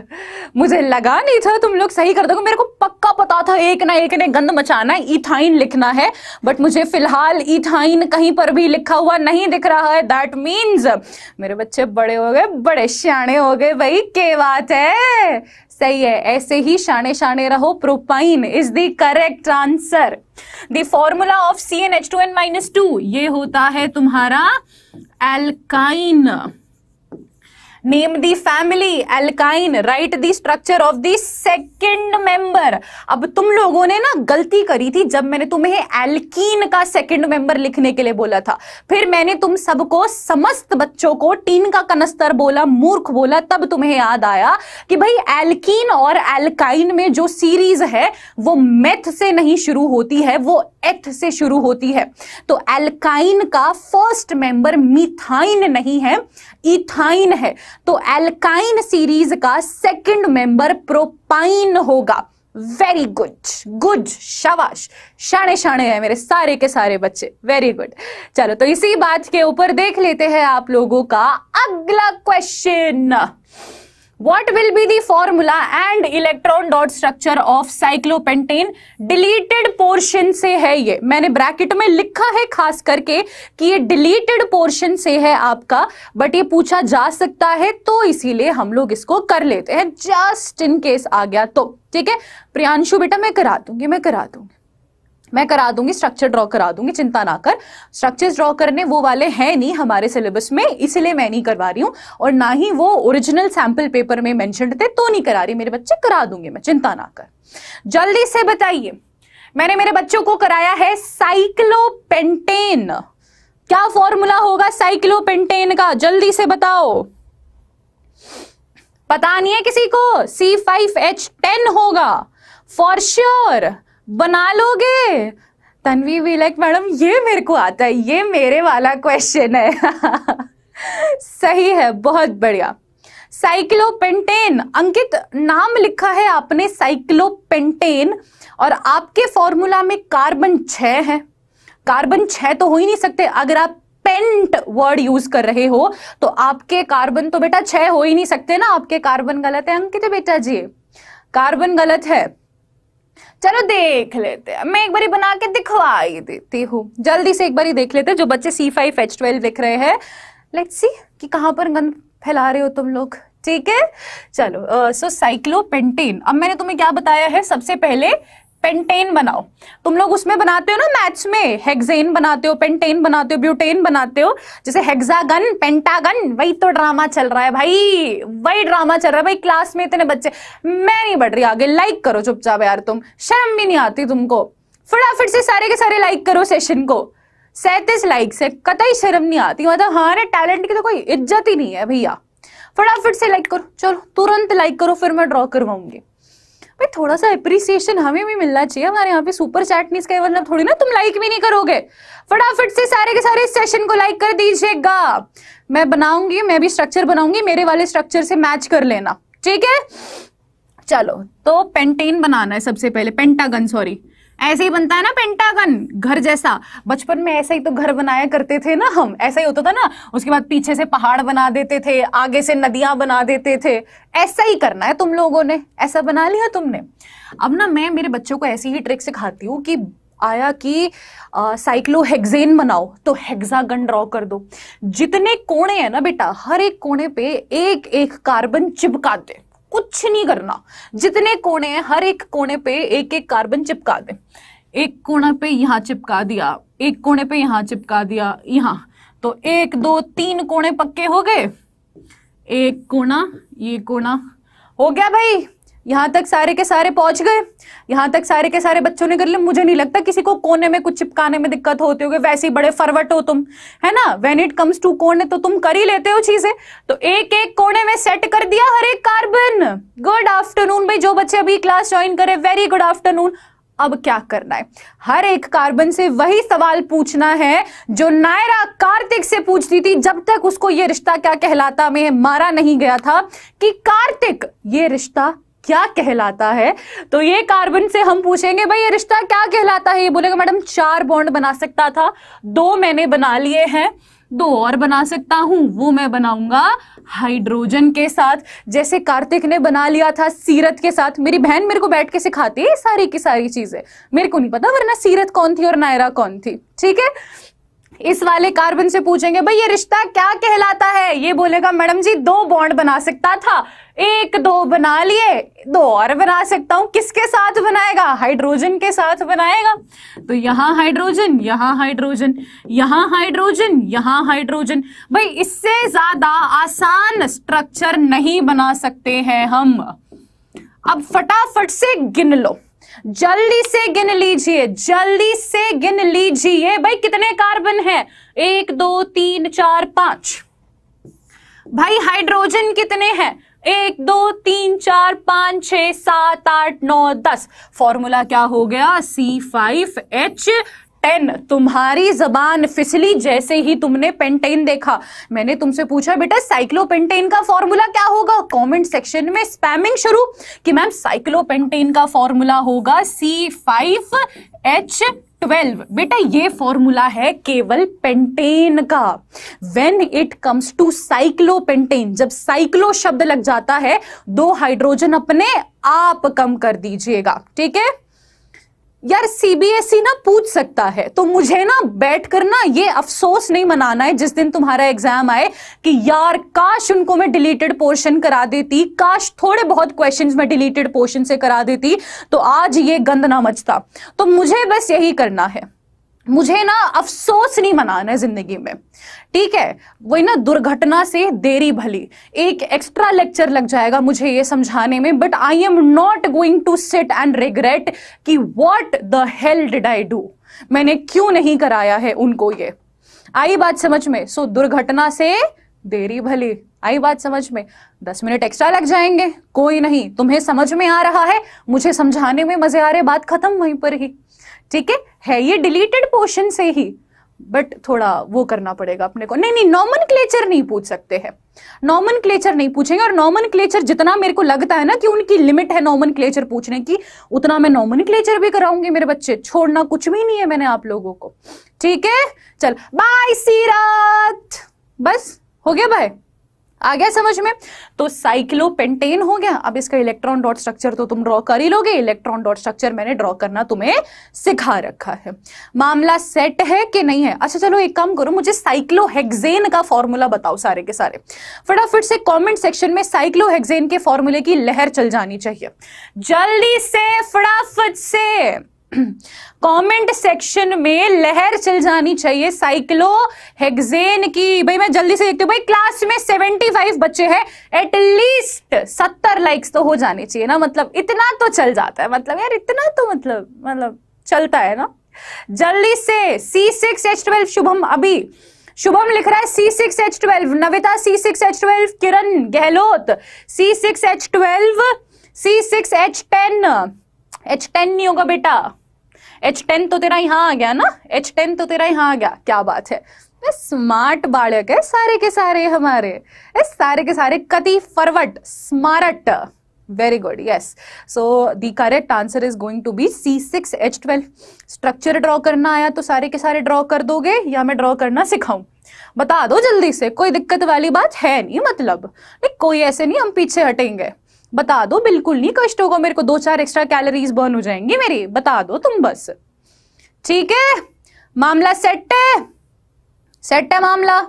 मुझे लगा नहीं था तुम लोग सही कर दोगे मेरे को पक्का पता था एक ना एक ने गंद मचाना इथाइन लिखना है बट मुझे फिलहाल इथाइन कहीं पर भी लिखा हुआ नहीं दिख रहा है दैट मीन्स मेरे बच्चे बड़े हो गए बड़े श्याणे हो गए भाई क्या बात है सही है ऐसे ही शाने शाने रहो propyne is the correct answer the formula of C n H two n minus two ये होता है तुम्हारा alkyne name the family alkyne right the structure of the second member अब तुम लोगों ने ना गलती करी थी जब मैंने तुम्हें एल्कीन का सेकंड मेंबर लिखने के लिए बोला था फिर मैंने तुम सबको समस्त बच्चों को टीन का कनस्तर बोला मूर्ख बोला तब तुम्हें याद आया कि भाई एल्कीन और एल्काइन में जो सीरीज है वो मेथ से नहीं शुरू होती है वो एथ से शुरू होती है तो एल्काइन का फर्स्ट मेंबर मिथाइन नहीं है इथाइन है तो एल्काइन सीरीज का सेकंड मेंबर प्रोपाइन होगा वेरी गुड गुड शवाश शाणे शाणे हैं मेरे सारे के सारे बच्चे वेरी गुड चलो तो इसी बात के ऊपर देख लेते हैं आप लोगों का अगला question what will be the formula and electron dot structure of cyclopentane deleted portion से है ये मैंने ब्रैकेट में लिखा है खास करके कि ये deleted portion से है आपका बट ये पूछा जा सकता है तो इसीलिए हम लोग इसको कर लेते हैं जस्ट इन केस आ गया तो ठीक है प्रियांशु बेटा मैं करा दूंगी मैं करा दूंगी मैं करा दूंगी स्ट्रक्चर ड्रॉ करा दूंगी चिंता ना कर स्ट्रक्चर ड्रॉ करने वो वाले हैं नहीं हमारे सिलेबस में इसीलिए मैं नहीं करवा रही हूँ और ना ही वो ओरिजिनल सैंपल पेपर में मैंशन थे तो नहीं करा रही मेरे बच्चे करा दूंगी मैं चिंता ना कर जल्दी से बताइए मैंने मेरे बच्चों को कराया है साइक्लोपेंटेन क्या फॉर्मूला होगा साइक्लोपेंटेन का जल्दी से बताओ पता नहीं है किसी को टेन होगा फॉर श्योर sure. बना लोगे तनवी वी लाइक मैडम ये मेरे को आता है ये मेरे वाला क्वेश्चन है [LAUGHS] सही है बहुत बढ़िया साइक्लोपेंटेन अंकित नाम लिखा है आपने साइक्लोपेंटेन और आपके फॉर्मूला में कार्बन छ है कार्बन छह तो हो ही नहीं सकते अगर आप पेंट वर्ड यूज कर रहे हो तो आपके कार्बन तो बेटा छह हो ही नहीं सकते ना आपके कार्बन गलत है अंकित बेटा जी कार्बन गलत है चलो देख लेते हैं मैं एक बारी बना के दिखवा ही देती हूँ जल्दी से एक बारी देख लेते हैं जो बच्चे सी फाइव एच ट्वेल्व लिख रहे हैं लेट्स सी कि कहाँ पर गंद फैला रहे हो तुम लोग ठीक है चलो सो साइक्लोपेंटेन अब मैंने तुम्हें क्या बताया है सबसे पहले पेंटेन बनाओ तुम लोग उसमें बनाते हो ना मैथ्स में हेक्सेन बनाते हो पेंटेन बनाते हो ब्यूटेन बनाते हो जैसे हेक्सागन पेंटागन वही तो ड्रामा चल रहा है भाई वही ड्रामा चल रहा है भाई क्लास में इतने बच्चे मैं नहीं बढ़ रही आगे लाइक करो चुपचाप यार तुम शर्म भी नहीं आती तुमको फटाफट से सारे के सारे लाइक करो सेशन को सैतीस लाइक से कतई शर्म नहीं आती मतलब हमारे टैलेंट की तो कोई इज्जत ही नहीं है भैया फटाफट से लाइक करो चलो तुरंत लाइक करो फिर मैं ड्रॉ करवाऊंगी भाई थोड़ा सा अप्रिसिएशन हमें भी मिलना चाहिए हमारे यहाँ पे सुपर चैट नहीं इसका मतलब थोड़ी ना तुम लाइक भी नहीं करोगे फटाफट से सारे के सारे इस सेशन को लाइक कर दीजिएगा मैं बनाऊंगी मैं भी स्ट्रक्चर बनाऊंगी मेरे वाले स्ट्रक्चर से मैच कर लेना ठीक है चलो तो पेंटेन बनाना है सबसे पहले पेंटागन सॉरी ऐसे ही बनता है ना पेंटागन घर जैसा बचपन में ऐसे ही तो घर बनाया करते थे ना हम ऐसा ही होता था ना उसके बाद पीछे से पहाड़ बना देते थे आगे से नदियां बना देते थे ऐसा ही करना है तुम लोगों ने ऐसा बना लिया तुमने अब ना मैं मेरे बच्चों को ऐसी ही ट्रिक सिखाती हूँ कि आया कि साइक्लोहेक्सेन बनाओ तो हेग्जागन ड्रॉ कर दो जितने कोणे हैं ना बेटा हर एक कोणे पे एक एक कार्बन चिपका दे कुछ नहीं करना जितने कोने हैं हर एक कोने पे एक एक कार्बन चिपका दे एक कोने पे यहां चिपका दिया एक कोने पे यहां चिपका दिया यहां तो एक दो तीन कोने पक्के हो गए एक कोना ये कोना हो गया भाई यहाँ तक सारे के सारे पहुंच गए यहाँ तक सारे के सारे बच्चों ने कर लिया मुझे नहीं लगता किसी को कोने में कुछ चिपकाने में दिक्कत होती होगी वैसे ही बड़े फरवट हो तुम है ना वेन इट कम्स टू कोने तो तुम कर ही लेते हो चीजें तो एक एक कोने में सेट कर दिया हर एक कार्बन गुड आफ्टरनून भाई जो बच्चे अभी क्लास ज्वाइन करे वेरी गुड आफ्टरनून अब क्या करना है हर एक कार्बन से वही सवाल पूछना है जो नायरा कार्तिक से पूछती थी जब तक उसको ये रिश्ता क्या कहलाता में मारा नहीं गया था कि कार्तिक ये रिश्ता क्या कहलाता है तो ये कार्बन से हम पूछेंगे भाई ये रिश्ता क्या कहलाता है ये बोलेगा मैडम चार बॉन्ड बना सकता था दो मैंने बना लिए हैं दो और बना सकता हूं वो मैं बनाऊंगा हाइड्रोजन के साथ जैसे कार्तिक ने बना लिया था सीरत के साथ मेरी बहन मेरे को बैठ के सिखाती है सारी की सारी चीजें मेरे को नहीं पता वरना सीरत कौन थी और नायरा कौन थी ठीक है इस वाले कार्बन से पूछेंगे भाई ये रिश्ता क्या कहलाता है ये बोलेगा मैडम जी दो बॉन्ड बना सकता था एक दो बना लिए दो और बना सकता हूं किसके साथ बनाएगा हाइड्रोजन के साथ बनाएगा तो यहां हाइड्रोजन यहां हाइड्रोजन यहां हाइड्रोजन यहां हाइड्रोजन भाई इससे ज्यादा आसान स्ट्रक्चर नहीं बना सकते हैं हम अब फटाफट से गिन लो जल्दी से गिन लीजिए जल्दी से गिन लीजिए भाई कितने कार्बन हैं एक दो तीन चार पांच भाई हाइड्रोजन कितने हैं एक दो तीन चार पांच छ सात आठ नौ दस फॉर्मूला क्या हो गया सी फाइव एच टेन तुम्हारी जबान फिसली जैसे ही तुमने पेंटेन देखा मैंने तुमसे पूछा बेटा साइक्लोपेंटेन का फॉर्मूला क्या होगा कमेंट सेक्शन में स्पैमिंग शुरू कि मैम साइक्लोपेंटेन का फॉर्मूला होगा सी फाइव एच ट्वेल्व बेटा ये फॉर्मूला है केवल पेंटेन का when it comes to cyclopentane जब साइक्लो शब्द लग जाता है दो हाइड्रोजन अपने आप कम कर दीजिएगा ठीक है यार सीबीएसई e ना पूछ सकता है तो मुझे ना बैठ कर ना ये अफसोस नहीं मनाना है जिस दिन तुम्हारा एग्जाम आए कि यार काश उनको मैं डिलीटेड पोर्शन करा देती काश थोड़े बहुत क्वेश्चंस मैं डिलीटेड पोर्शन से करा देती तो आज ये गंद ना मचता तो मुझे बस यही करना है मुझे ना अफसोस नहीं मनाना है जिंदगी में ठीक है वही ना दुर्घटना से देरी भली एक एक्स्ट्रा लेक्चर लग जाएगा मुझे ये समझाने में but I am not going to sit and regret कि what the hell did I do मैंने क्यों नहीं कराया है उनको ये आई बात समझ में सो so, दुर्घटना से देरी भली आई बात समझ में दस मिनट एक्स्ट्रा लग जाएंगे कोई नहीं तुम्हें समझ में आ रहा है मुझे समझाने में मजे आ रहे बात खत्म वहीं पर ही ठीक है है ये डिलीटेड पोर्शन से ही बट थोड़ा वो करना पड़ेगा अपने को नहीं नहीं नॉमन क्लेचर नहीं पूछ सकते हैं नॉमन क्लेचर नहीं पूछेंगे और नॉमन क्लेचर जितना मेरे को लगता है ना कि उनकी लिमिट है नॉमन क्लेचर पूछने की उतना मैं नॉमन क्लेचर भी कराऊंगी मेरे बच्चे छोड़ना कुछ भी नहीं है मैंने आप लोगों को ठीक है चल बाय सीरत बस हो गया भाई आ गया समझ में तो साइक्लोपेंटेन हो गया अब इसका इलेक्ट्रॉन डॉट स्ट्रक्चर तो तुम ड्रॉ कर ही लोगे इलेक्ट्रॉन डॉट स्ट्रक्चर मैंने ड्रॉ करना तुम्हें सिखा रखा है मामला सेट है कि नहीं है अच्छा चलो एक काम करो मुझे साइक्लोहेक्सेन का फॉर्मूला बताओ सारे के सारे फटाफट से कमेंट सेक्शन में साइक्लोहेक्सेन के फॉर्मूले की लहर चल जानी चाहिए जल्दी से फटाफट से कमेंट सेक्शन में लहर चल जानी चाहिए साइक्लो हेगेन की भाई मैं जल्दी से देखती हूँ भाई क्लास में 75 बच्चे हैं एटलीस्ट 70 लाइक्स तो हो जाने चाहिए ना मतलब इतना तो चल जाता है मतलब यार इतना तो मतलब मतलब चलता है ना जल्दी से C six H twelve Shubham अभी शुभम लिख रहा है C six H twelve Navita C six H twelve Kiran Gehlot C six H twelve C six H ten H ten नहीं होगा बेटा एच टेन तो तेरा यहाँ आ गया ना एच टेन तो तेरा यहाँ आ गया क्या बात है स्मार्ट बालक है सारे के सारे हमारे इस सारे के सारे कति फरवट smart very good yes so the correct answer is going to be C six H twelve structure draw करना आया तो सारे के सारे ड्रॉ कर दोगे या मैं ड्रॉ करना सिखाऊं बता दो जल्दी से कोई दिक्कत वाली बात है नहीं मतलब नहीं कोई ऐसे नहीं हम पीछे हटेंगे बता दो बिल्कुल नहीं कष्ट होगा मेरे को दो चार एक्स्ट्रा कैलोरीज बर्न हो जाएंगी मेरी बता दो तुम बस ठीक है मामला सेट है सेट है मामला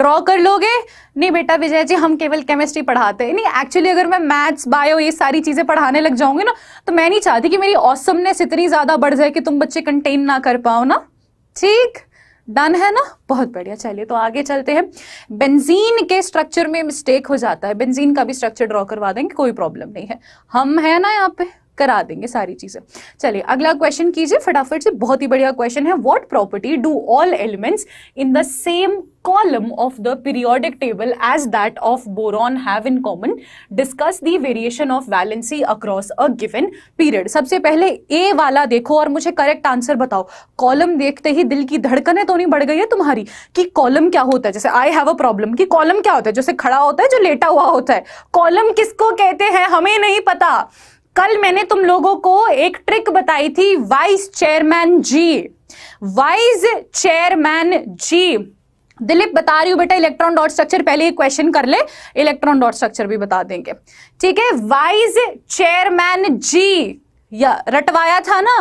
ड्रॉ कर लोगे नहीं बेटा विजय जी हम केवल केमिस्ट्री पढ़ाते हैं नहीं एक्चुअली अगर मैं मैथ्स बायो ये सारी चीज़ें पढ़ाने लग जाऊंगी ना तो मैं नहीं चाहती कि मेरी औसमनेस इतनी ज़्यादा बढ़ जाए कि तुम बच्चे कंटेन ना कर पाओ ना ठीक डन है ना बहुत बढ़िया चलिए तो आगे चलते हैं बेंजीन के स्ट्रक्चर में मिस्टेक हो जाता है बेंजीन का भी स्ट्रक्चर ड्रॉ करवा देंगे कोई प्रॉब्लम नहीं है हम है ना यहाँ पे करा देंगे सारी चीज़ें चलिए अगला क्वेश्चन कीजिए फटाफट से बहुत ही बढ़िया क्वेश्चन है what property do all elements in the same column of the periodic table as that of boron have in common discuss the variation of valency across a given period सबसे पहले ए वाला देखो और मुझे करेक्ट आंसर बताओ column देखते ही दिल की धड़कनें तो नहीं बढ़ गई है तुम्हारी कि कॉलम क्या होता है जैसे आई हैव अ प्रॉब्लम कि कॉलम क्या होता है जैसे खड़ा होता है जो लेटा हुआ होता है कॉलम किसको कहते हैं हमें नहीं पता कल मैंने तुम लोगों को एक ट्रिक बताई थी vice chairman ji vice chairman ji Dilip बता रही हूं बेटा इलेक्ट्रॉन डॉट स्ट्रक्चर पहले एक क्वेश्चन कर ले इलेक्ट्रॉन डॉट स्ट्रक्चर भी बता देंगे ठीक है वाइस चेयरमैन जी या रटवाया था ना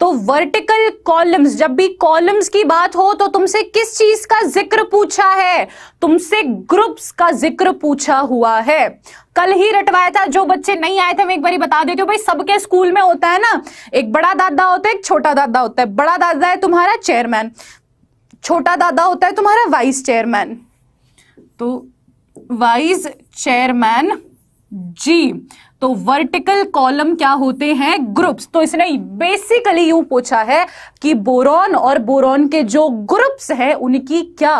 तो वर्टिकल कॉलम्स जब भी कॉलम्स की बात हो तो तुमसे किस चीज का जिक्र पूछा है तुमसे ग्रुप्स का जिक्र पूछा हुआ है कल ही रटवाया था जो बच्चे नहीं आए थे मैं एक बार बता देती हूँ भाई सबके स्कूल में होता है ना एक बड़ा दादा होता है एक छोटा दादा होता है बड़ा दादा है तुम्हारा चेयरमैन छोटा दादा होता है तुम्हारा वाइस चेयरमैन तो वाइस चेयरमैन जी तो वर्टिकल कॉलम क्या होते हैं ग्रुप्स तो इसने बेसिकली यूं पूछा है कि बोरॉन और बोरॉन के जो ग्रुप्स हैं उनकी क्या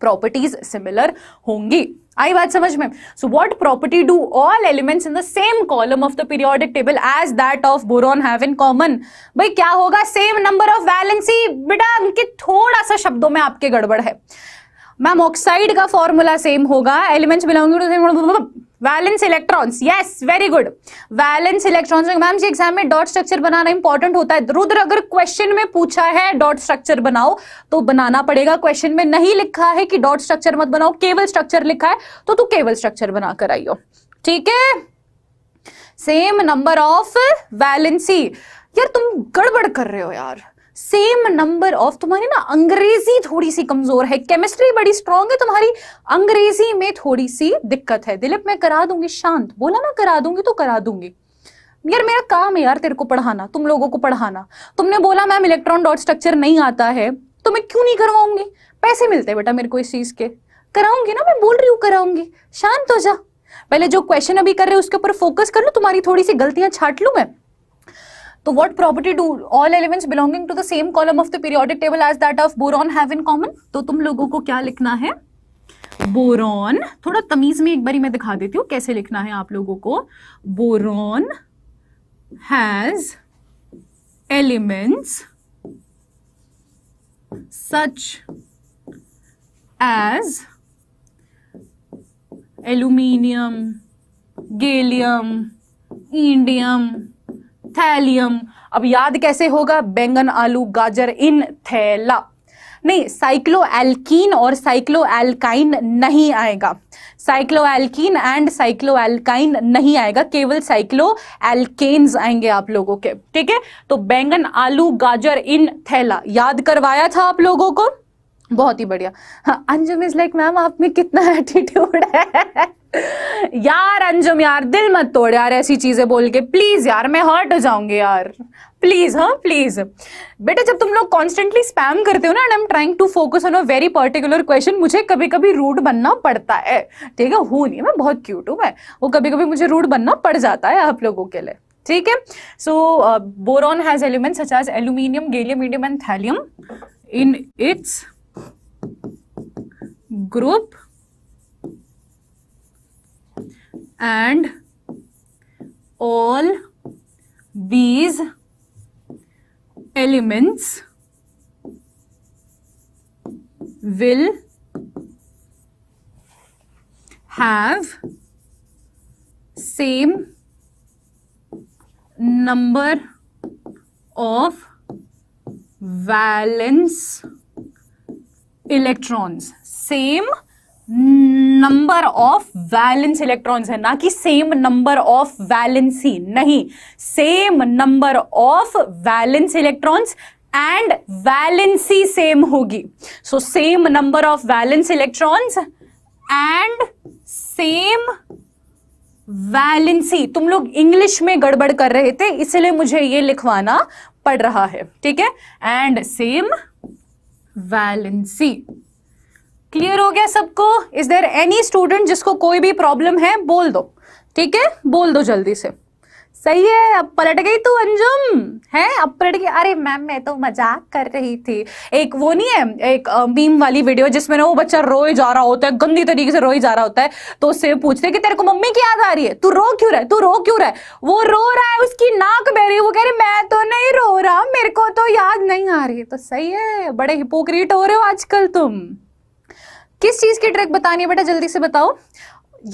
प्रॉपर्टीज सिमिलर होंगी आई बात समझ में so what property do all elements in the same column of the periodic table as that of boron have in common भाई क्या होगा सेम नंबर ऑफ वैलेंसी बेटा उनके थोड़ा सा शब्दों में आपके गड़बड़ है मैम ऑक्साइड का फॉर्मूला सेम होगा elements belonging to same valence electrons yes very good valence electrons ma'am ji exam में डॉट स्ट्रक्चर बनाना इंपॉर्टेंट होता है रुद्र अगर क्वेश्चन में पूछा है डॉट स्ट्रक्चर बनाओ तो बनाना पड़ेगा क्वेश्चन में नहीं लिखा है कि डॉट स्ट्रक्चर मत बनाओ केवल स्ट्रक्चर लिखा है तो तू केवल स्ट्रक्चर बनाकर आइयो ठीक है सेम नंबर ऑफ वैलेंसी यार तुम गड़बड़ कर रहे हो यार सेम नंबर ऑफ तुम्हारी ना अंग्रेजी थोड़ी सी कमजोर है केमिस्ट्री बड़ी स्ट्रांग है तुम्हारी अंग्रेजी में थोड़ी सी दिक्कत है दिलीप मैं करा दूंगी शांत बोला ना करा दूंगी तो करा दूंगी यार मेरा काम है यार तेरे को पढ़ाना तुम लोगों को पढ़ाना तुमने बोला मैम इलेक्ट्रॉन डॉट स्ट्रक्चर नहीं आता है तो मैं क्यों नहीं करवाऊंगी पैसे मिलते बेटा मेरे को इस चीज के कराऊंगी ना मैं बोल रही हूँ कराऊंगी शांत हो जा पहले जो क्वेश्चन अभी कर रहे हैं उसके ऊपर फोकस कर लो तुम्हारी थोड़ी सी गलतियां छाट लू मैं तो what property do all element belonging to the same column of the periodic table as that of boron have in common तो तुम लोगों को क्या लिखना है बोरॉन थोड़ा तमीज में एक बारी मैं दिखा देती हूँ कैसे लिखना है आप लोगों को boron has elements such as aluminium gallium indium thallium अब याद कैसे होगा बैंगन आलू गाजर इन थैला नहीं साइक्लो एल्कीन और साइक्लो एल्काइन नहीं आएगा cyclo alkene and cyclo alkyne नहीं आएगा केवल साइक्लो एल्केन्स आएंगे आप लोगों के ठीक है तो बैंगन आलू गाजर इन थैला याद करवाया था आप लोगों को बहुत ही बढ़िया हाँ अंजुम इज लाइक मैम आप में कितना एटीट्यूड है यार अंजुम यार दिल मत तोड़ यार ऐसी चीजें बोल के प्लीज यार मैं हर्ट हो जाऊंगी यार प्लीज हाँ प्लीज बेटा जब तुम लोग कॉन्स्टेंटली स्पैम करते हो ना and am trying to focus on a very particular question मुझे कभी कभी रूड बनना पड़ता है ठीक है हूँ नहीं मैं बहुत क्यूट हूँ मैं वो कभी कभी मुझे रूड बनना पड़ जाता है आप लोगों के लिए ठीक है so boron has element such as aluminium gallium indium and thallium in its group and all these elements will have same number of valence electrons same number of valence electrons है ना कि सेम नंबर ऑफ वैलेंसी नहीं same number of valence electrons and valency same होगी so same number of valence electrons and same valency तुम लोग English में गड़बड़ कर रहे थे इसलिए मुझे ये लिखवाना पड़ रहा है ठीक है एंड सेम वैलेंसी क्लियर हो गया सबको इज देर एनी स्टूडेंट जिसको कोई भी प्रॉब्लम है बोल दो ठीक है बोल दो जल्दी से सही है अब पलट गई तू अंजुम है अब पलट गई अरे मैम मैं तो मजाक कर रही थी एक वो नहीं है एक मीम वाली वीडियो जिसमें ना वो बच्चा रोए जा रहा होता है गंदी तरीके से रोए जा रहा होता है तो उससे पूछते हैं कि तेरे को मम्मी की याद आ रही है तू रो क्यों रहा है तू रो क्यों रहा है वो रो रहा है उसकी नाक बह रही वो कह रही मैं तो नहीं रो रहा मेरे को तो याद नहीं आ रही तो सही है बड़े हिपोक्रेट हो रहे हो आजकल तुम किस चीज की ट्रिक बतानी है बेटा जल्दी से बताओ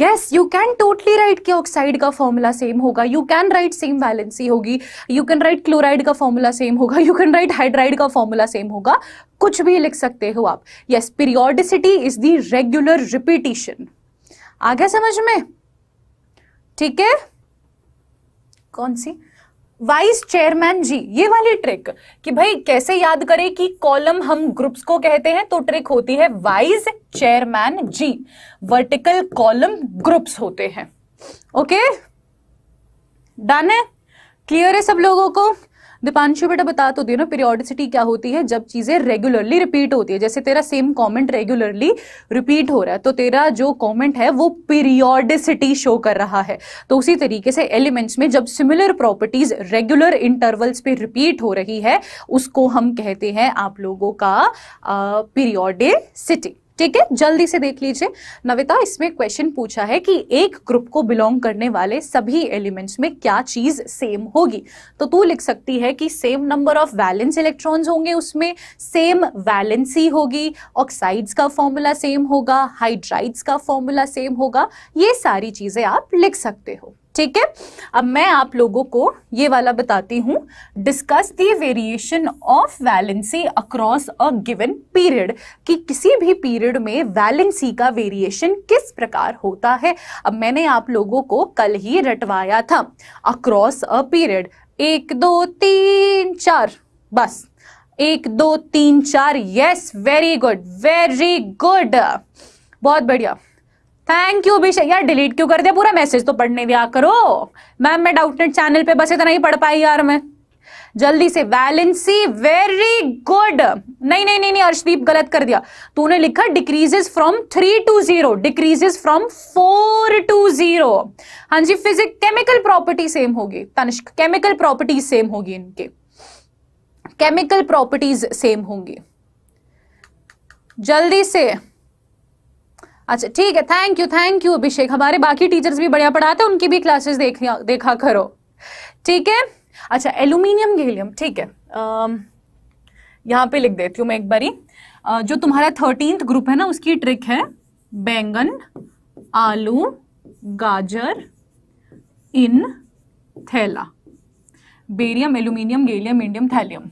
yes you can totally write कि ऑक्साइड का फॉर्मूला सेम होगा you can write same valency होगी यू कैन राइट क्लोराइड का फॉर्मूला सेम होगा यू कैन राइट हाइड्राइड का फॉर्मूला सेम होगा कुछ भी लिख सकते हो आप yes periodicity is the regular repetition आ गया समझ में ठीक है कौन सी वाइस चेयरमैन जी ये वाली ट्रिक कि भाई कैसे याद करें कि कॉलम हम ग्रुप्स को कहते हैं तो ट्रिक होती है vice chairman ji vertical column groups होते हैं ओके डन है क्लियर है सब लोगों को दीपांशु बेटा बता तो दियो ना पीरियोडिसिटी क्या होती है जब चीजें रेगुलरली रिपीट होती है जैसे तेरा सेम कॉमेंट रेगुलरली रिपीट हो रहा है तो तेरा जो कॉमेंट है वो पीरियोडिसिटी शो कर रहा है तो उसी तरीके से एलिमेंट्स में जब सिमिलर प्रॉपर्टीज रेगुलर इंटरवल्स पे रिपीट हो रही है उसको हम कहते हैं आप लोगों का पीरियोडिसिटी ठीक है जल्दी से देख लीजिए नविता इसमें क्वेश्चन पूछा है कि एक ग्रुप को बिलोंग करने वाले सभी एलिमेंट्स में क्या चीज सेम होगी तो तू लिख सकती है कि same number of valence electrons होंगे उसमें सेम वैलेंसी होगी ऑक्साइड्स का फॉर्मूला सेम होगा हाइड्राइड्स का फॉर्मूला सेम होगा ये सारी चीजें आप लिख सकते हो ठीक है अब मैं आप लोगों को ये वाला बताती हूँ discuss the variation of valency across a given period कि किसी भी पीरियड में वैलेंसी का वेरिएशन किस प्रकार होता है अब मैंने आप लोगों को कल ही रटवाया था अक्रॉस अ पीरियड एक दो तीन चार बस एक दो तीन चार yes very good very good बहुत बढ़िया थैंक यू अभिषेक यार डिलीट क्यों कर दिया पूरा मैसेज तो पढ़ने दिया करो मैम मैं डाउटनेट चैनल पे बस इतना ही पढ़ पाई यार मैं जल्दी से वैलेंसी वेरी गुड नहीं नहीं नहीं नहीं अर्शदीप गलत कर दिया तूने लिखा decreases from three to zero decreases from four to zero हाँ जी फिजिक केमिकल प्रॉपर्टी सेम होगी तनिष्क केमिकल प्रॉपर्टी सेम होगी इनके केमिकल प्रॉपर्टीज सेम होंगी जल्दी से अच्छा ठीक है thank you thank you Abhishek हमारे बाकी टीचर्स भी बढ़िया पढ़ाते हैं उनकी भी क्लासेस देख देखा करो ठीक है अच्छा एल्यूमिनियम गैलियम ठीक है यहाँ पे लिख देती हूँ मैं एक बारी आ, जो तुम्हारा थर्टींथ ग्रुप है ना उसकी ट्रिक है बैंगन आलू गाजर इन थैला barium aluminium gallium indium thallium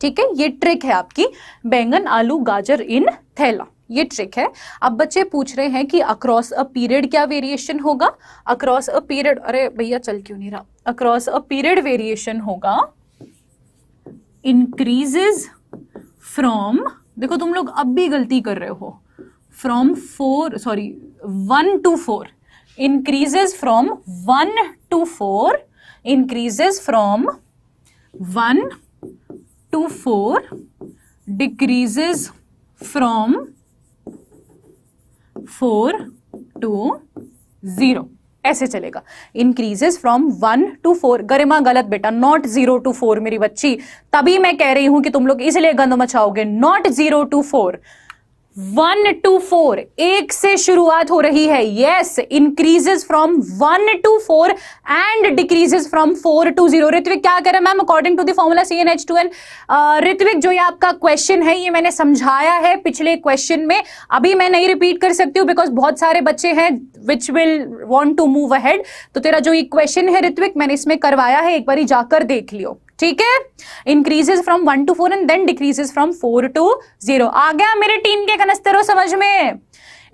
ठीक है ये ट्रिक है आपकी बैंगन आलू गाजर इन थैला ये ट्रिक है अब बच्चे पूछ रहे हैं कि अक्रॉस अ पीरियड क्या वेरिएशन होगा अक्रॉस अ पीरियड अरे भैया चल क्यों नहीं रहा अक्रॉस अ पीरियड वेरिएशन होगा इंक्रीजेज फ्रॉम देखो तुम लोग अब भी गलती कर रहे हो from four sorry one to four increases from one to four increases from one to four decreases from four to zero ऐसे चलेगा increases from one to four Garima गलत बेटा नॉट जीरो टू फोर मेरी बच्ची तभी मैं कह रही हूं कि तुम लोग इसलिए गंद मचाओगे not zero to four one to four एक से शुरुआत हो रही है yes increases from one to four and decreases from four to zero Ritvik क्या करें ma'am according to the formula C n H two n Ritvik जो ये आपका क्वेश्चन है ये मैंने समझाया है पिछले क्वेश्चन में अभी मैं नहीं रिपीट कर सकती हूँ बिकॉज बहुत सारे बच्चे हैं which will want to move ahead तो तेरा जो ये क्वेश्चन है ऋत्विक मैंने इसमें करवाया है एक बार जाकर देख लियो ठीक है increases from one to four and then decreases from four to zero आ गया मेरे टीम के कनस्तरों समझ में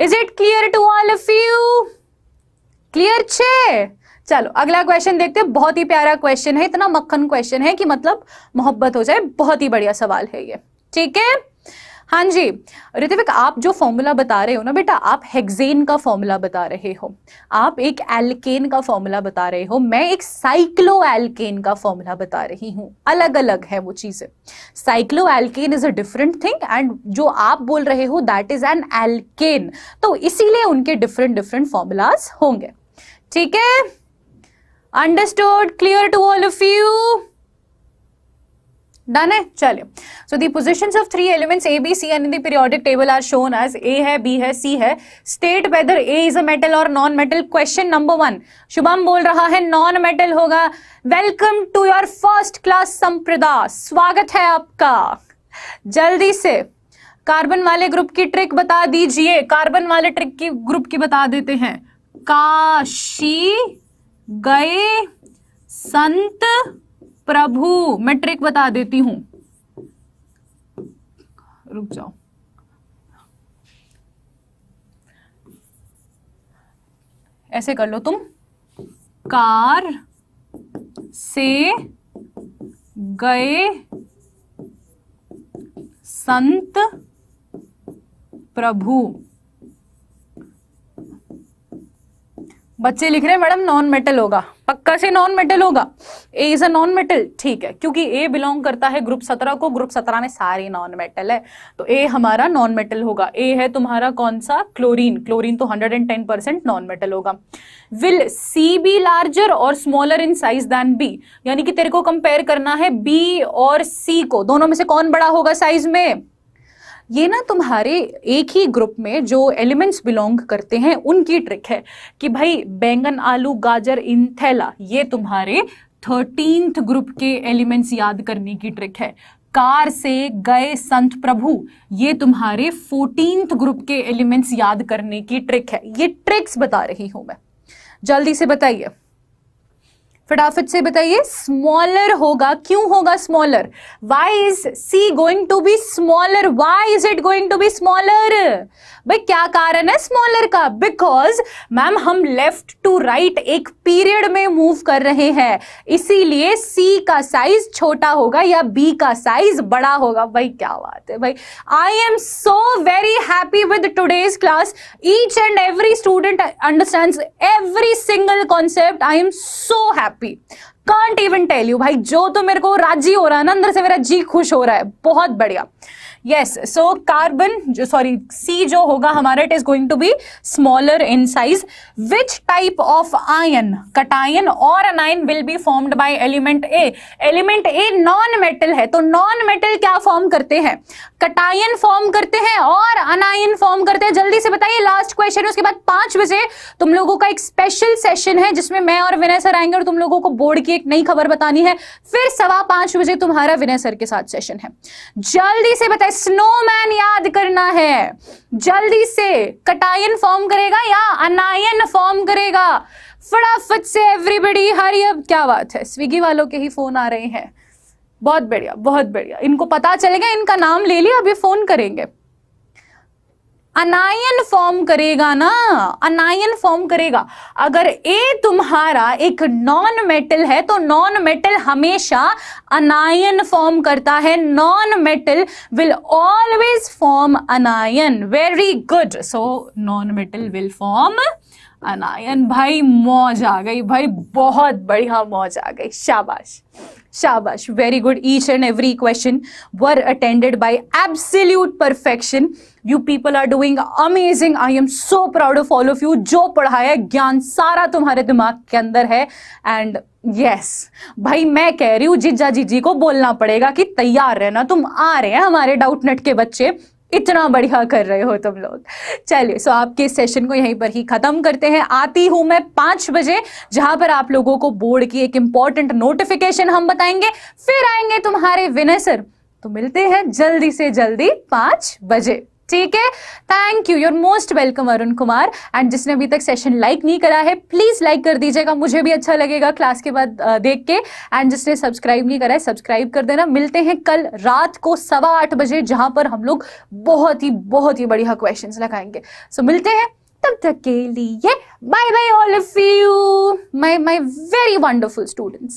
is it clear to all of you clear छे चलो अगला क्वेश्चन देखते हैं बहुत ही प्यारा क्वेश्चन है इतना मक्खन क्वेश्चन है कि मतलब मोहब्बत हो जाए बहुत ही बढ़िया सवाल है ये ठीक है हाँ जी ऋतविक आप जो फॉर्मूला बता रहे हो ना बेटा आप हेक्सेन का फॉर्मूला बता रहे हो आप एक एल्केन का फॉर्मूला बता रहे हो मैं एक साइक्लो एल्केन का फॉर्मूला बता रही हूँ अलग अलग है वो चीज़ें cyclo alkane is a different thing and जो आप बोल रहे हो दैट इज एन एल्केन तो इसीलिए उनके डिफरेंट डिफरेंट फॉर्मूलाज होंगे ठीक है understood clear to all of you done है चलिए so the position of three elements A B C in the periodic table are shown as A है B है सी है state whether A is a metal और non metal question number one Shubham बोल रहा है non metal होगा welcome to your first class Samprada स्वागत है आपका जल्दी से कार्बन वाले ग्रुप की ट्रिक बता दीजिए कार्बन वाले ट्रिक की ग्रुप की बता देते हैं काशी गए संत प्रभु मैं ट्रिक बता देती हूं रुक जाओ ऐसे कर लो तुम कार से गए संत प्रभु बच्चे लिख रहे हैं मैडम नॉन मेटल होगा पक्का से नॉन मेटल होगा A is a non metal ठीक है क्योंकि ए बिलोंग करता है ग्रुप सत्रह को ग्रुप सत्रह में सारे नॉन मेटल है तो ए हमारा नॉन मेटल होगा ए है तुम्हारा कौन सा क्लोरीन क्लोरीन तो 110 परसेंट नॉन मेटल होगा विल सी बी लार्जर और smaller in size than B यानी कि तेरे को कंपेयर करना है बी और सी को दोनों में से कौन बड़ा होगा साइज में ये ना तुम्हारे एक ही ग्रुप में जो एलिमेंट्स बिलोंग करते हैं उनकी ट्रिक है कि भाई बैंगन आलू गाजर इन थैला ये तुम्हारे थर्टींथ ग्रुप के एलिमेंट्स याद करने की ट्रिक है कार से गए संत प्रभु ये तुम्हारे फोर्टींथ ग्रुप के एलिमेंट्स याद करने की ट्रिक है ये ट्रिक्स बता रही हूं मैं जल्दी से बताइए फटाफट से बताइए स्मॉलर होगा क्यों होगा smaller why is C going to be smaller why is it going to be smaller भाई क्या कारण है स्मॉलर का बिकॉज मैम हम लेफ्ट टू राइट एक पीरियड में मूव कर रहे हैं इसीलिए सी का साइज छोटा होगा या बी का साइज बड़ा होगा भाई क्या बात है भाई I am so very happy with today's class each and every student understand every single concept I am so happy can't even tell you भाई जो तो मेरे को राजी हो रहा है ना अंदर से मेरा जी खुश हो रहा है बहुत बढ़िया yes so carbon sorry C जो होगा हमारा it is going to be smaller in size which type of ion cation और anion will be formed by element A element A non metal है तो नॉन मेटल क्या form करते हैं cation form करते हैं और अनायन फॉर्म करते हैं जल्दी से बताइए लास्ट क्वेश्चन है उसके बाद पांच बजे तुम लोगों का एक स्पेशल सेशन है जिसमें मैं और विनय सर आएंगे और तुम लोगों को बोर्ड की एक नई खबर बतानी है फिर सवा पांच बजे तुम्हारा विनय सर के साथ सेशन है जल्दी से बताइए स्नोमैन याद करना है जल्दी से कटायन फॉर्म करेगा या अनायन फॉर्म करेगा फटाफट से एवरीबडी हरी अब क्या बात है स्विगी वालों के ही फोन आ रहे हैं बहुत बढ़िया बहुत बढ़िया इनको पता चलेगा इनका नाम ले लिया अभी फोन करेंगे अनायन फॉर्म करेगा ना अनायन फॉर्म करेगा अगर ए तुम्हारा एक नॉन मेटल है तो नॉन मेटल हमेशा अनायन फॉर्म करता है non metal will always form anion very good so non metal will form anion भाई मौज आ गई भाई बहुत बढ़िया मौज आ गई शाबाश शाबाश very good each and every question were attended by absolute perfection you people are doing amazing I am so proud of all of you जो पढ़ाया ज्ञान सारा तुम्हारे दिमाग के अंदर है एंड यस भाई मैं कह रही हूं जिज्जा जीजी को बोलना पड़ेगा कि तैयार रहना तुम आ रहे हैं हमारे डाउटनेट के बच्चे कितना बढ़िया कर रहे हो तुम लोग चलिए सो आपके सेशन को यहीं पर ही खत्म करते हैं आती हूं मैं पांच बजे जहां पर आप लोगों को बोर्ड की एक इंपॉर्टेंट नोटिफिकेशन हम बताएंगे फिर आएंगे तुम्हारे विनर सर तो मिलते हैं जल्दी से जल्दी पांच बजे ठीक है thank you your most welcome Arun Kumar and जिसने अभी तक सेशन लाइक नहीं करा है प्लीज लाइक कर दीजिएगा मुझे भी अच्छा लगेगा क्लास के बाद देख के एंड जिसने सब्सक्राइब नहीं करा है सब्सक्राइब कर देना मिलते हैं कल रात को सवा आठ बजे जहां पर हम लोग बहुत ही बहुत ही बढ़िया क्वेश्चन लगाएंगे सो so, मिलते हैं तब तक के लिए bye bye all of you my my very wonderful students